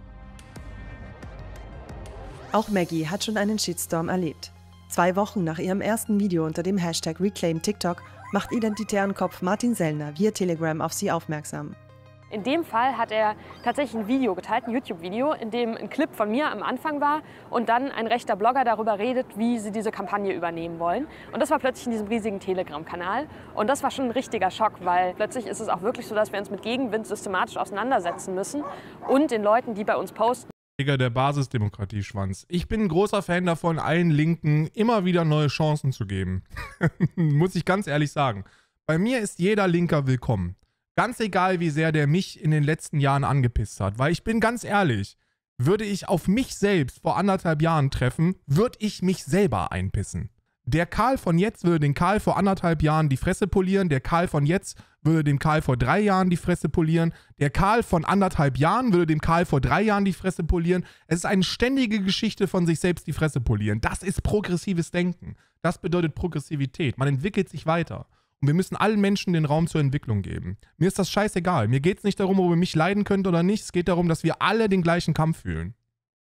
Auch Maggie hat schon einen Shitstorm erlebt. Zwei Wochen nach ihrem ersten Video unter dem Hashtag Reclaim TikTok macht identitären Kopf Martin Sellner via Telegram auf sie aufmerksam. In dem Fall hat er tatsächlich ein Video geteilt, ein YouTube-Video, in dem ein Clip von mir am Anfang war und dann ein rechter Blogger darüber redet, wie sie diese Kampagne übernehmen wollen. Und das war plötzlich in diesem riesigen Telegram-Kanal. Und das war schon ein richtiger Schock, weil plötzlich ist es auch wirklich so, dass wir uns mit Gegenwind systematisch auseinandersetzen müssen und den Leuten, die bei uns posten, der Basisdemokratie-Schwanz. Ich bin ein großer Fan davon, allen Linken immer wieder neue Chancen zu geben. Muss ich ganz ehrlich sagen. Bei mir ist jeder Linker willkommen. Ganz egal, wie sehr der mich in den letzten Jahren angepisst hat. Weil ich bin ganz ehrlich, würde ich auf mich selbst vor anderthalb Jahren treffen, würde ich mich selber einpissen. Der Karl von jetzt würde den Karl vor anderthalb Jahren die Fresse polieren. Der Karl von jetzt würde dem Karl vor drei Jahren die Fresse polieren. Der Karl von anderthalb Jahren würde dem Karl vor drei Jahren die Fresse polieren. Es ist eine ständige Geschichte von sich selbst die Fresse polieren. Das ist progressives Denken. Das bedeutet Progressivität. Man entwickelt sich weiter. Und wir müssen allen Menschen den Raum zur Entwicklung geben. Mir ist das scheißegal. Mir geht es nicht darum, ob ihr mich leiden könnt oder nicht. Es geht darum, dass wir alle den gleichen Kampf fühlen.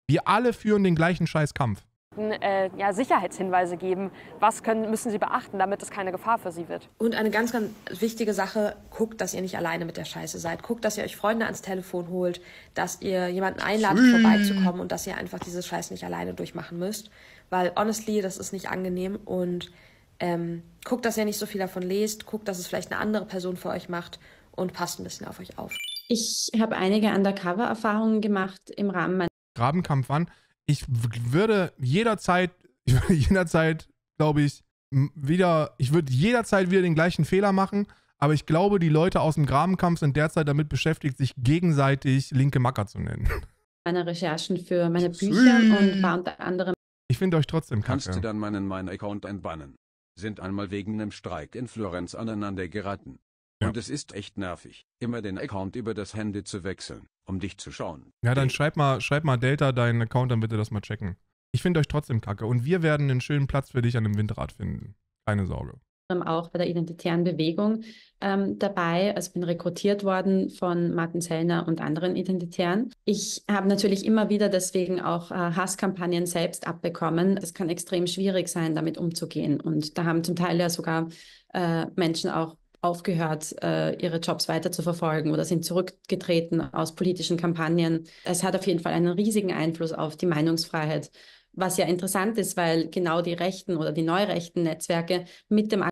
Wir alle führen den gleichen Scheißkampf. Äh, ja, Sicherheitshinweise geben. Was können, müssen sie beachten, damit es keine Gefahr für sie wird? Und eine ganz, ganz wichtige Sache, guckt, dass ihr nicht alleine mit der Scheiße seid. Guckt, dass ihr euch Freunde ans Telefon holt, dass ihr jemanden einladet, Schön. vorbeizukommen und dass ihr einfach diese Scheiße nicht alleine durchmachen müsst. Weil, honestly, das ist nicht angenehm und ähm, guckt, dass ihr nicht so viel davon lest, guckt, dass es vielleicht eine andere Person für euch macht und passt ein bisschen auf euch auf. Ich habe einige Undercover-Erfahrungen gemacht im Rahmen meiner Grabenkampf an. Ich würde jederzeit, ich würde jederzeit, glaube ich, wieder, ich würde jederzeit wieder den gleichen Fehler machen, aber ich glaube, die Leute aus dem Grabenkampf sind derzeit damit beschäftigt, sich gegenseitig linke Macker zu nennen. Meine Recherchen für meine Bücher und war unter anderem. Ich finde euch trotzdem kacke. Kannst du dann meinen Mein-Account entbannen? sind einmal wegen einem Streik in Florenz aneinander geraten. Ja. Und es ist echt nervig, immer den Account über das Handy zu wechseln, um dich zu schauen. Ja, dann äh. schreib mal, schreib mal Delta deinen Account, dann bitte das mal checken. Ich finde euch trotzdem kacke und wir werden einen schönen Platz für dich an dem Windrad finden. Keine Sorge auch bei der identitären Bewegung ähm, dabei. Also bin rekrutiert worden von Martin Zellner und anderen Identitären. Ich habe natürlich immer wieder deswegen auch äh, Hasskampagnen selbst abbekommen. Es kann extrem schwierig sein, damit umzugehen. Und da haben zum Teil ja sogar äh, Menschen auch aufgehört, äh, ihre Jobs weiter zu verfolgen oder sind zurückgetreten aus politischen Kampagnen. Es hat auf jeden Fall einen riesigen Einfluss auf die Meinungsfreiheit, was ja interessant ist, weil genau die rechten oder die neurechten Netzwerke mit dem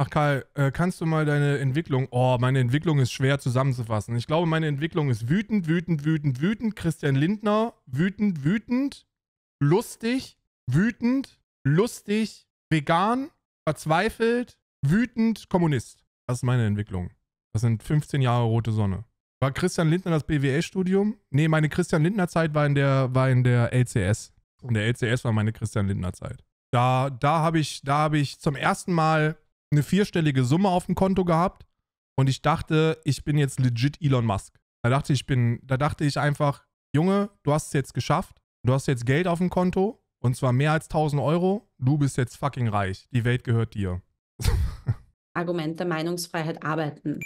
Ach Karl, äh, kannst du mal deine Entwicklung... Oh, meine Entwicklung ist schwer zusammenzufassen. Ich glaube, meine Entwicklung ist wütend, wütend, wütend, wütend. Christian Lindner, wütend, wütend. Lustig, wütend, lustig, vegan, verzweifelt, wütend, Kommunist. Das ist meine Entwicklung. Das sind 15 Jahre rote Sonne. War Christian Lindner das BWL-Studium? Nee, meine Christian Lindner-Zeit war, in der, war in der LCS. Und der LCS war meine Christian Lindner-Zeit. Da, da habe ich, hab ich zum ersten Mal eine vierstellige Summe auf dem Konto gehabt und ich dachte, ich bin jetzt legit Elon Musk. Da dachte ich, bin, da dachte ich einfach, Junge, du hast es jetzt geschafft, du hast jetzt Geld auf dem Konto und zwar mehr als 1000 Euro, du bist jetzt fucking reich, die Welt gehört dir. Argument der Meinungsfreiheit arbeiten.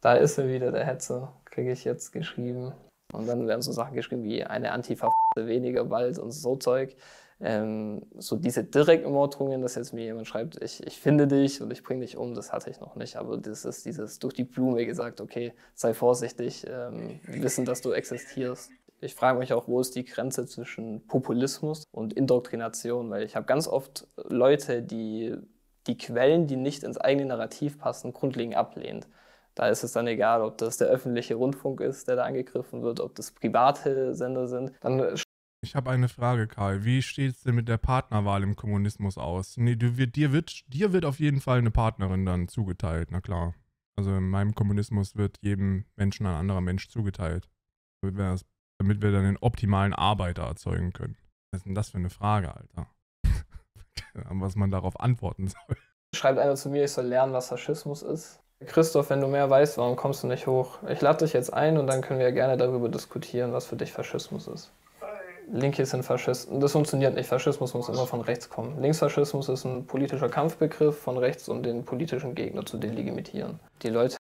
Da ist er wieder, der Hetzer, kriege ich jetzt geschrieben. Und dann werden so Sachen geschrieben wie eine Antifa weniger Wald und so Zeug ähm, so diese direkten Morddrohungen, dass jetzt mir jemand schreibt, ich, ich finde dich und ich bringe dich um, das hatte ich noch nicht. Aber das ist dieses durch die Blume gesagt, okay, sei vorsichtig, ähm, wissen, dass du existierst. Ich frage mich auch, wo ist die Grenze zwischen Populismus und Indoktrination? Weil ich habe ganz oft Leute, die die Quellen, die nicht ins eigene Narrativ passen, grundlegend ablehnt. Da ist es dann egal, ob das der öffentliche Rundfunk ist, der da angegriffen wird, ob das private Sender sind. Dann ich habe eine Frage, Karl. Wie steht es denn mit der Partnerwahl im Kommunismus aus? Nee, du, wird, dir, wird, dir wird auf jeden Fall eine Partnerin dann zugeteilt, na klar. Also in meinem Kommunismus wird jedem Menschen ein anderer Mensch zugeteilt. Damit wir, das, damit wir dann den optimalen Arbeiter erzeugen können. Was ist denn das für eine Frage, Alter? Was man darauf antworten soll. Schreibt einer zu mir, ich soll lernen, was Faschismus ist. Christoph, wenn du mehr weißt, warum kommst du nicht hoch? Ich lade dich jetzt ein und dann können wir gerne darüber diskutieren, was für dich Faschismus ist. Linke sind Faschisten. Das funktioniert nicht. Faschismus muss immer von rechts kommen. Linksfaschismus ist ein politischer Kampfbegriff von rechts, um den politischen Gegner zu delegitimieren. Die Leute.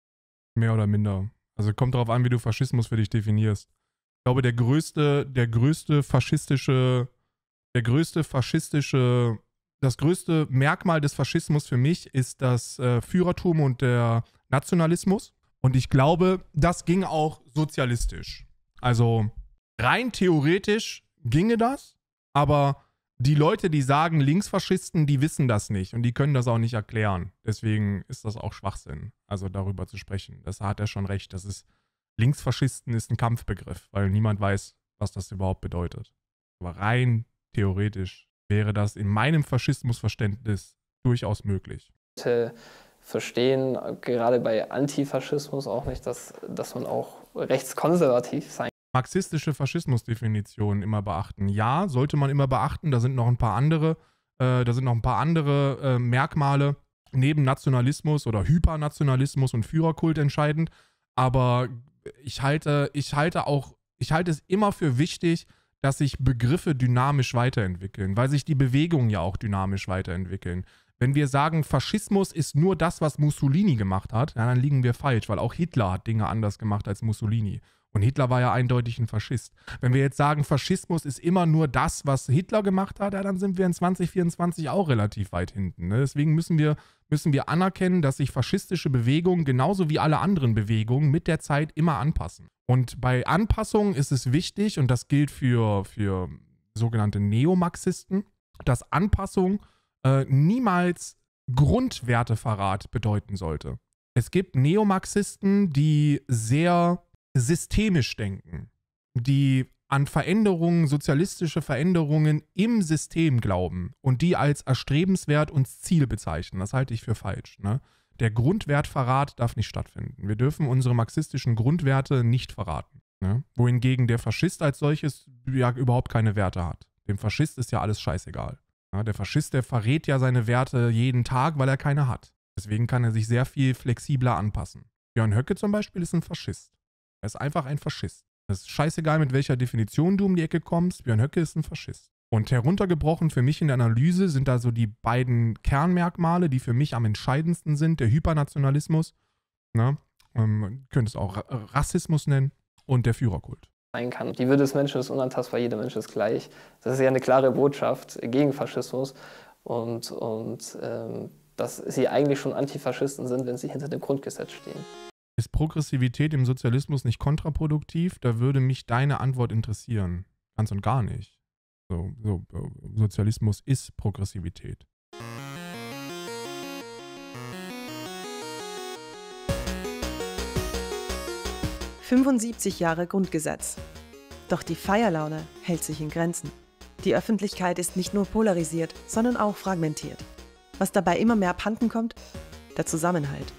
Mehr oder minder. Also kommt darauf an, wie du Faschismus für dich definierst. Ich glaube, der größte, der größte faschistische, der größte faschistische, das größte Merkmal des Faschismus für mich ist das äh, Führertum und der Nationalismus. Und ich glaube, das ging auch sozialistisch. Also rein theoretisch ginge das, aber die Leute, die sagen Linksfaschisten, die wissen das nicht und die können das auch nicht erklären. Deswegen ist das auch Schwachsinn, also darüber zu sprechen. Das hat er schon recht. Das ist Linksfaschisten ist ein Kampfbegriff, weil niemand weiß, was das überhaupt bedeutet. Aber rein theoretisch wäre das in meinem Faschismusverständnis durchaus möglich. Verstehen gerade bei Antifaschismus auch nicht, dass, dass man auch rechtskonservativ sein marxistische Faschismusdefinition immer beachten. Ja, sollte man immer beachten, da sind noch ein paar andere, äh, da sind noch ein paar andere äh, Merkmale neben Nationalismus oder Hypernationalismus und Führerkult entscheidend. Aber ich halte, ich halte auch, ich halte es immer für wichtig, dass sich Begriffe dynamisch weiterentwickeln, weil sich die Bewegungen ja auch dynamisch weiterentwickeln. Wenn wir sagen, Faschismus ist nur das, was Mussolini gemacht hat, ja, dann liegen wir falsch, weil auch Hitler hat Dinge anders gemacht als Mussolini. Und Hitler war ja eindeutig ein Faschist. Wenn wir jetzt sagen, Faschismus ist immer nur das, was Hitler gemacht hat, ja, dann sind wir in 2024 auch relativ weit hinten. Ne? Deswegen müssen wir, müssen wir anerkennen, dass sich faschistische Bewegungen genauso wie alle anderen Bewegungen mit der Zeit immer anpassen. Und bei Anpassungen ist es wichtig, und das gilt für, für sogenannte Neomarxisten, dass Anpassung äh, niemals Grundwerteverrat bedeuten sollte. Es gibt Neomarxisten, die sehr systemisch denken, die an Veränderungen, sozialistische Veränderungen im System glauben und die als erstrebenswert und Ziel bezeichnen. Das halte ich für falsch. Ne? Der Grundwertverrat darf nicht stattfinden. Wir dürfen unsere marxistischen Grundwerte nicht verraten. Ne? Wohingegen der Faschist als solches ja überhaupt keine Werte hat. Dem Faschist ist ja alles scheißegal. Ja, ne? der Faschist, der verrät ja seine Werte jeden Tag, weil er keine hat. Deswegen kann er sich sehr viel flexibler anpassen. Björn Höcke zum Beispiel ist ein Faschist. Er ist einfach ein Faschist. Es ist scheißegal, mit welcher Definition du um die Ecke kommst. Björn Höcke ist ein Faschist. Und heruntergebrochen für mich in der Analyse sind da so die beiden Kernmerkmale, die für mich am entscheidendsten sind. Der Hypernationalismus, ne? man ähm, könnte es auch äh, Rassismus nennen, und der Führerkult sein kann. Die Würde des Menschen ist unantastbar, jeder Mensch ist gleich. Das ist ja eine klare Botschaft gegen Faschismus und, und ähm, dass sie eigentlich schon Antifaschisten sind, wenn sie hinter dem Grundgesetz stehen. Ist Progressivität im Sozialismus nicht kontraproduktiv? Da würde mich deine Antwort interessieren. Ganz und gar nicht. So, so, äh, Sozialismus ist Progressivität. »75 Jahre Grundgesetz. Doch die Feierlaune hält sich in Grenzen. Die Öffentlichkeit ist nicht nur polarisiert, sondern auch fragmentiert. Was dabei immer mehr abhanden kommt? Der Zusammenhalt.«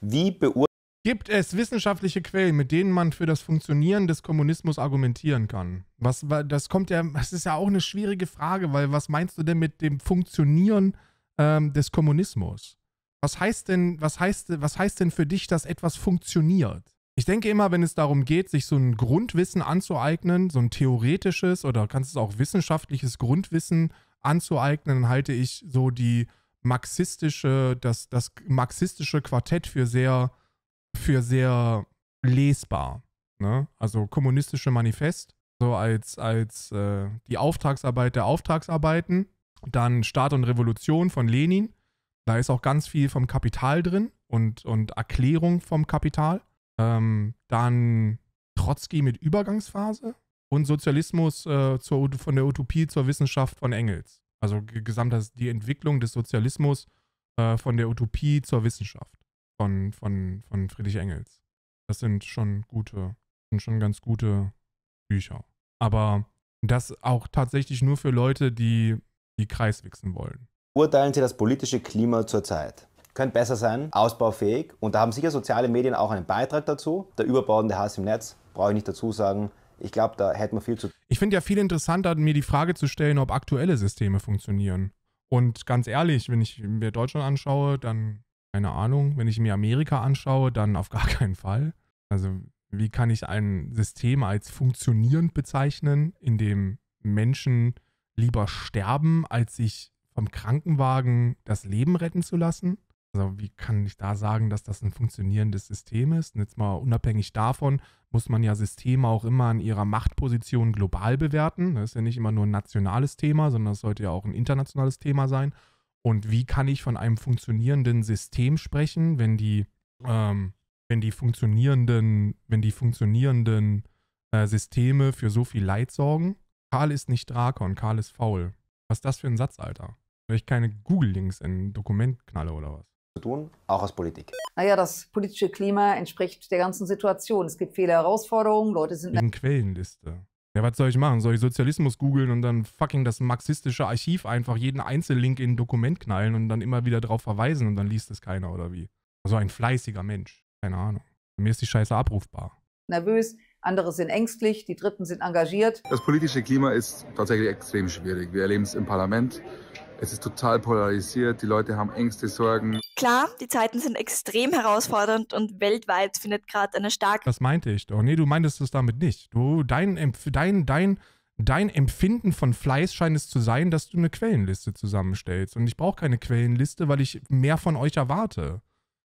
wie beurteilt Gibt es wissenschaftliche Quellen, mit denen man für das Funktionieren des Kommunismus argumentieren kann? Was, das kommt ja, das ist ja auch eine schwierige Frage, weil was meinst du denn mit dem Funktionieren ähm, des Kommunismus? Was heißt denn, was heißt, was heißt denn für dich, dass etwas funktioniert? Ich denke immer, wenn es darum geht, sich so ein Grundwissen anzueignen, so ein theoretisches oder kannst es auch wissenschaftliches Grundwissen anzueignen, dann halte ich so die marxistische, das, das marxistische Quartett für sehr, für sehr lesbar. Ne? Also kommunistische Manifest, so als, als äh, die Auftragsarbeit der Auftragsarbeiten, dann Staat und Revolution von Lenin. Da ist auch ganz viel vom Kapital drin und, und Erklärung vom Kapital. Ähm, dann Trotzki mit Übergangsphase und Sozialismus äh, zur, von der Utopie zur Wissenschaft von Engels. Also gesamt die Entwicklung des Sozialismus äh, von der Utopie zur Wissenschaft von, von, von Friedrich Engels. Das sind schon gute, sind schon ganz gute Bücher. Aber das auch tatsächlich nur für Leute, die, die kreiswichsen wollen. Urteilen Sie das politische Klima zurzeit? Könnte besser sein, ausbaufähig und da haben sicher soziale Medien auch einen Beitrag dazu. Der überbordende Hass im Netz, brauche ich nicht dazu sagen, ich glaube, da hätten wir viel zu. Ich finde ja viel interessanter, mir die Frage zu stellen, ob aktuelle Systeme funktionieren. Und ganz ehrlich, wenn ich mir Deutschland anschaue, dann keine Ahnung. Wenn ich mir Amerika anschaue, dann auf gar keinen Fall. Also, wie kann ich ein System als funktionierend bezeichnen, in dem Menschen lieber sterben, als sich vom Krankenwagen das Leben retten zu lassen? Also wie kann ich da sagen, dass das ein funktionierendes System ist? Und jetzt mal unabhängig davon muss man ja Systeme auch immer an ihrer Machtposition global bewerten. Das ist ja nicht immer nur ein nationales Thema, sondern es sollte ja auch ein internationales Thema sein. Und wie kann ich von einem funktionierenden System sprechen, wenn die, ähm, wenn die funktionierenden, wenn die funktionierenden äh, Systeme für so viel Leid sorgen? Karl ist nicht Drakon, Karl ist faul. Was ist das für ein Satz, Alter? Weil ich keine Google-Links in ein Dokument knalle oder was? zu tun, auch aus Politik. Naja, das politische Klima entspricht der ganzen Situation. Es gibt viele Herausforderungen, Leute sind... Wegen Quellenliste. Ja, was soll ich machen? Soll ich Sozialismus googeln und dann fucking das marxistische Archiv einfach jeden Einzellink in ein Dokument knallen und dann immer wieder drauf verweisen und dann liest es keiner oder wie? Also ein fleißiger Mensch. Keine Ahnung. Bei mir ist die Scheiße abrufbar. Nervös, andere sind ängstlich, die Dritten sind engagiert. Das politische Klima ist tatsächlich extrem schwierig. Wir erleben es im Parlament, es ist total polarisiert, die Leute haben Ängste, Sorgen. Klar, die Zeiten sind extrem herausfordernd und weltweit findet gerade eine starke. Das meinte ich doch. Nee, du meintest es damit nicht. Du, dein, dein, dein, dein Empfinden von Fleiß scheint es zu sein, dass du eine Quellenliste zusammenstellst. Und ich brauche keine Quellenliste, weil ich mehr von euch erwarte.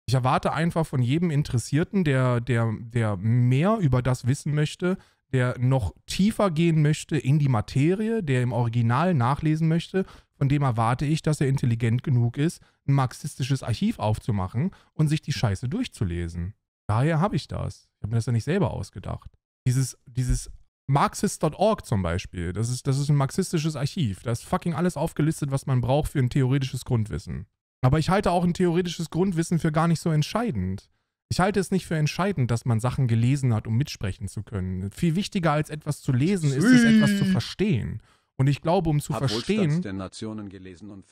Ich erwarte einfach von jedem Interessierten, der, der, der mehr über das wissen möchte, der noch tiefer gehen möchte in die Materie, der im Original nachlesen möchte, von dem erwarte ich, dass er intelligent genug ist, ein marxistisches Archiv aufzumachen und sich die Scheiße durchzulesen. Daher habe ich das. Ich habe mir das ja nicht selber ausgedacht. Dieses, dieses Marxist.org zum Beispiel, das ist, das ist ein marxistisches Archiv. Da ist fucking alles aufgelistet, was man braucht für ein theoretisches Grundwissen. Aber ich halte auch ein theoretisches Grundwissen für gar nicht so entscheidend. Ich halte es nicht für entscheidend, dass man Sachen gelesen hat, um mitsprechen zu können. Viel wichtiger als etwas zu lesen ist es, etwas zu verstehen. Und ich glaube, um zu Hab verstehen und,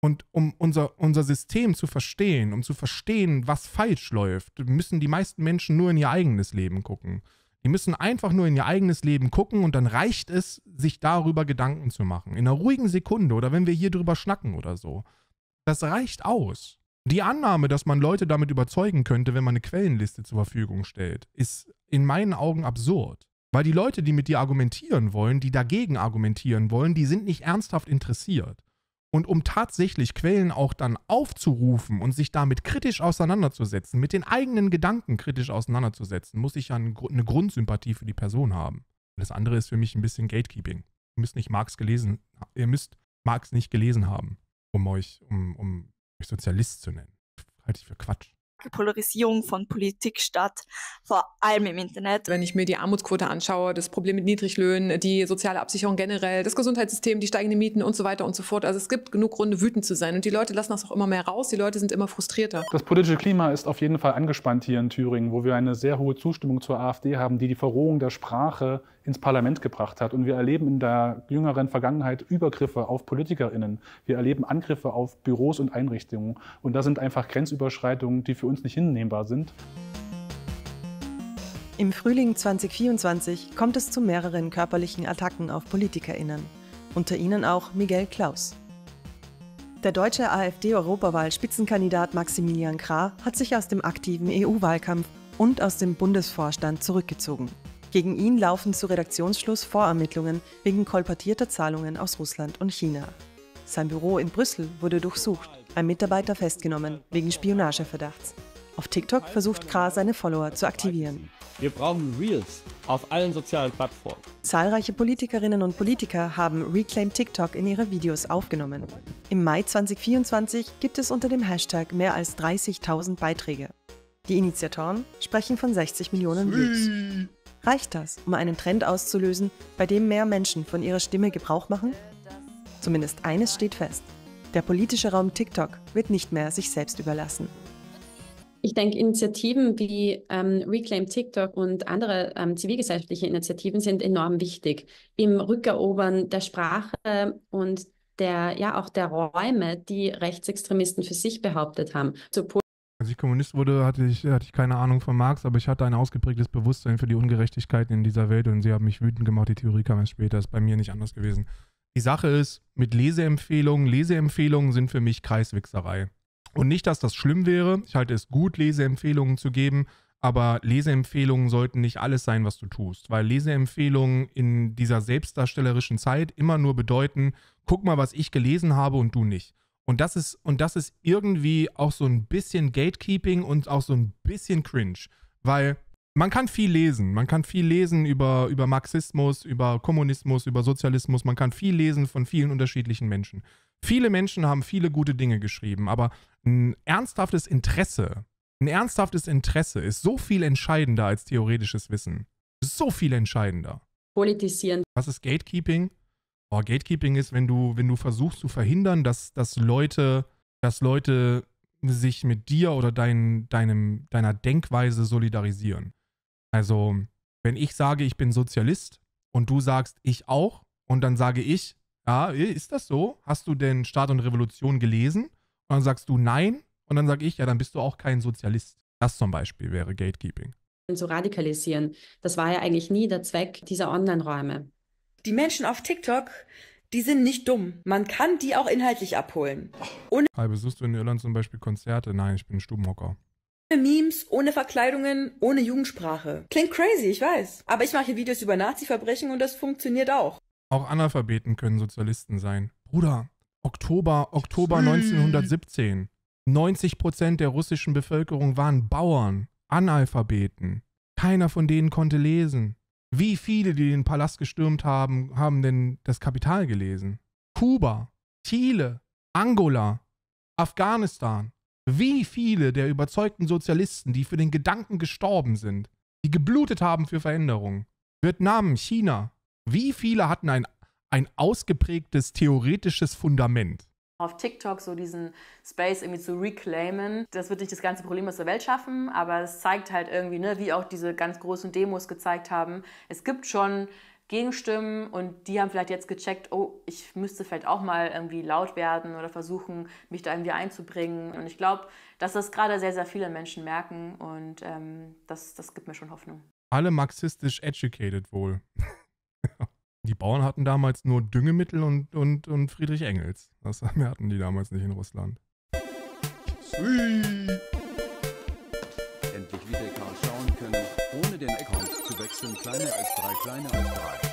und um unser, unser System zu verstehen, um zu verstehen, was falsch läuft, müssen die meisten Menschen nur in ihr eigenes Leben gucken. Die müssen einfach nur in ihr eigenes Leben gucken und dann reicht es, sich darüber Gedanken zu machen. In einer ruhigen Sekunde oder wenn wir hier drüber schnacken oder so. Das reicht aus. Die Annahme, dass man Leute damit überzeugen könnte, wenn man eine Quellenliste zur Verfügung stellt, ist in meinen Augen absurd. Weil die Leute, die mit dir argumentieren wollen, die dagegen argumentieren wollen, die sind nicht ernsthaft interessiert. Und um tatsächlich Quellen auch dann aufzurufen und sich damit kritisch auseinanderzusetzen, mit den eigenen Gedanken kritisch auseinanderzusetzen, muss ich ja eine Grundsympathie für die Person haben. Das andere ist für mich ein bisschen Gatekeeping. Ihr müsst nicht Marx gelesen, ihr müsst Marx nicht gelesen haben, um euch, um, um euch Sozialist zu nennen. Halte ich für Quatsch. Polarisierung von Politik statt, vor allem im Internet. Wenn ich mir die Armutsquote anschaue, das Problem mit Niedriglöhnen, die soziale Absicherung generell, das Gesundheitssystem, die steigenden Mieten und so weiter und so fort. Also es gibt genug Gründe, wütend zu sein. Und die Leute lassen das auch immer mehr raus. Die Leute sind immer frustrierter. Das politische Klima ist auf jeden Fall angespannt hier in Thüringen, wo wir eine sehr hohe Zustimmung zur AfD haben, die die Verrohung der Sprache ins Parlament gebracht hat. Und wir erleben in der jüngeren Vergangenheit Übergriffe auf PolitikerInnen. Wir erleben Angriffe auf Büros und Einrichtungen. Und das sind einfach Grenzüberschreitungen, die für uns nicht hinnehmbar sind. Im Frühling 2024 kommt es zu mehreren körperlichen Attacken auf PolitikerInnen, unter ihnen auch Miguel Klaus. Der deutsche AfD-Europawahl-Spitzenkandidat Maximilian Krah hat sich aus dem aktiven EU-Wahlkampf und aus dem Bundesvorstand zurückgezogen. Gegen ihn laufen zu Redaktionsschluss Vorermittlungen wegen kolportierter Zahlungen aus Russland und China. Sein Büro in Brüssel wurde durchsucht, ein Mitarbeiter festgenommen wegen Spionageverdachts. Auf TikTok versucht Kra seine Follower zu aktivieren. Wir brauchen Reels auf allen sozialen Plattformen. Zahlreiche Politikerinnen und Politiker haben Reclaim TikTok in ihre Videos aufgenommen. Im Mai 2024 gibt es unter dem Hashtag mehr als 30.000 Beiträge. Die Initiatoren sprechen von 60 Millionen Views. Reicht das, um einen Trend auszulösen, bei dem mehr Menschen von ihrer Stimme Gebrauch machen? Zumindest eines steht fest. Der politische Raum TikTok wird nicht mehr sich selbst überlassen. Ich denke, Initiativen wie ähm, Reclaim TikTok und andere ähm, zivilgesellschaftliche Initiativen sind enorm wichtig im Rückerobern der Sprache und der, ja, auch der Räume, die Rechtsextremisten für sich behauptet haben. Zur als ich Kommunist wurde, hatte ich, hatte ich keine Ahnung von Marx, aber ich hatte ein ausgeprägtes Bewusstsein für die Ungerechtigkeiten in dieser Welt und sie haben mich wütend gemacht. Die Theorie kam erst später, ist bei mir nicht anders gewesen. Die Sache ist, mit Leseempfehlungen, Leseempfehlungen sind für mich Kreiswichserei. Und nicht, dass das schlimm wäre, ich halte es gut, Leseempfehlungen zu geben, aber Leseempfehlungen sollten nicht alles sein, was du tust, weil Leseempfehlungen in dieser selbstdarstellerischen Zeit immer nur bedeuten, guck mal, was ich gelesen habe und du nicht. Und das ist, und das ist irgendwie auch so ein bisschen Gatekeeping und auch so ein bisschen cringe. Weil man kann viel lesen. Man kann viel lesen über, über Marxismus, über Kommunismus, über Sozialismus. Man kann viel lesen von vielen unterschiedlichen Menschen. Viele Menschen haben viele gute Dinge geschrieben, aber ein ernsthaftes Interesse, ein ernsthaftes Interesse ist so viel entscheidender als theoretisches Wissen. So viel entscheidender. Politisieren. Was ist Gatekeeping? Oh, Gatekeeping ist, wenn du, wenn du versuchst zu verhindern, dass, dass Leute, dass Leute sich mit dir oder dein, deinem, deiner Denkweise solidarisieren. Also, wenn ich sage, ich bin Sozialist und du sagst, ich auch, und dann sage ich, ja, ist das so? Hast du denn Staat und Revolution gelesen? Und dann sagst du nein, und dann sage ich, ja, dann bist du auch kein Sozialist. Das zum Beispiel wäre Gatekeeping. Zu radikalisieren. Das war ja eigentlich nie der Zweck dieser Online-Räume. Die Menschen auf TikTok, die sind nicht dumm. Man kann die auch inhaltlich abholen. Ohne Hi, besuchst du in Irland zum Beispiel Konzerte? Nein, ich bin Stubenhocker. Ohne Memes, ohne Verkleidungen, ohne Jugendsprache. Klingt crazy, ich weiß. Aber ich mache Videos über Nazi-Verbrechen und das funktioniert auch. Auch Analphabeten können Sozialisten sein. Bruder, Oktober, Oktober hm. 1917. 90 Prozent der russischen Bevölkerung waren Bauern, Analphabeten. Keiner von denen konnte lesen. Wie viele, die den Palast gestürmt haben, haben denn das Kapital gelesen? Kuba, Chile, Angola, Afghanistan. Wie viele der überzeugten Sozialisten, die für den Gedanken gestorben sind, die geblutet haben für Veränderungen? Vietnam, China. Wie viele hatten ein, ein ausgeprägtes theoretisches Fundament? auf TikTok so diesen Space irgendwie zu reclaimen. Das wird nicht das ganze Problem aus der Welt schaffen, aber es zeigt halt irgendwie, ne, wie auch diese ganz großen Demos gezeigt haben, es gibt schon Gegenstimmen und die haben vielleicht jetzt gecheckt, oh, ich müsste vielleicht auch mal irgendwie laut werden oder versuchen, mich da irgendwie einzubringen. Und ich glaube, dass das gerade sehr, sehr viele Menschen merken und ähm, das, das gibt mir schon Hoffnung. Alle marxistisch educated wohl. Oh. Die Bauern hatten damals nur Düngemittel und, und, und Friedrich Engels. Das mehr hatten die damals nicht in Russland. Sweet. Endlich wieder Eckhart schauen können, ohne den Eckhart zu wechseln. Kleiner als drei, kleiner als drei.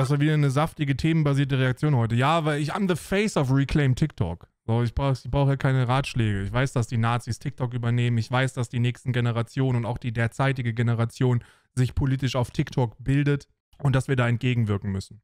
Das war wieder eine saftige, themenbasierte Reaktion heute. Ja, weil ich am the face of Reclaim TikTok. So, ich brauche ich brauch ja keine Ratschläge. Ich weiß, dass die Nazis TikTok übernehmen. Ich weiß, dass die nächsten Generationen und auch die derzeitige Generation sich politisch auf TikTok bildet und dass wir da entgegenwirken müssen.